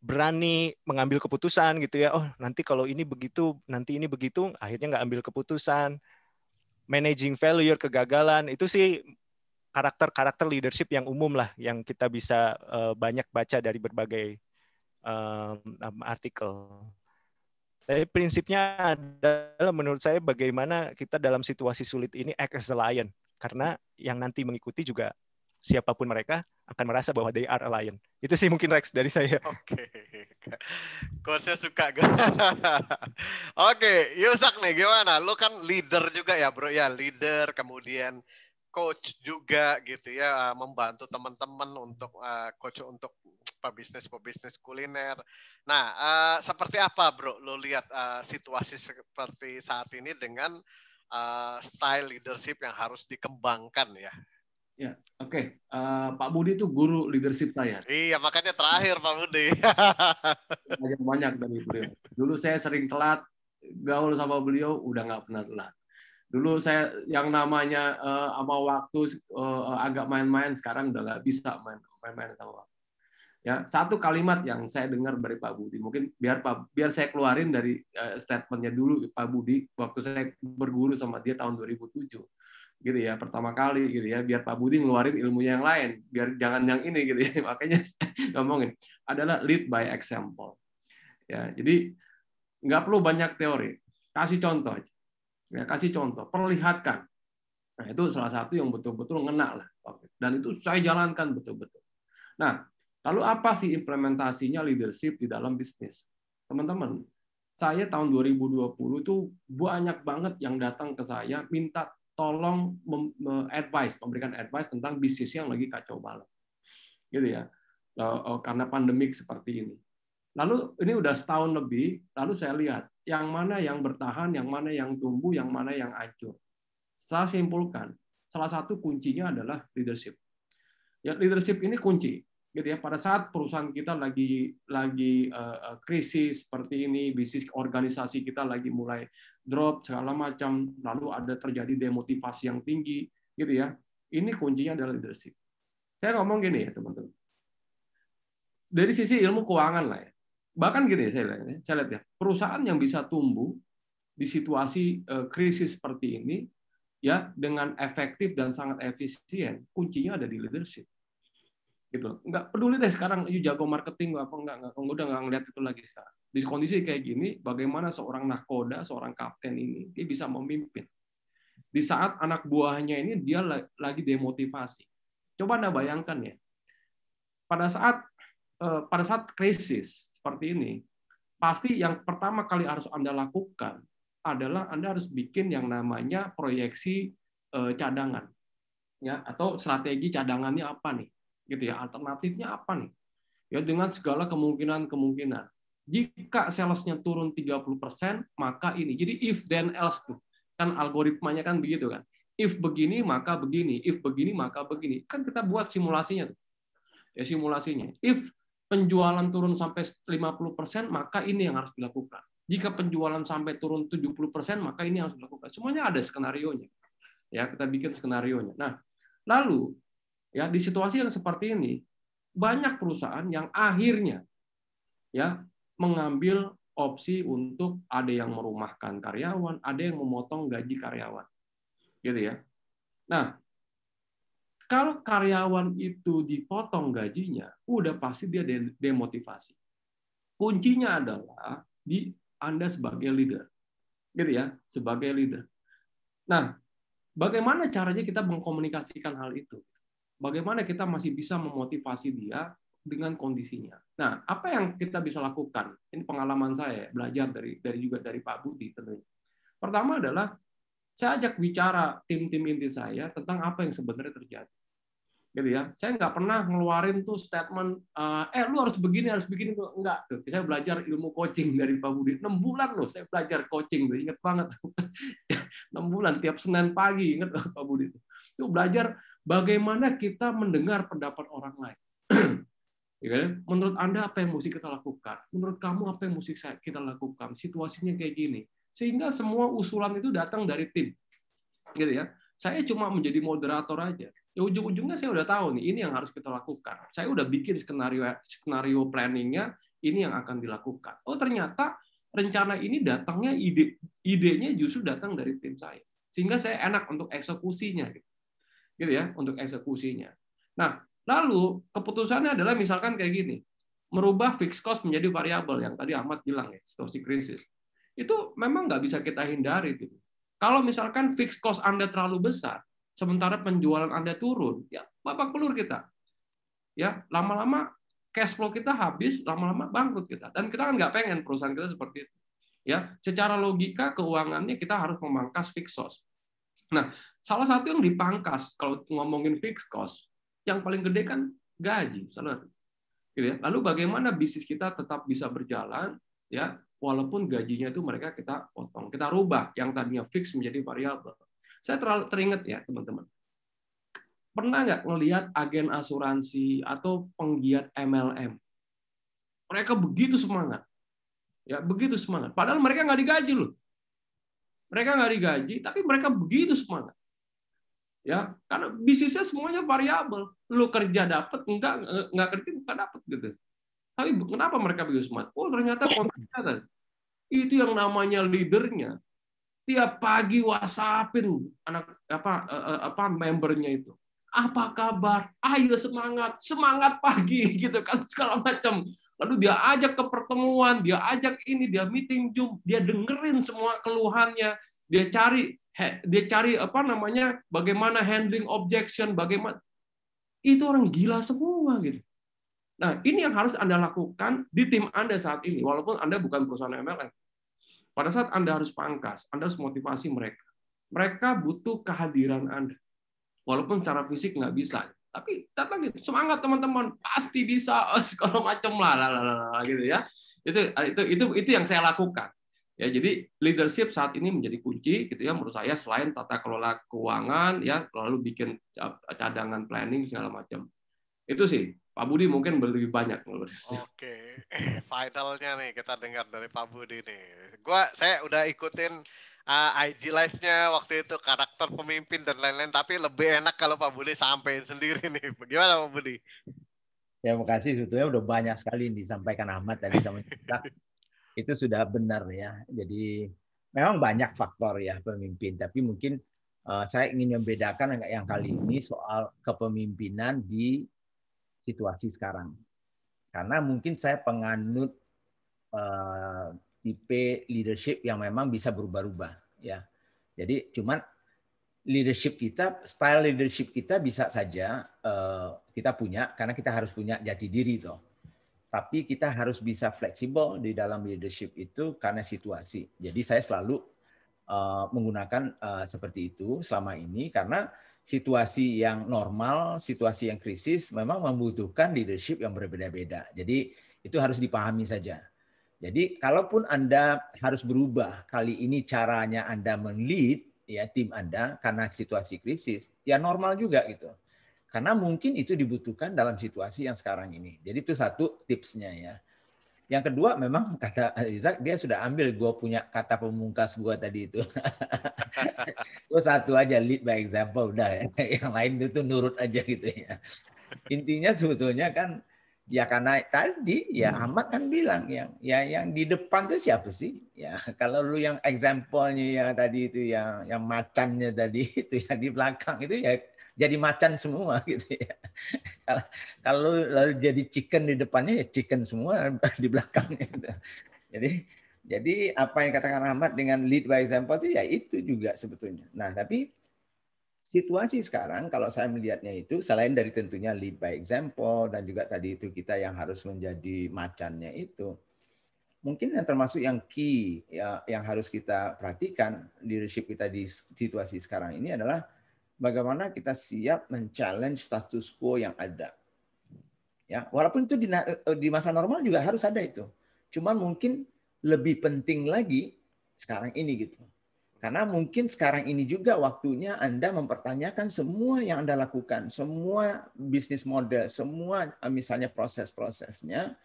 berani mengambil keputusan gitu ya, oh nanti kalau ini begitu, nanti ini begitu, akhirnya nggak ambil keputusan, managing failure kegagalan itu sih karakter-karakter leadership yang umum lah yang kita bisa uh, banyak baca dari berbagai um, artikel. Tapi prinsipnya adalah menurut saya bagaimana kita dalam situasi sulit ini act as a lion karena yang nanti mengikuti juga siapapun mereka akan merasa bahwa they are a lion. Itu sih mungkin Rex dari saya. Oke. Okay. saya suka. Oke, okay. Yusak nih gimana? Lu kan leader juga ya, Bro. Ya, leader kemudian coach juga gitu ya eh, membantu teman-teman untuk uh, coach untuk pebisnis pebisnis kuliner. Nah, uh, seperti apa bro lo lihat uh, situasi seperti saat ini dengan uh, style leadership yang harus dikembangkan ya? Ya, oke. Okay. Uh, Pak Budi itu guru leadership saya. Iya, makanya terakhir Pak Budi. Banyak banyak dari beliau. Dulu saya sering telat, gaul sama beliau udah nggak pernah telat. Dulu saya yang namanya uh, sama waktu uh, agak main-main, sekarang udah nggak bisa main-main sama waktu. Ya, satu kalimat yang saya dengar dari Pak Budi, mungkin biar Pak, biar saya keluarin dari uh, statementnya dulu Pak Budi waktu saya berguru sama dia tahun 2007 gitu ya pertama kali gitu ya biar Pak Budi ngeluarin ilmunya yang lain biar jangan yang ini gitu ya makanya ngomongin adalah lead by example ya jadi nggak perlu banyak teori kasih contoh aja. Ya, kasih contoh, perlihatkan. Nah, itu salah satu yang betul-betul ngena lah. Dan itu saya jalankan betul-betul. Nah, lalu apa sih implementasinya leadership di dalam bisnis? Teman-teman, saya tahun 2020 itu banyak banget yang datang ke saya minta tolong advice, memberikan advice tentang bisnis yang lagi kacau balau Gitu ya. Eh, eh, karena pandemik seperti ini. Lalu ini udah setahun lebih, lalu saya lihat yang mana yang bertahan, yang mana yang tumbuh, yang mana yang hancur. Saya simpulkan, salah satu kuncinya adalah leadership. Ya, leadership ini kunci. Gitu ya, pada saat perusahaan kita lagi lagi uh, krisis seperti ini, bisnis organisasi kita lagi mulai drop segala macam, lalu ada terjadi demotivasi yang tinggi, gitu ya. Ini kuncinya adalah leadership. Saya ngomong gini ya, teman-teman. Dari sisi ilmu keuangan lah ya bahkan gini saya lihat, ya, saya lihat ya perusahaan yang bisa tumbuh di situasi eh, krisis seperti ini ya dengan efektif dan sangat efisien kuncinya ada di leadership gitu nggak peduli deh sekarang you jago marketing apa enggak enggak udah nggak ngeliat itu lagi sekarang di kondisi kayak gini bagaimana seorang nakoda seorang kapten ini dia bisa memimpin di saat anak buahnya ini dia lagi demotivasi coba anda bayangkan ya pada saat eh, pada saat krisis seperti ini, pasti yang pertama kali harus Anda lakukan adalah Anda harus bikin yang namanya proyeksi eh, cadangan. Ya, atau strategi cadangannya apa nih? Gitu ya, alternatifnya apa nih? Ya dengan segala kemungkinan-kemungkinan. Jika salesnya turun 30%, maka ini. Jadi if then else tuh. Kan algoritmanya kan begitu kan. If begini, maka begini. If begini, maka begini. Kan kita buat simulasinya tuh. Ya simulasinya. If penjualan turun sampai 50%, maka ini yang harus dilakukan. Jika penjualan sampai turun 70%, maka ini yang harus dilakukan. Semuanya ada skenario nya, Ya, kita bikin skenario nya. Nah, lalu ya di situasi yang seperti ini banyak perusahaan yang akhirnya ya mengambil opsi untuk ada yang merumahkan karyawan, ada yang memotong gaji karyawan. Gitu ya. Nah, kalau karyawan itu dipotong gajinya, udah pasti dia demotivasi. Kuncinya adalah di Anda sebagai leader. Gitu ya, sebagai leader. Nah, bagaimana caranya kita mengkomunikasikan hal itu? Bagaimana kita masih bisa memotivasi dia dengan kondisinya. Nah, apa yang kita bisa lakukan? Ini pengalaman saya, belajar dari dari juga dari Pak Budi tentunya. Pertama adalah saya ajak bicara tim-tim inti saya tentang apa yang sebenarnya terjadi gitu ya. Saya nggak pernah ngeluarin tuh statement, eh, eh lu harus begini, harus begini, enggak. Tuh. Saya belajar ilmu coaching dari Pak Budi. enam bulan loh saya belajar coaching, tuh. inget banget. enam bulan, tiap Senin pagi, inget Pak Budi. Itu belajar bagaimana kita mendengar pendapat orang lain. Ya kan? Menurut Anda apa yang mesti kita lakukan? Menurut kamu apa yang mesti kita lakukan? Situasinya kayak gini. Sehingga semua usulan itu datang dari tim. Gitu ya saya cuma menjadi moderator aja. Ya ujung-ujungnya saya udah tahu nih, ini yang harus kita lakukan. Saya udah bikin skenario skenario planningnya, ini yang akan dilakukan. Oh ternyata rencana ini datangnya ide idenya justru datang dari tim saya, sehingga saya enak untuk eksekusinya, gitu, gitu ya, untuk eksekusinya. Nah lalu keputusannya adalah misalkan kayak gini, merubah fixed cost menjadi variabel yang tadi Ahmad bilang ya, situasi krisis. Itu memang nggak bisa kita hindari. Gitu. Kalau misalkan fixed cost Anda terlalu besar, sementara penjualan Anda turun, ya bapak pelur kita. Ya, lama-lama cash flow kita habis, lama-lama bangkrut kita. Dan kita kan nggak pengen perusahaan kita seperti itu. Ya, secara logika keuangannya kita harus memangkas fixed cost. Nah, salah satu yang dipangkas kalau ngomongin fixed cost, yang paling gede kan gaji, salary. Gitu ya. Lalu bagaimana bisnis kita tetap bisa berjalan, ya walaupun gajinya itu mereka kita potong. Kita rubah yang tadinya fix menjadi variabel. Saya terlalu teringat ya, teman-teman. Pernah nggak ngelihat agen asuransi atau penggiat MLM? Mereka begitu semangat. Ya, begitu semangat. Padahal mereka nggak digaji loh. Mereka nggak digaji, tapi mereka begitu semangat. Ya, karena bisnisnya semuanya variabel. Lu kerja dapat, enggak enggak kerja enggak dapat gitu. Tapi kenapa mereka begitu smart? Oh, ternyata kontennya itu yang namanya leadernya tiap pagi whatsappin anak apa e, e, apa membernya itu apa kabar ayo semangat semangat pagi gitu kan segala macam lalu dia ajak ke pertemuan dia ajak ini dia meeting zoom dia dengerin semua keluhannya dia cari dia cari apa namanya bagaimana handling objection bagaimana itu orang gila semua gitu Nah, ini yang harus Anda lakukan di tim Anda saat ini, walaupun Anda bukan perusahaan MLM. Pada saat Anda harus pangkas, Anda harus motivasi mereka. Mereka butuh kehadiran Anda. Walaupun secara fisik nggak bisa. Tapi datang gitu, semangat teman-teman, pasti bisa, segala macam lah, lah, lah, lah, gitu ya. Itu, itu, itu, itu yang saya lakukan. Ya, jadi leadership saat ini menjadi kunci gitu ya menurut saya selain tata kelola keuangan ya lalu bikin ya, cadangan planning segala macam. Itu sih Pak Budi mungkin lebih banyak ngelurisnya. Oke, eh, finalnya nih kita dengar dari Pak Budi nih. Gua saya udah ikutin uh, eh, IG live-nya waktu itu karakter pemimpin dan lain-lain, tapi lebih enak kalau Pak Budi sampein sendiri nih. Bagaimana Pak Budi? Ya, makasih. Sebetulnya udah banyak sekali yang disampaikan Ahmad tadi sama kita. itu sudah benar ya. Jadi memang banyak faktor ya pemimpin, tapi mungkin uh, saya ingin membedakan yang kali ini soal kepemimpinan di situasi sekarang. Karena mungkin saya penganut uh, tipe leadership yang memang bisa berubah-ubah ya. Jadi cuman leadership kita, style leadership kita bisa saja uh, kita punya karena kita harus punya jati diri toh. Tapi kita harus bisa fleksibel di dalam leadership itu karena situasi. Jadi saya selalu uh, menggunakan uh, seperti itu selama ini karena situasi yang normal, situasi yang krisis memang membutuhkan leadership yang berbeda-beda. Jadi itu harus dipahami saja. Jadi kalaupun Anda harus berubah kali ini caranya Anda men ya tim Anda karena situasi krisis, ya normal juga gitu. Karena mungkin itu dibutuhkan dalam situasi yang sekarang ini. Jadi itu satu tipsnya ya. Yang kedua memang kata Isaac dia sudah ambil gue punya kata pemungkas gue tadi itu. gue satu aja lead by example udah ya. Yang lain itu nurut aja gitu ya. Intinya sebetulnya kan ya karena tadi ya hmm. Ahmad kan bilang yang ya yang di depan tuh siapa sih? Ya kalau lu yang example-nya ya tadi itu yang yang macannya tadi itu yang di belakang itu ya jadi macan semua gitu ya. Kalau, lalu jadi chicken di depannya ya chicken semua di belakangnya. Gitu. Jadi jadi apa yang katakan Ahmad dengan lead by example itu ya itu juga sebetulnya. Nah tapi situasi sekarang kalau saya melihatnya itu selain dari tentunya lead by example dan juga tadi itu kita yang harus menjadi macannya itu mungkin yang termasuk yang key ya, yang harus kita perhatikan leadership kita di situasi sekarang ini adalah bagaimana kita siap men status quo yang ada. Ya, walaupun itu di, eh, masa normal juga harus ada itu. Cuma mungkin lebih penting lagi sekarang ini gitu. Karena mungkin sekarang ini juga waktunya Anda mempertanyakan semua yang Anda lakukan, semua bisnis model, semua eh, misalnya proses-prosesnya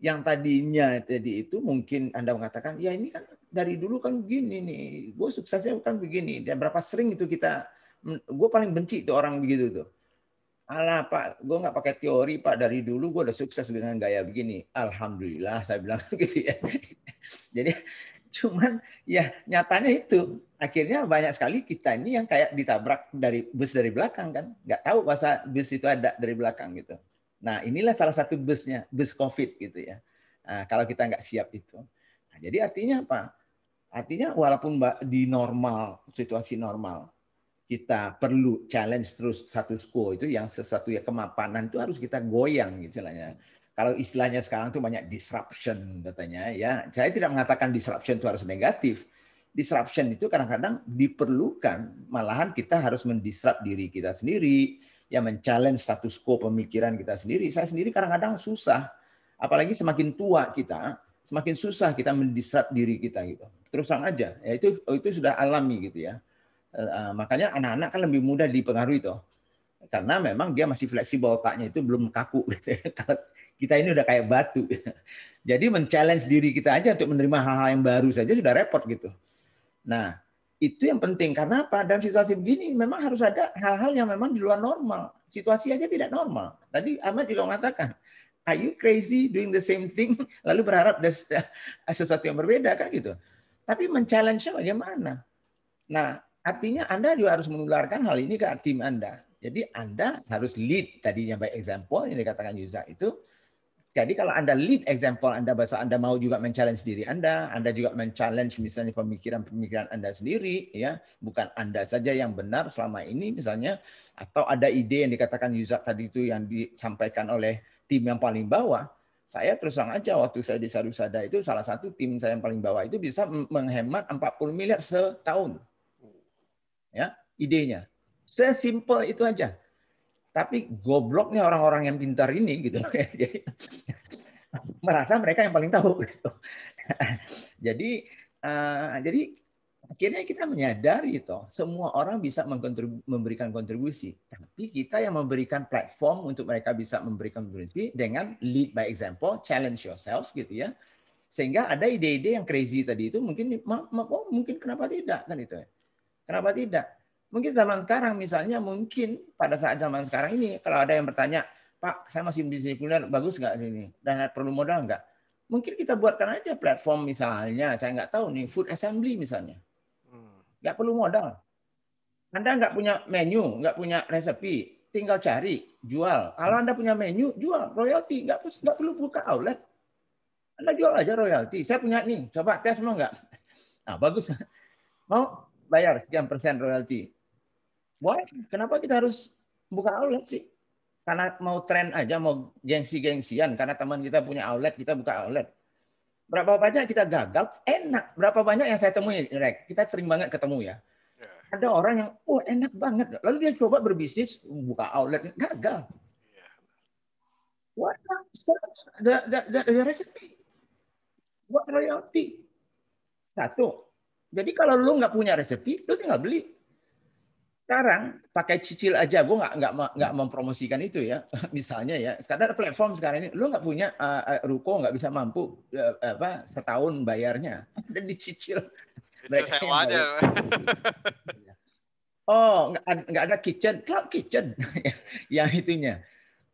yang tadinya jadi itu mungkin Anda mengatakan, ya ini kan dari dulu kan begini nih, gue suksesnya bukan begini. Dan berapa sering itu kita gue paling benci tuh orang begitu tuh. Alah Pak, gue nggak pakai teori Pak. Dari dulu gue udah sukses dengan gaya begini. Alhamdulillah saya bilang gitu ya. Jadi cuman ya nyatanya itu akhirnya banyak sekali kita ini yang kayak ditabrak dari bus dari belakang kan. Nggak tahu bahasa bus itu ada dari belakang gitu. Nah inilah salah satu busnya, bus COVID gitu ya. Nah, kalau kita nggak siap itu. Nah, jadi artinya apa? Artinya walaupun di normal, situasi normal, kita perlu challenge terus status quo itu yang sesuatu ya kemapanan itu harus kita goyang istilahnya. Kalau istilahnya sekarang itu banyak disruption katanya ya. Saya tidak mengatakan disruption itu harus negatif. Disruption itu kadang-kadang diperlukan, malahan kita harus mendisrupt diri kita sendiri, ya men-challenge status quo pemikiran kita sendiri. Saya sendiri kadang-kadang susah, apalagi semakin tua kita, semakin susah kita mendisrupt diri kita gitu. Terus terang aja, ya itu itu sudah alami gitu ya Eh, eh, makanya anak-anak kan lebih mudah dipengaruhi tuh karena memang dia masih fleksibel otaknya itu belum kaku gitu ya. kita ini udah kayak batu gitu. jadi men-challenge diri kita aja untuk menerima hal-hal yang baru saja sudah repot gitu nah itu yang penting karena apa dalam situasi begini memang harus ada hal-hal yang memang di luar normal situasi aja tidak normal tadi Ahmad juga mengatakan are you crazy doing the same thing lalu berharap ada sesuatu yang berbeda kan gitu tapi men-challenge-nya bagaimana nah Artinya Anda juga harus menularkan hal ini ke tim Anda. Jadi Anda harus lead tadinya by example yang dikatakan Yuza itu. Jadi kalau Anda lead example Anda bahasa Anda mau juga men-challenge diri Anda, Anda juga men-challenge misalnya pemikiran-pemikiran Anda sendiri ya, bukan Anda saja yang benar selama ini misalnya atau ada ide yang dikatakan Yuzak tadi itu yang disampaikan oleh tim yang paling bawah, saya terus terang aja waktu saya di Sarusada itu salah satu tim saya yang paling bawah itu bisa menghemat 40 miliar setahun ya idenya. Saya simple itu aja. Tapi gobloknya orang-orang yang pintar ini gitu. Jadi, merasa mereka yang paling tahu gitu. jadi uh, jadi akhirnya kita menyadari itu semua orang bisa memberikan kontribusi tapi kita yang memberikan platform untuk mereka bisa memberikan kontribusi dengan lead by example challenge yourself gitu ya sehingga ada ide-ide yang crazy tadi itu mungkin oh, mungkin kenapa tidak kan itu ya Kenapa tidak? Mungkin zaman sekarang misalnya mungkin pada saat zaman sekarang ini kalau ada yang bertanya, Pak, saya masih bisnis kuliner, bagus nggak ini? Dan perlu modal nggak? Mungkin kita buatkan aja platform misalnya, saya nggak tahu nih, food assembly misalnya. Hmm. Nggak perlu modal. Anda nggak punya menu, nggak punya resepi, tinggal cari, jual. Kalau Anda punya menu, jual. Royalty, nggak, nggak perlu buka outlet. Anda jual aja royalty. Saya punya nih, coba tes mau nggak? Nah, bagus. Mau? bayar sekian persen royalti. Why? Kenapa kita harus buka outlet sih? Karena mau tren aja, mau gengsi-gengsian. Karena teman kita punya outlet, kita buka outlet. Berapa banyak kita gagal, enak. Berapa banyak yang saya temui, Rek? Kita sering banget ketemu ya. ya. Ada orang yang, oh enak banget. Lalu dia coba berbisnis, buka outlet, gagal. Iya. What the, the, the, the recipe? What royalty? Satu, jadi kalau lu nggak punya resepi, lu tinggal beli. Sekarang pakai cicil aja, gue nggak nggak nggak mempromosikan itu ya. Misalnya ya, sekarang ada platform sekarang ini, lu nggak punya uh, ruko nggak bisa mampu uh, apa setahun bayarnya, dan dicicil. Itu aja. Oh, nggak ada kitchen, cloud kitchen yang itunya.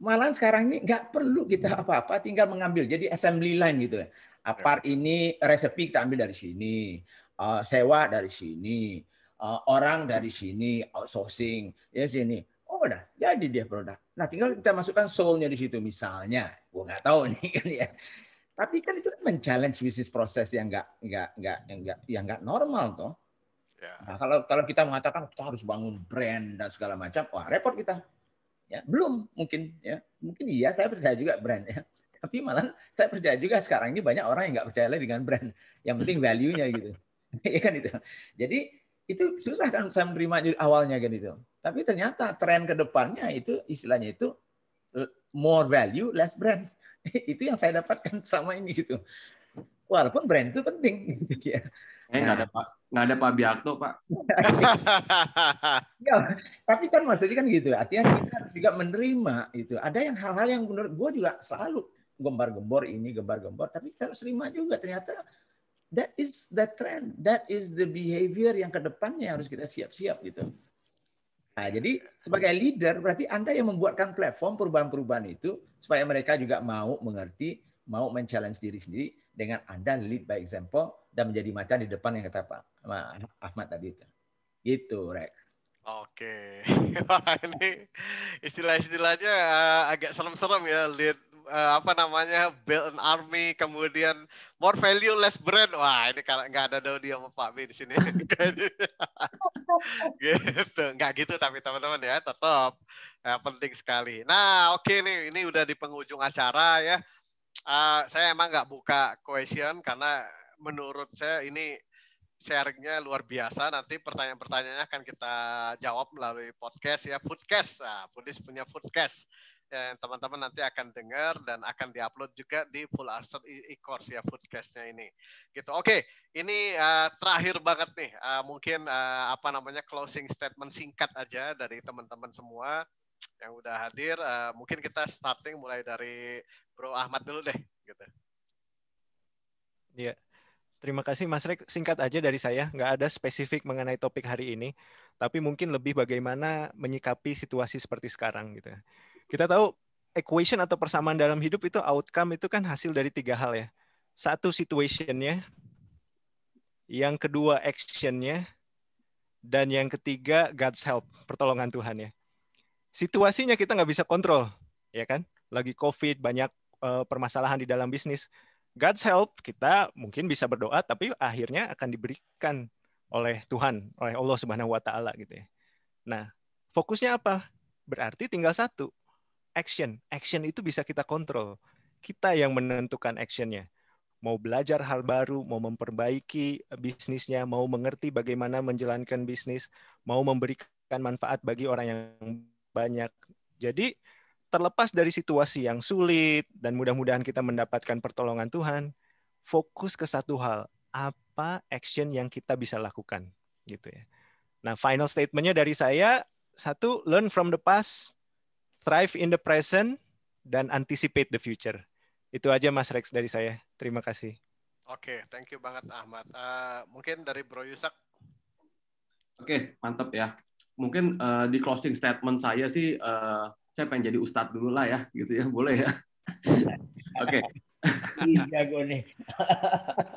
Malah sekarang ini nggak perlu kita apa-apa, tinggal mengambil. Jadi assembly line gitu ya. Apart ya. ini resepi kita ambil dari sini. Eh, sewa dari sini, eh, orang dari sini, outsourcing, ya sini. Oh udah, jadi dia produk. Nah tinggal kita masukkan soulnya di situ misalnya, gue nggak tahu nih kan ya. Tapi kan itu kan men-challenge bisnis proses yang nggak nggak nggak nggak yang nggak normal toh. Ya. Nah, kalau kalau kita mengatakan kita harus bangun brand dan segala macam, wah repot kita. Ya, belum mungkin ya. Mungkin iya, saya percaya juga brand ya. Tapi malah saya percaya juga sekarang ini banyak orang yang nggak percaya lagi dengan brand. Yang penting value-nya gitu ya kan itu. Jadi itu susah kan saya menerima awalnya kan itu. Tapi ternyata tren ke depannya itu istilahnya itu eh, more value less brand. itu yang saya dapatkan sama ini gitu. Walaupun brand itu penting gitu ya. Eh, nah, nggak ada Pak, nggak ada Pak Biakto Pak. ya, tapi kan maksudnya kan gitu. Artinya kita juga menerima itu. Ada yang hal-hal yang menurut gue juga selalu gembar-gembor ini, gembar-gembor. Tapi kita harus terima juga. Ternyata That is the trend, that is the behavior yang kedepannya harus kita siap-siap gitu. Nah, jadi sebagai leader berarti Anda yang membuatkan platform perubahan-perubahan itu supaya mereka juga mau mengerti, mau men-challenge diri sendiri dengan Anda lead by example dan menjadi macan di depan yang kata Pak Ahmad tadi itu. Gitu, Rek. Oke. ini istilah-istilahnya eh, agak serem-serem ya lead uh, apa namanya build an army kemudian more value less brand wah ini kalau nggak ada Dodi sama Pak B di sini gitu nggak gitu tapi teman-teman ya tetap ya, penting sekali nah oke okay nih ini udah di penghujung acara ya uh, saya emang nggak buka question karena menurut saya ini sharingnya luar biasa. Nanti pertanyaan-pertanyaannya akan kita jawab melalui podcast ya, foodcast. Nah, Foodies punya foodcast yang teman-teman nanti akan dengar dan akan diupload juga di Full Asset e-course ya foodcastnya ini. Gitu. Oke, ini uh, terakhir banget nih. Uh, mungkin uh, apa namanya closing statement singkat aja dari teman-teman semua yang udah hadir. Uh, mungkin kita starting mulai dari Bro Ahmad dulu deh. Gitu. Iya. Terima kasih Mas Rek. Singkat aja dari saya, nggak ada spesifik mengenai topik hari ini, tapi mungkin lebih bagaimana menyikapi situasi seperti sekarang gitu. Ya. Kita tahu equation atau persamaan dalam hidup itu outcome itu kan hasil dari tiga hal ya. Satu situationnya, yang kedua actionnya, dan yang ketiga God's help, pertolongan Tuhan ya. Situasinya kita nggak bisa kontrol, ya kan? Lagi COVID banyak uh, permasalahan di dalam bisnis. God's help kita mungkin bisa berdoa, tapi akhirnya akan diberikan oleh Tuhan, oleh Allah Subhanahu Wa Taala gitu ya. Nah, fokusnya apa? Berarti tinggal satu, action. Action itu bisa kita kontrol. Kita yang menentukan actionnya. Mau belajar hal baru, mau memperbaiki bisnisnya, mau mengerti bagaimana menjalankan bisnis, mau memberikan manfaat bagi orang yang banyak. Jadi terlepas dari situasi yang sulit dan mudah-mudahan kita mendapatkan pertolongan Tuhan, fokus ke satu hal, apa action yang kita bisa lakukan gitu ya. Nah, final statementnya dari saya, satu, learn from the past, thrive in the present, dan anticipate the future. Itu aja Mas Rex dari saya. Terima kasih. Oke, okay, thank you banget Ahmad. Uh, mungkin dari Bro Yusak. Oke, okay, mantap ya. Mungkin uh, di closing statement saya sih, uh, saya pengen jadi ustadz dulu lah ya, gitu ya, boleh ya. Oke. Okay. Jago nih.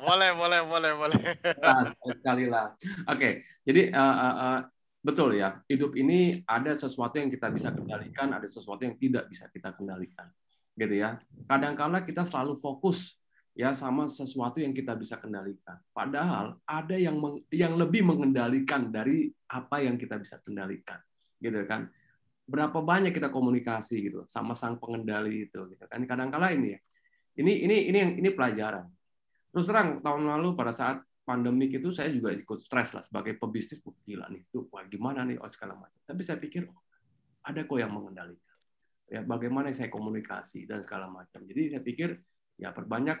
boleh, boleh, boleh, boleh. Nah, sekali lah. Oke, okay. jadi uh, uh, Betul ya, hidup ini ada sesuatu yang kita bisa kendalikan, ada sesuatu yang tidak bisa kita kendalikan. Gitu ya. Kadangkala kala kita selalu fokus ya sama sesuatu yang kita bisa kendalikan. Padahal ada yang meng, yang lebih mengendalikan dari apa yang kita bisa kendalikan, gitu kan? Berapa banyak kita komunikasi gitu sama sang pengendali itu, gitu kan? Kadangkala kala ini ya, ini ini ini yang ini pelajaran. Terus terang tahun lalu pada saat pandemik itu saya juga ikut stres lah sebagai pebisnis oh, gila nih tuh wah gimana nih oh segala macam tapi saya pikir oh, ada kok yang mengendalikan ya bagaimana saya komunikasi dan segala macam jadi saya pikir ya perbanyak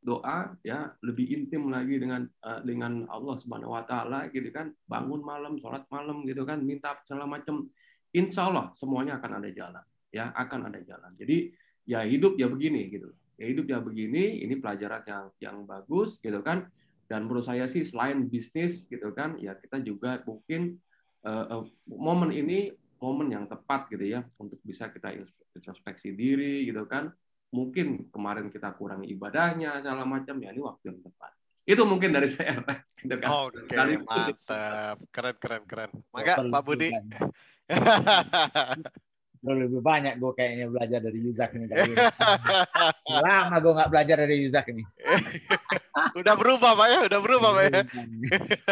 doa ya lebih intim lagi dengan uh, dengan Allah Subhanahu Wa Taala gitu kan bangun malam sholat malam gitu kan minta segala macam insya Allah semuanya akan ada jalan ya akan ada jalan jadi ya hidup ya begini gitu ya hidup ya begini ini pelajaran yang yang bagus gitu kan dan menurut saya sih selain bisnis gitu kan, ya kita juga mungkin uh, uh, momen ini momen yang tepat gitu ya untuk bisa kita introspeksi diri gitu kan. Mungkin kemarin kita kurang ibadahnya segala macam ya ini waktu yang tepat. Itu mungkin dari saya. Gitu kan. Oke, okay, mantap. Keren, keren, keren. Maka Pak Budi. lebih banyak gue kayaknya belajar dari Yuzak ini. Lama gue nggak belajar dari Yuzak ini. udah berubah pak ya, udah berubah pak ya. Iya, iya.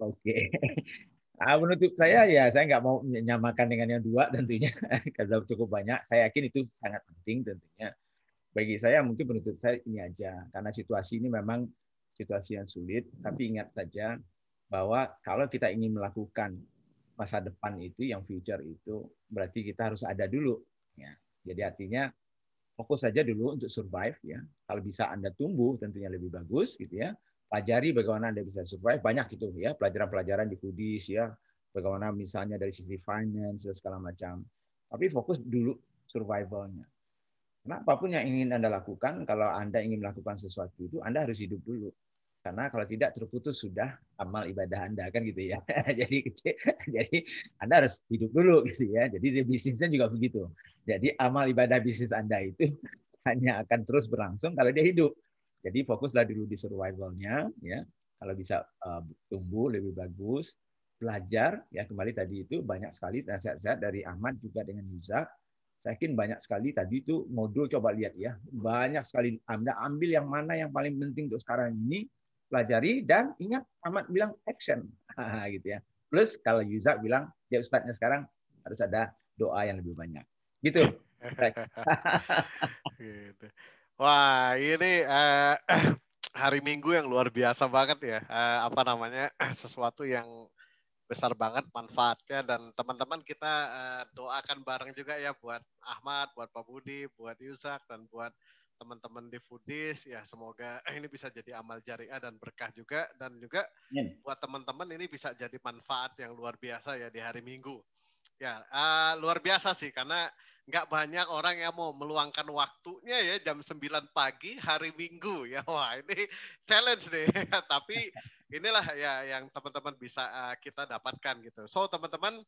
Oke. Ah, menutup saya ya saya nggak mau menyamakan dengan yang dua tentunya karena cukup banyak. Saya yakin itu sangat penting tentunya. Bagi saya mungkin menutup saya ini aja karena situasi ini memang situasi yang sulit. Tapi ingat saja bahwa kalau kita ingin melakukan masa depan itu yang future itu berarti kita harus ada dulu ya jadi artinya fokus saja dulu untuk survive ya kalau bisa anda tumbuh tentunya lebih bagus gitu ya pelajari bagaimana anda bisa survive banyak gitu ya pelajaran-pelajaran di Foodies ya bagaimana misalnya dari sisi finance dan segala macam tapi fokus dulu survivalnya karena apapun yang ingin anda lakukan kalau anda ingin melakukan sesuatu itu anda harus hidup dulu karena kalau tidak terputus sudah amal ibadah Anda kan gitu ya. jadi jadi Anda harus hidup dulu gitu ya. Jadi di bisnisnya juga begitu. Jadi amal ibadah bisnis Anda itu hanya akan terus berlangsung kalau dia hidup. Jadi fokuslah dulu di survivalnya ya. Kalau bisa uh, tumbuh lebih bagus, belajar ya kembali tadi itu banyak sekali nasihat-nasihat dari Ahmad juga dengan Yuza. Saya yakin banyak sekali tadi itu modul coba lihat ya. Banyak sekali Anda ambil yang mana yang paling penting untuk sekarang ini pelajari dan ingat Ahmad bilang action gitu ya. Plus kalau Yuza bilang ya ustadznya sekarang harus ada doa yang lebih banyak. Gitu. gitu. gitu. Wah, ini uh, hari Minggu yang luar biasa banget ya. Uh, apa namanya? sesuatu yang besar banget manfaatnya dan teman-teman kita uh, doakan bareng juga ya buat Ahmad, buat Pak Budi, buat Yusak dan buat teman-teman di Foodies ya semoga eh, ini bisa jadi amal jariah dan berkah juga dan juga yeah. buat teman-teman ini bisa jadi manfaat yang luar biasa ya di hari Minggu. Ya, uh, luar biasa sih karena nggak banyak orang yang mau meluangkan waktunya ya jam 9 pagi hari Minggu ya. Wah, ini challenge deh. Tapi inilah ya yang teman-teman bisa uh, kita dapatkan gitu. So, teman-teman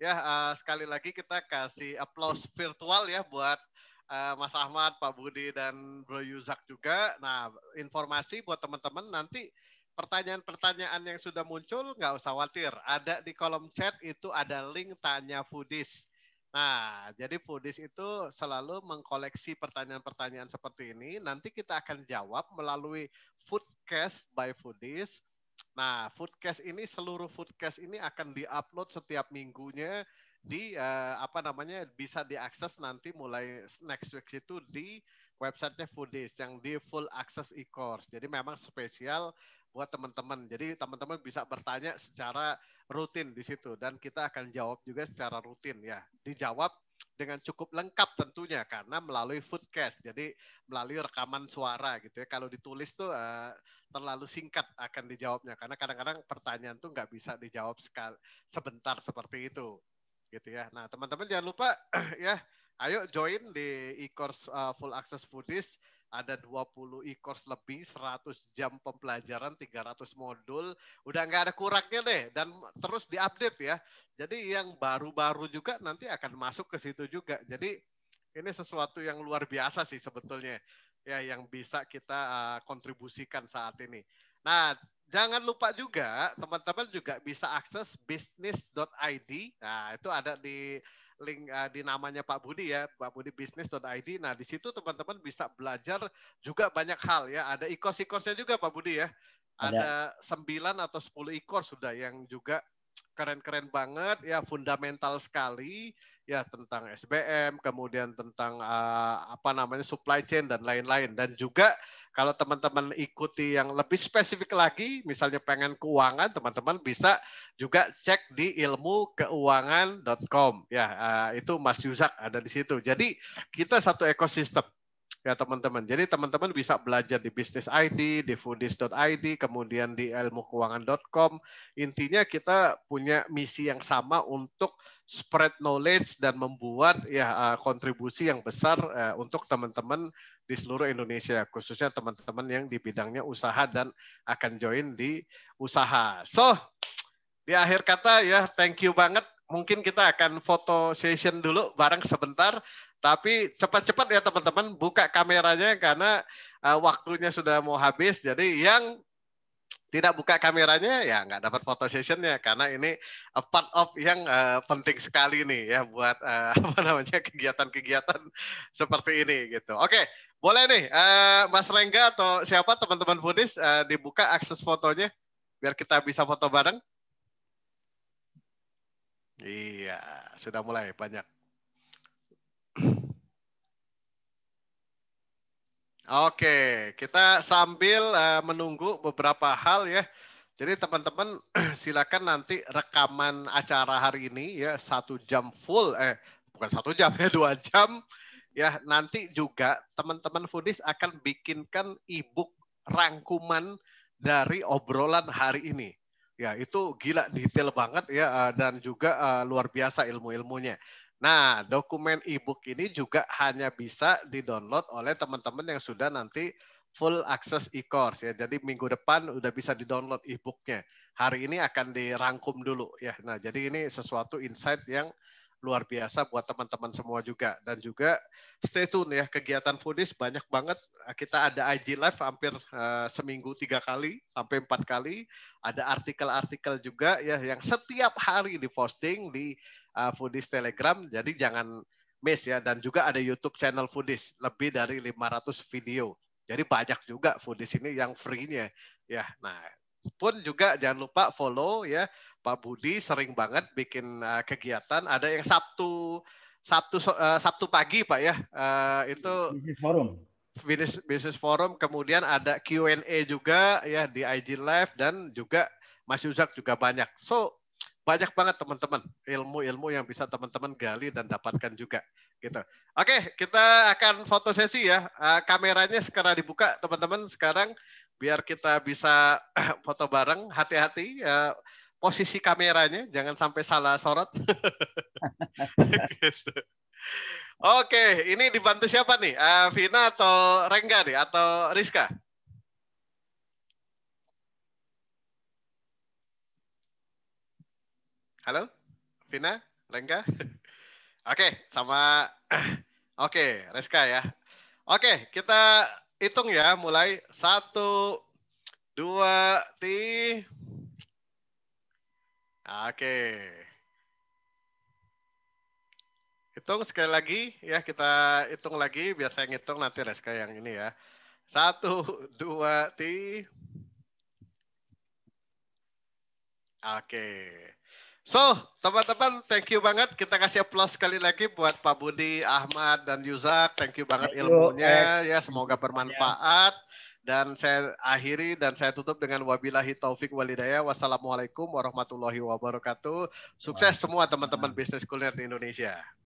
ya uh, sekali lagi kita kasih applause virtual ya buat uh, Mas Ahmad, Pak Budi dan Bro Yuzak juga. Nah, informasi buat teman-teman nanti pertanyaan-pertanyaan yang sudah muncul nggak usah khawatir. Ada di kolom chat itu ada link tanya foodies. Nah, jadi Foodies itu selalu mengkoleksi pertanyaan-pertanyaan seperti ini. Nanti kita akan jawab melalui Foodcast by Foodies. Nah, Foodcast ini seluruh Foodcast ini akan diupload setiap minggunya di uh, apa namanya bisa diakses nanti mulai next week itu di websitenya Foodies yang di full access e-course. Jadi memang spesial buat teman-teman. Jadi teman-teman bisa bertanya secara rutin di situ dan kita akan jawab juga secara rutin ya. Dijawab dengan cukup lengkap tentunya karena melalui foodcast jadi melalui rekaman suara gitu ya kalau ditulis tuh uh, terlalu singkat akan dijawabnya karena kadang-kadang pertanyaan tuh nggak bisa dijawab sekali sebentar seperti itu gitu ya. Nah, teman-teman jangan lupa ya, ayo join di e-course uh, Full Access Foodies. Ada 20 e-course lebih, 100 jam pembelajaran, 300 modul. Udah nggak ada kurangnya deh, dan terus diupdate ya. Jadi yang baru-baru juga nanti akan masuk ke situ juga. Jadi ini sesuatu yang luar biasa sih sebetulnya ya yang bisa kita uh, kontribusikan saat ini. Nah, Jangan lupa juga teman-teman juga bisa akses bisnis.id. Nah, itu ada di link uh, di namanya Pak Budi ya, Pak Budi bisnis.id. Nah, di situ teman-teman bisa belajar juga banyak hal ya. Ada e-course e-course-nya juga Pak Budi ya. Ada, ada 9 atau 10 e-course sudah yang juga keren-keren banget ya fundamental sekali ya tentang SBM kemudian tentang uh, apa namanya supply chain dan lain-lain dan juga kalau teman-teman ikuti yang lebih spesifik lagi misalnya pengen keuangan teman-teman bisa juga cek di ilmu keuangan.com ya uh, itu Mas Yusak ada di situ jadi kita satu ekosistem ya teman-teman. Jadi teman-teman bisa belajar di bisnis ID, di foodies.id, kemudian di ilmukeuangan.com. Intinya kita punya misi yang sama untuk spread knowledge dan membuat ya eh, kontribusi yang besar eh, untuk teman-teman di seluruh Indonesia, khususnya teman-teman yang di bidangnya usaha dan akan join di usaha. So, di akhir kata ya thank you banget mungkin kita akan foto session dulu bareng sebentar tapi cepat-cepat ya teman-teman buka kameranya karena uh, waktunya sudah mau habis. Jadi yang tidak buka kameranya ya nggak dapat foto sessionnya karena ini a part of yang uh, penting sekali nih ya buat uh, apa namanya kegiatan-kegiatan seperti ini gitu. Oke, okay, boleh nih uh, Mas Rengga atau siapa teman-teman foodies, uh, dibuka akses fotonya biar kita bisa foto bareng. Iya, sudah mulai banyak. Oke, kita sambil eh, menunggu beberapa hal ya. Jadi teman-teman silakan nanti rekaman acara hari ini ya satu jam full eh bukan satu jam ya dua jam ya nanti juga teman-teman Foodies akan bikinkan ebook rangkuman dari obrolan hari ini ya itu gila detail banget ya eh, dan juga eh, luar biasa ilmu-ilmunya. Nah, dokumen e-book ini juga hanya bisa di-download oleh teman-teman yang sudah nanti full akses e-course ya. Jadi minggu depan udah bisa di-download e-booknya. Hari ini akan dirangkum dulu ya. Nah, jadi ini sesuatu insight yang luar biasa buat teman-teman semua juga dan juga stay tune ya kegiatan Foodies banyak banget kita ada IG live hampir uh, seminggu tiga kali sampai empat kali ada artikel-artikel juga ya yang setiap hari di diposting di uh, Foodies Telegram. Jadi jangan miss ya. Dan juga ada YouTube channel Foodies. Lebih dari 500 video. Jadi banyak juga Foodies ini yang free-nya. Ya, nah pun juga jangan lupa follow ya Pak Budi sering banget bikin uh, kegiatan ada yang Sabtu Sabtu uh, Sabtu pagi Pak ya uh, itu bisnis forum bisnis bisnis forum kemudian ada Q&A juga ya di IG live dan juga Mas Yusak juga banyak so banyak banget teman-teman ilmu-ilmu yang bisa teman-teman gali dan dapatkan juga gitu. Oke, kita akan foto sesi ya. Eh, kameranya sekarang dibuka teman-teman sekarang biar kita bisa foto bareng. Hati-hati ya posisi kameranya jangan sampai salah sorot. gitu. Oke, ini dibantu siapa nih? Eh, Vina atau Rengga nih atau Rizka? Halo, Vina, Lengga, Oke, okay, sama. Oke, okay, Reska ya. Oke, okay, kita hitung ya. Mulai satu, dua, tiga. Oke. Hitung sekali lagi ya. Kita hitung lagi. Biasanya ngitung nanti Reska yang ini ya. Satu, dua, tiga. Oke. So, teman-teman, thank you banget. Kita kasih aplaus sekali lagi buat Pak Budi, Ahmad, dan Yuzak. Thank you banget thank you, ilmunya. Ya, semoga iya. bermanfaat. Dan saya akhiri dan saya tutup dengan wabilahi taufik walidaya. Wassalamualaikum warahmatullahi wabarakatuh. Sukses semua teman-teman bisnis kuliner di Indonesia.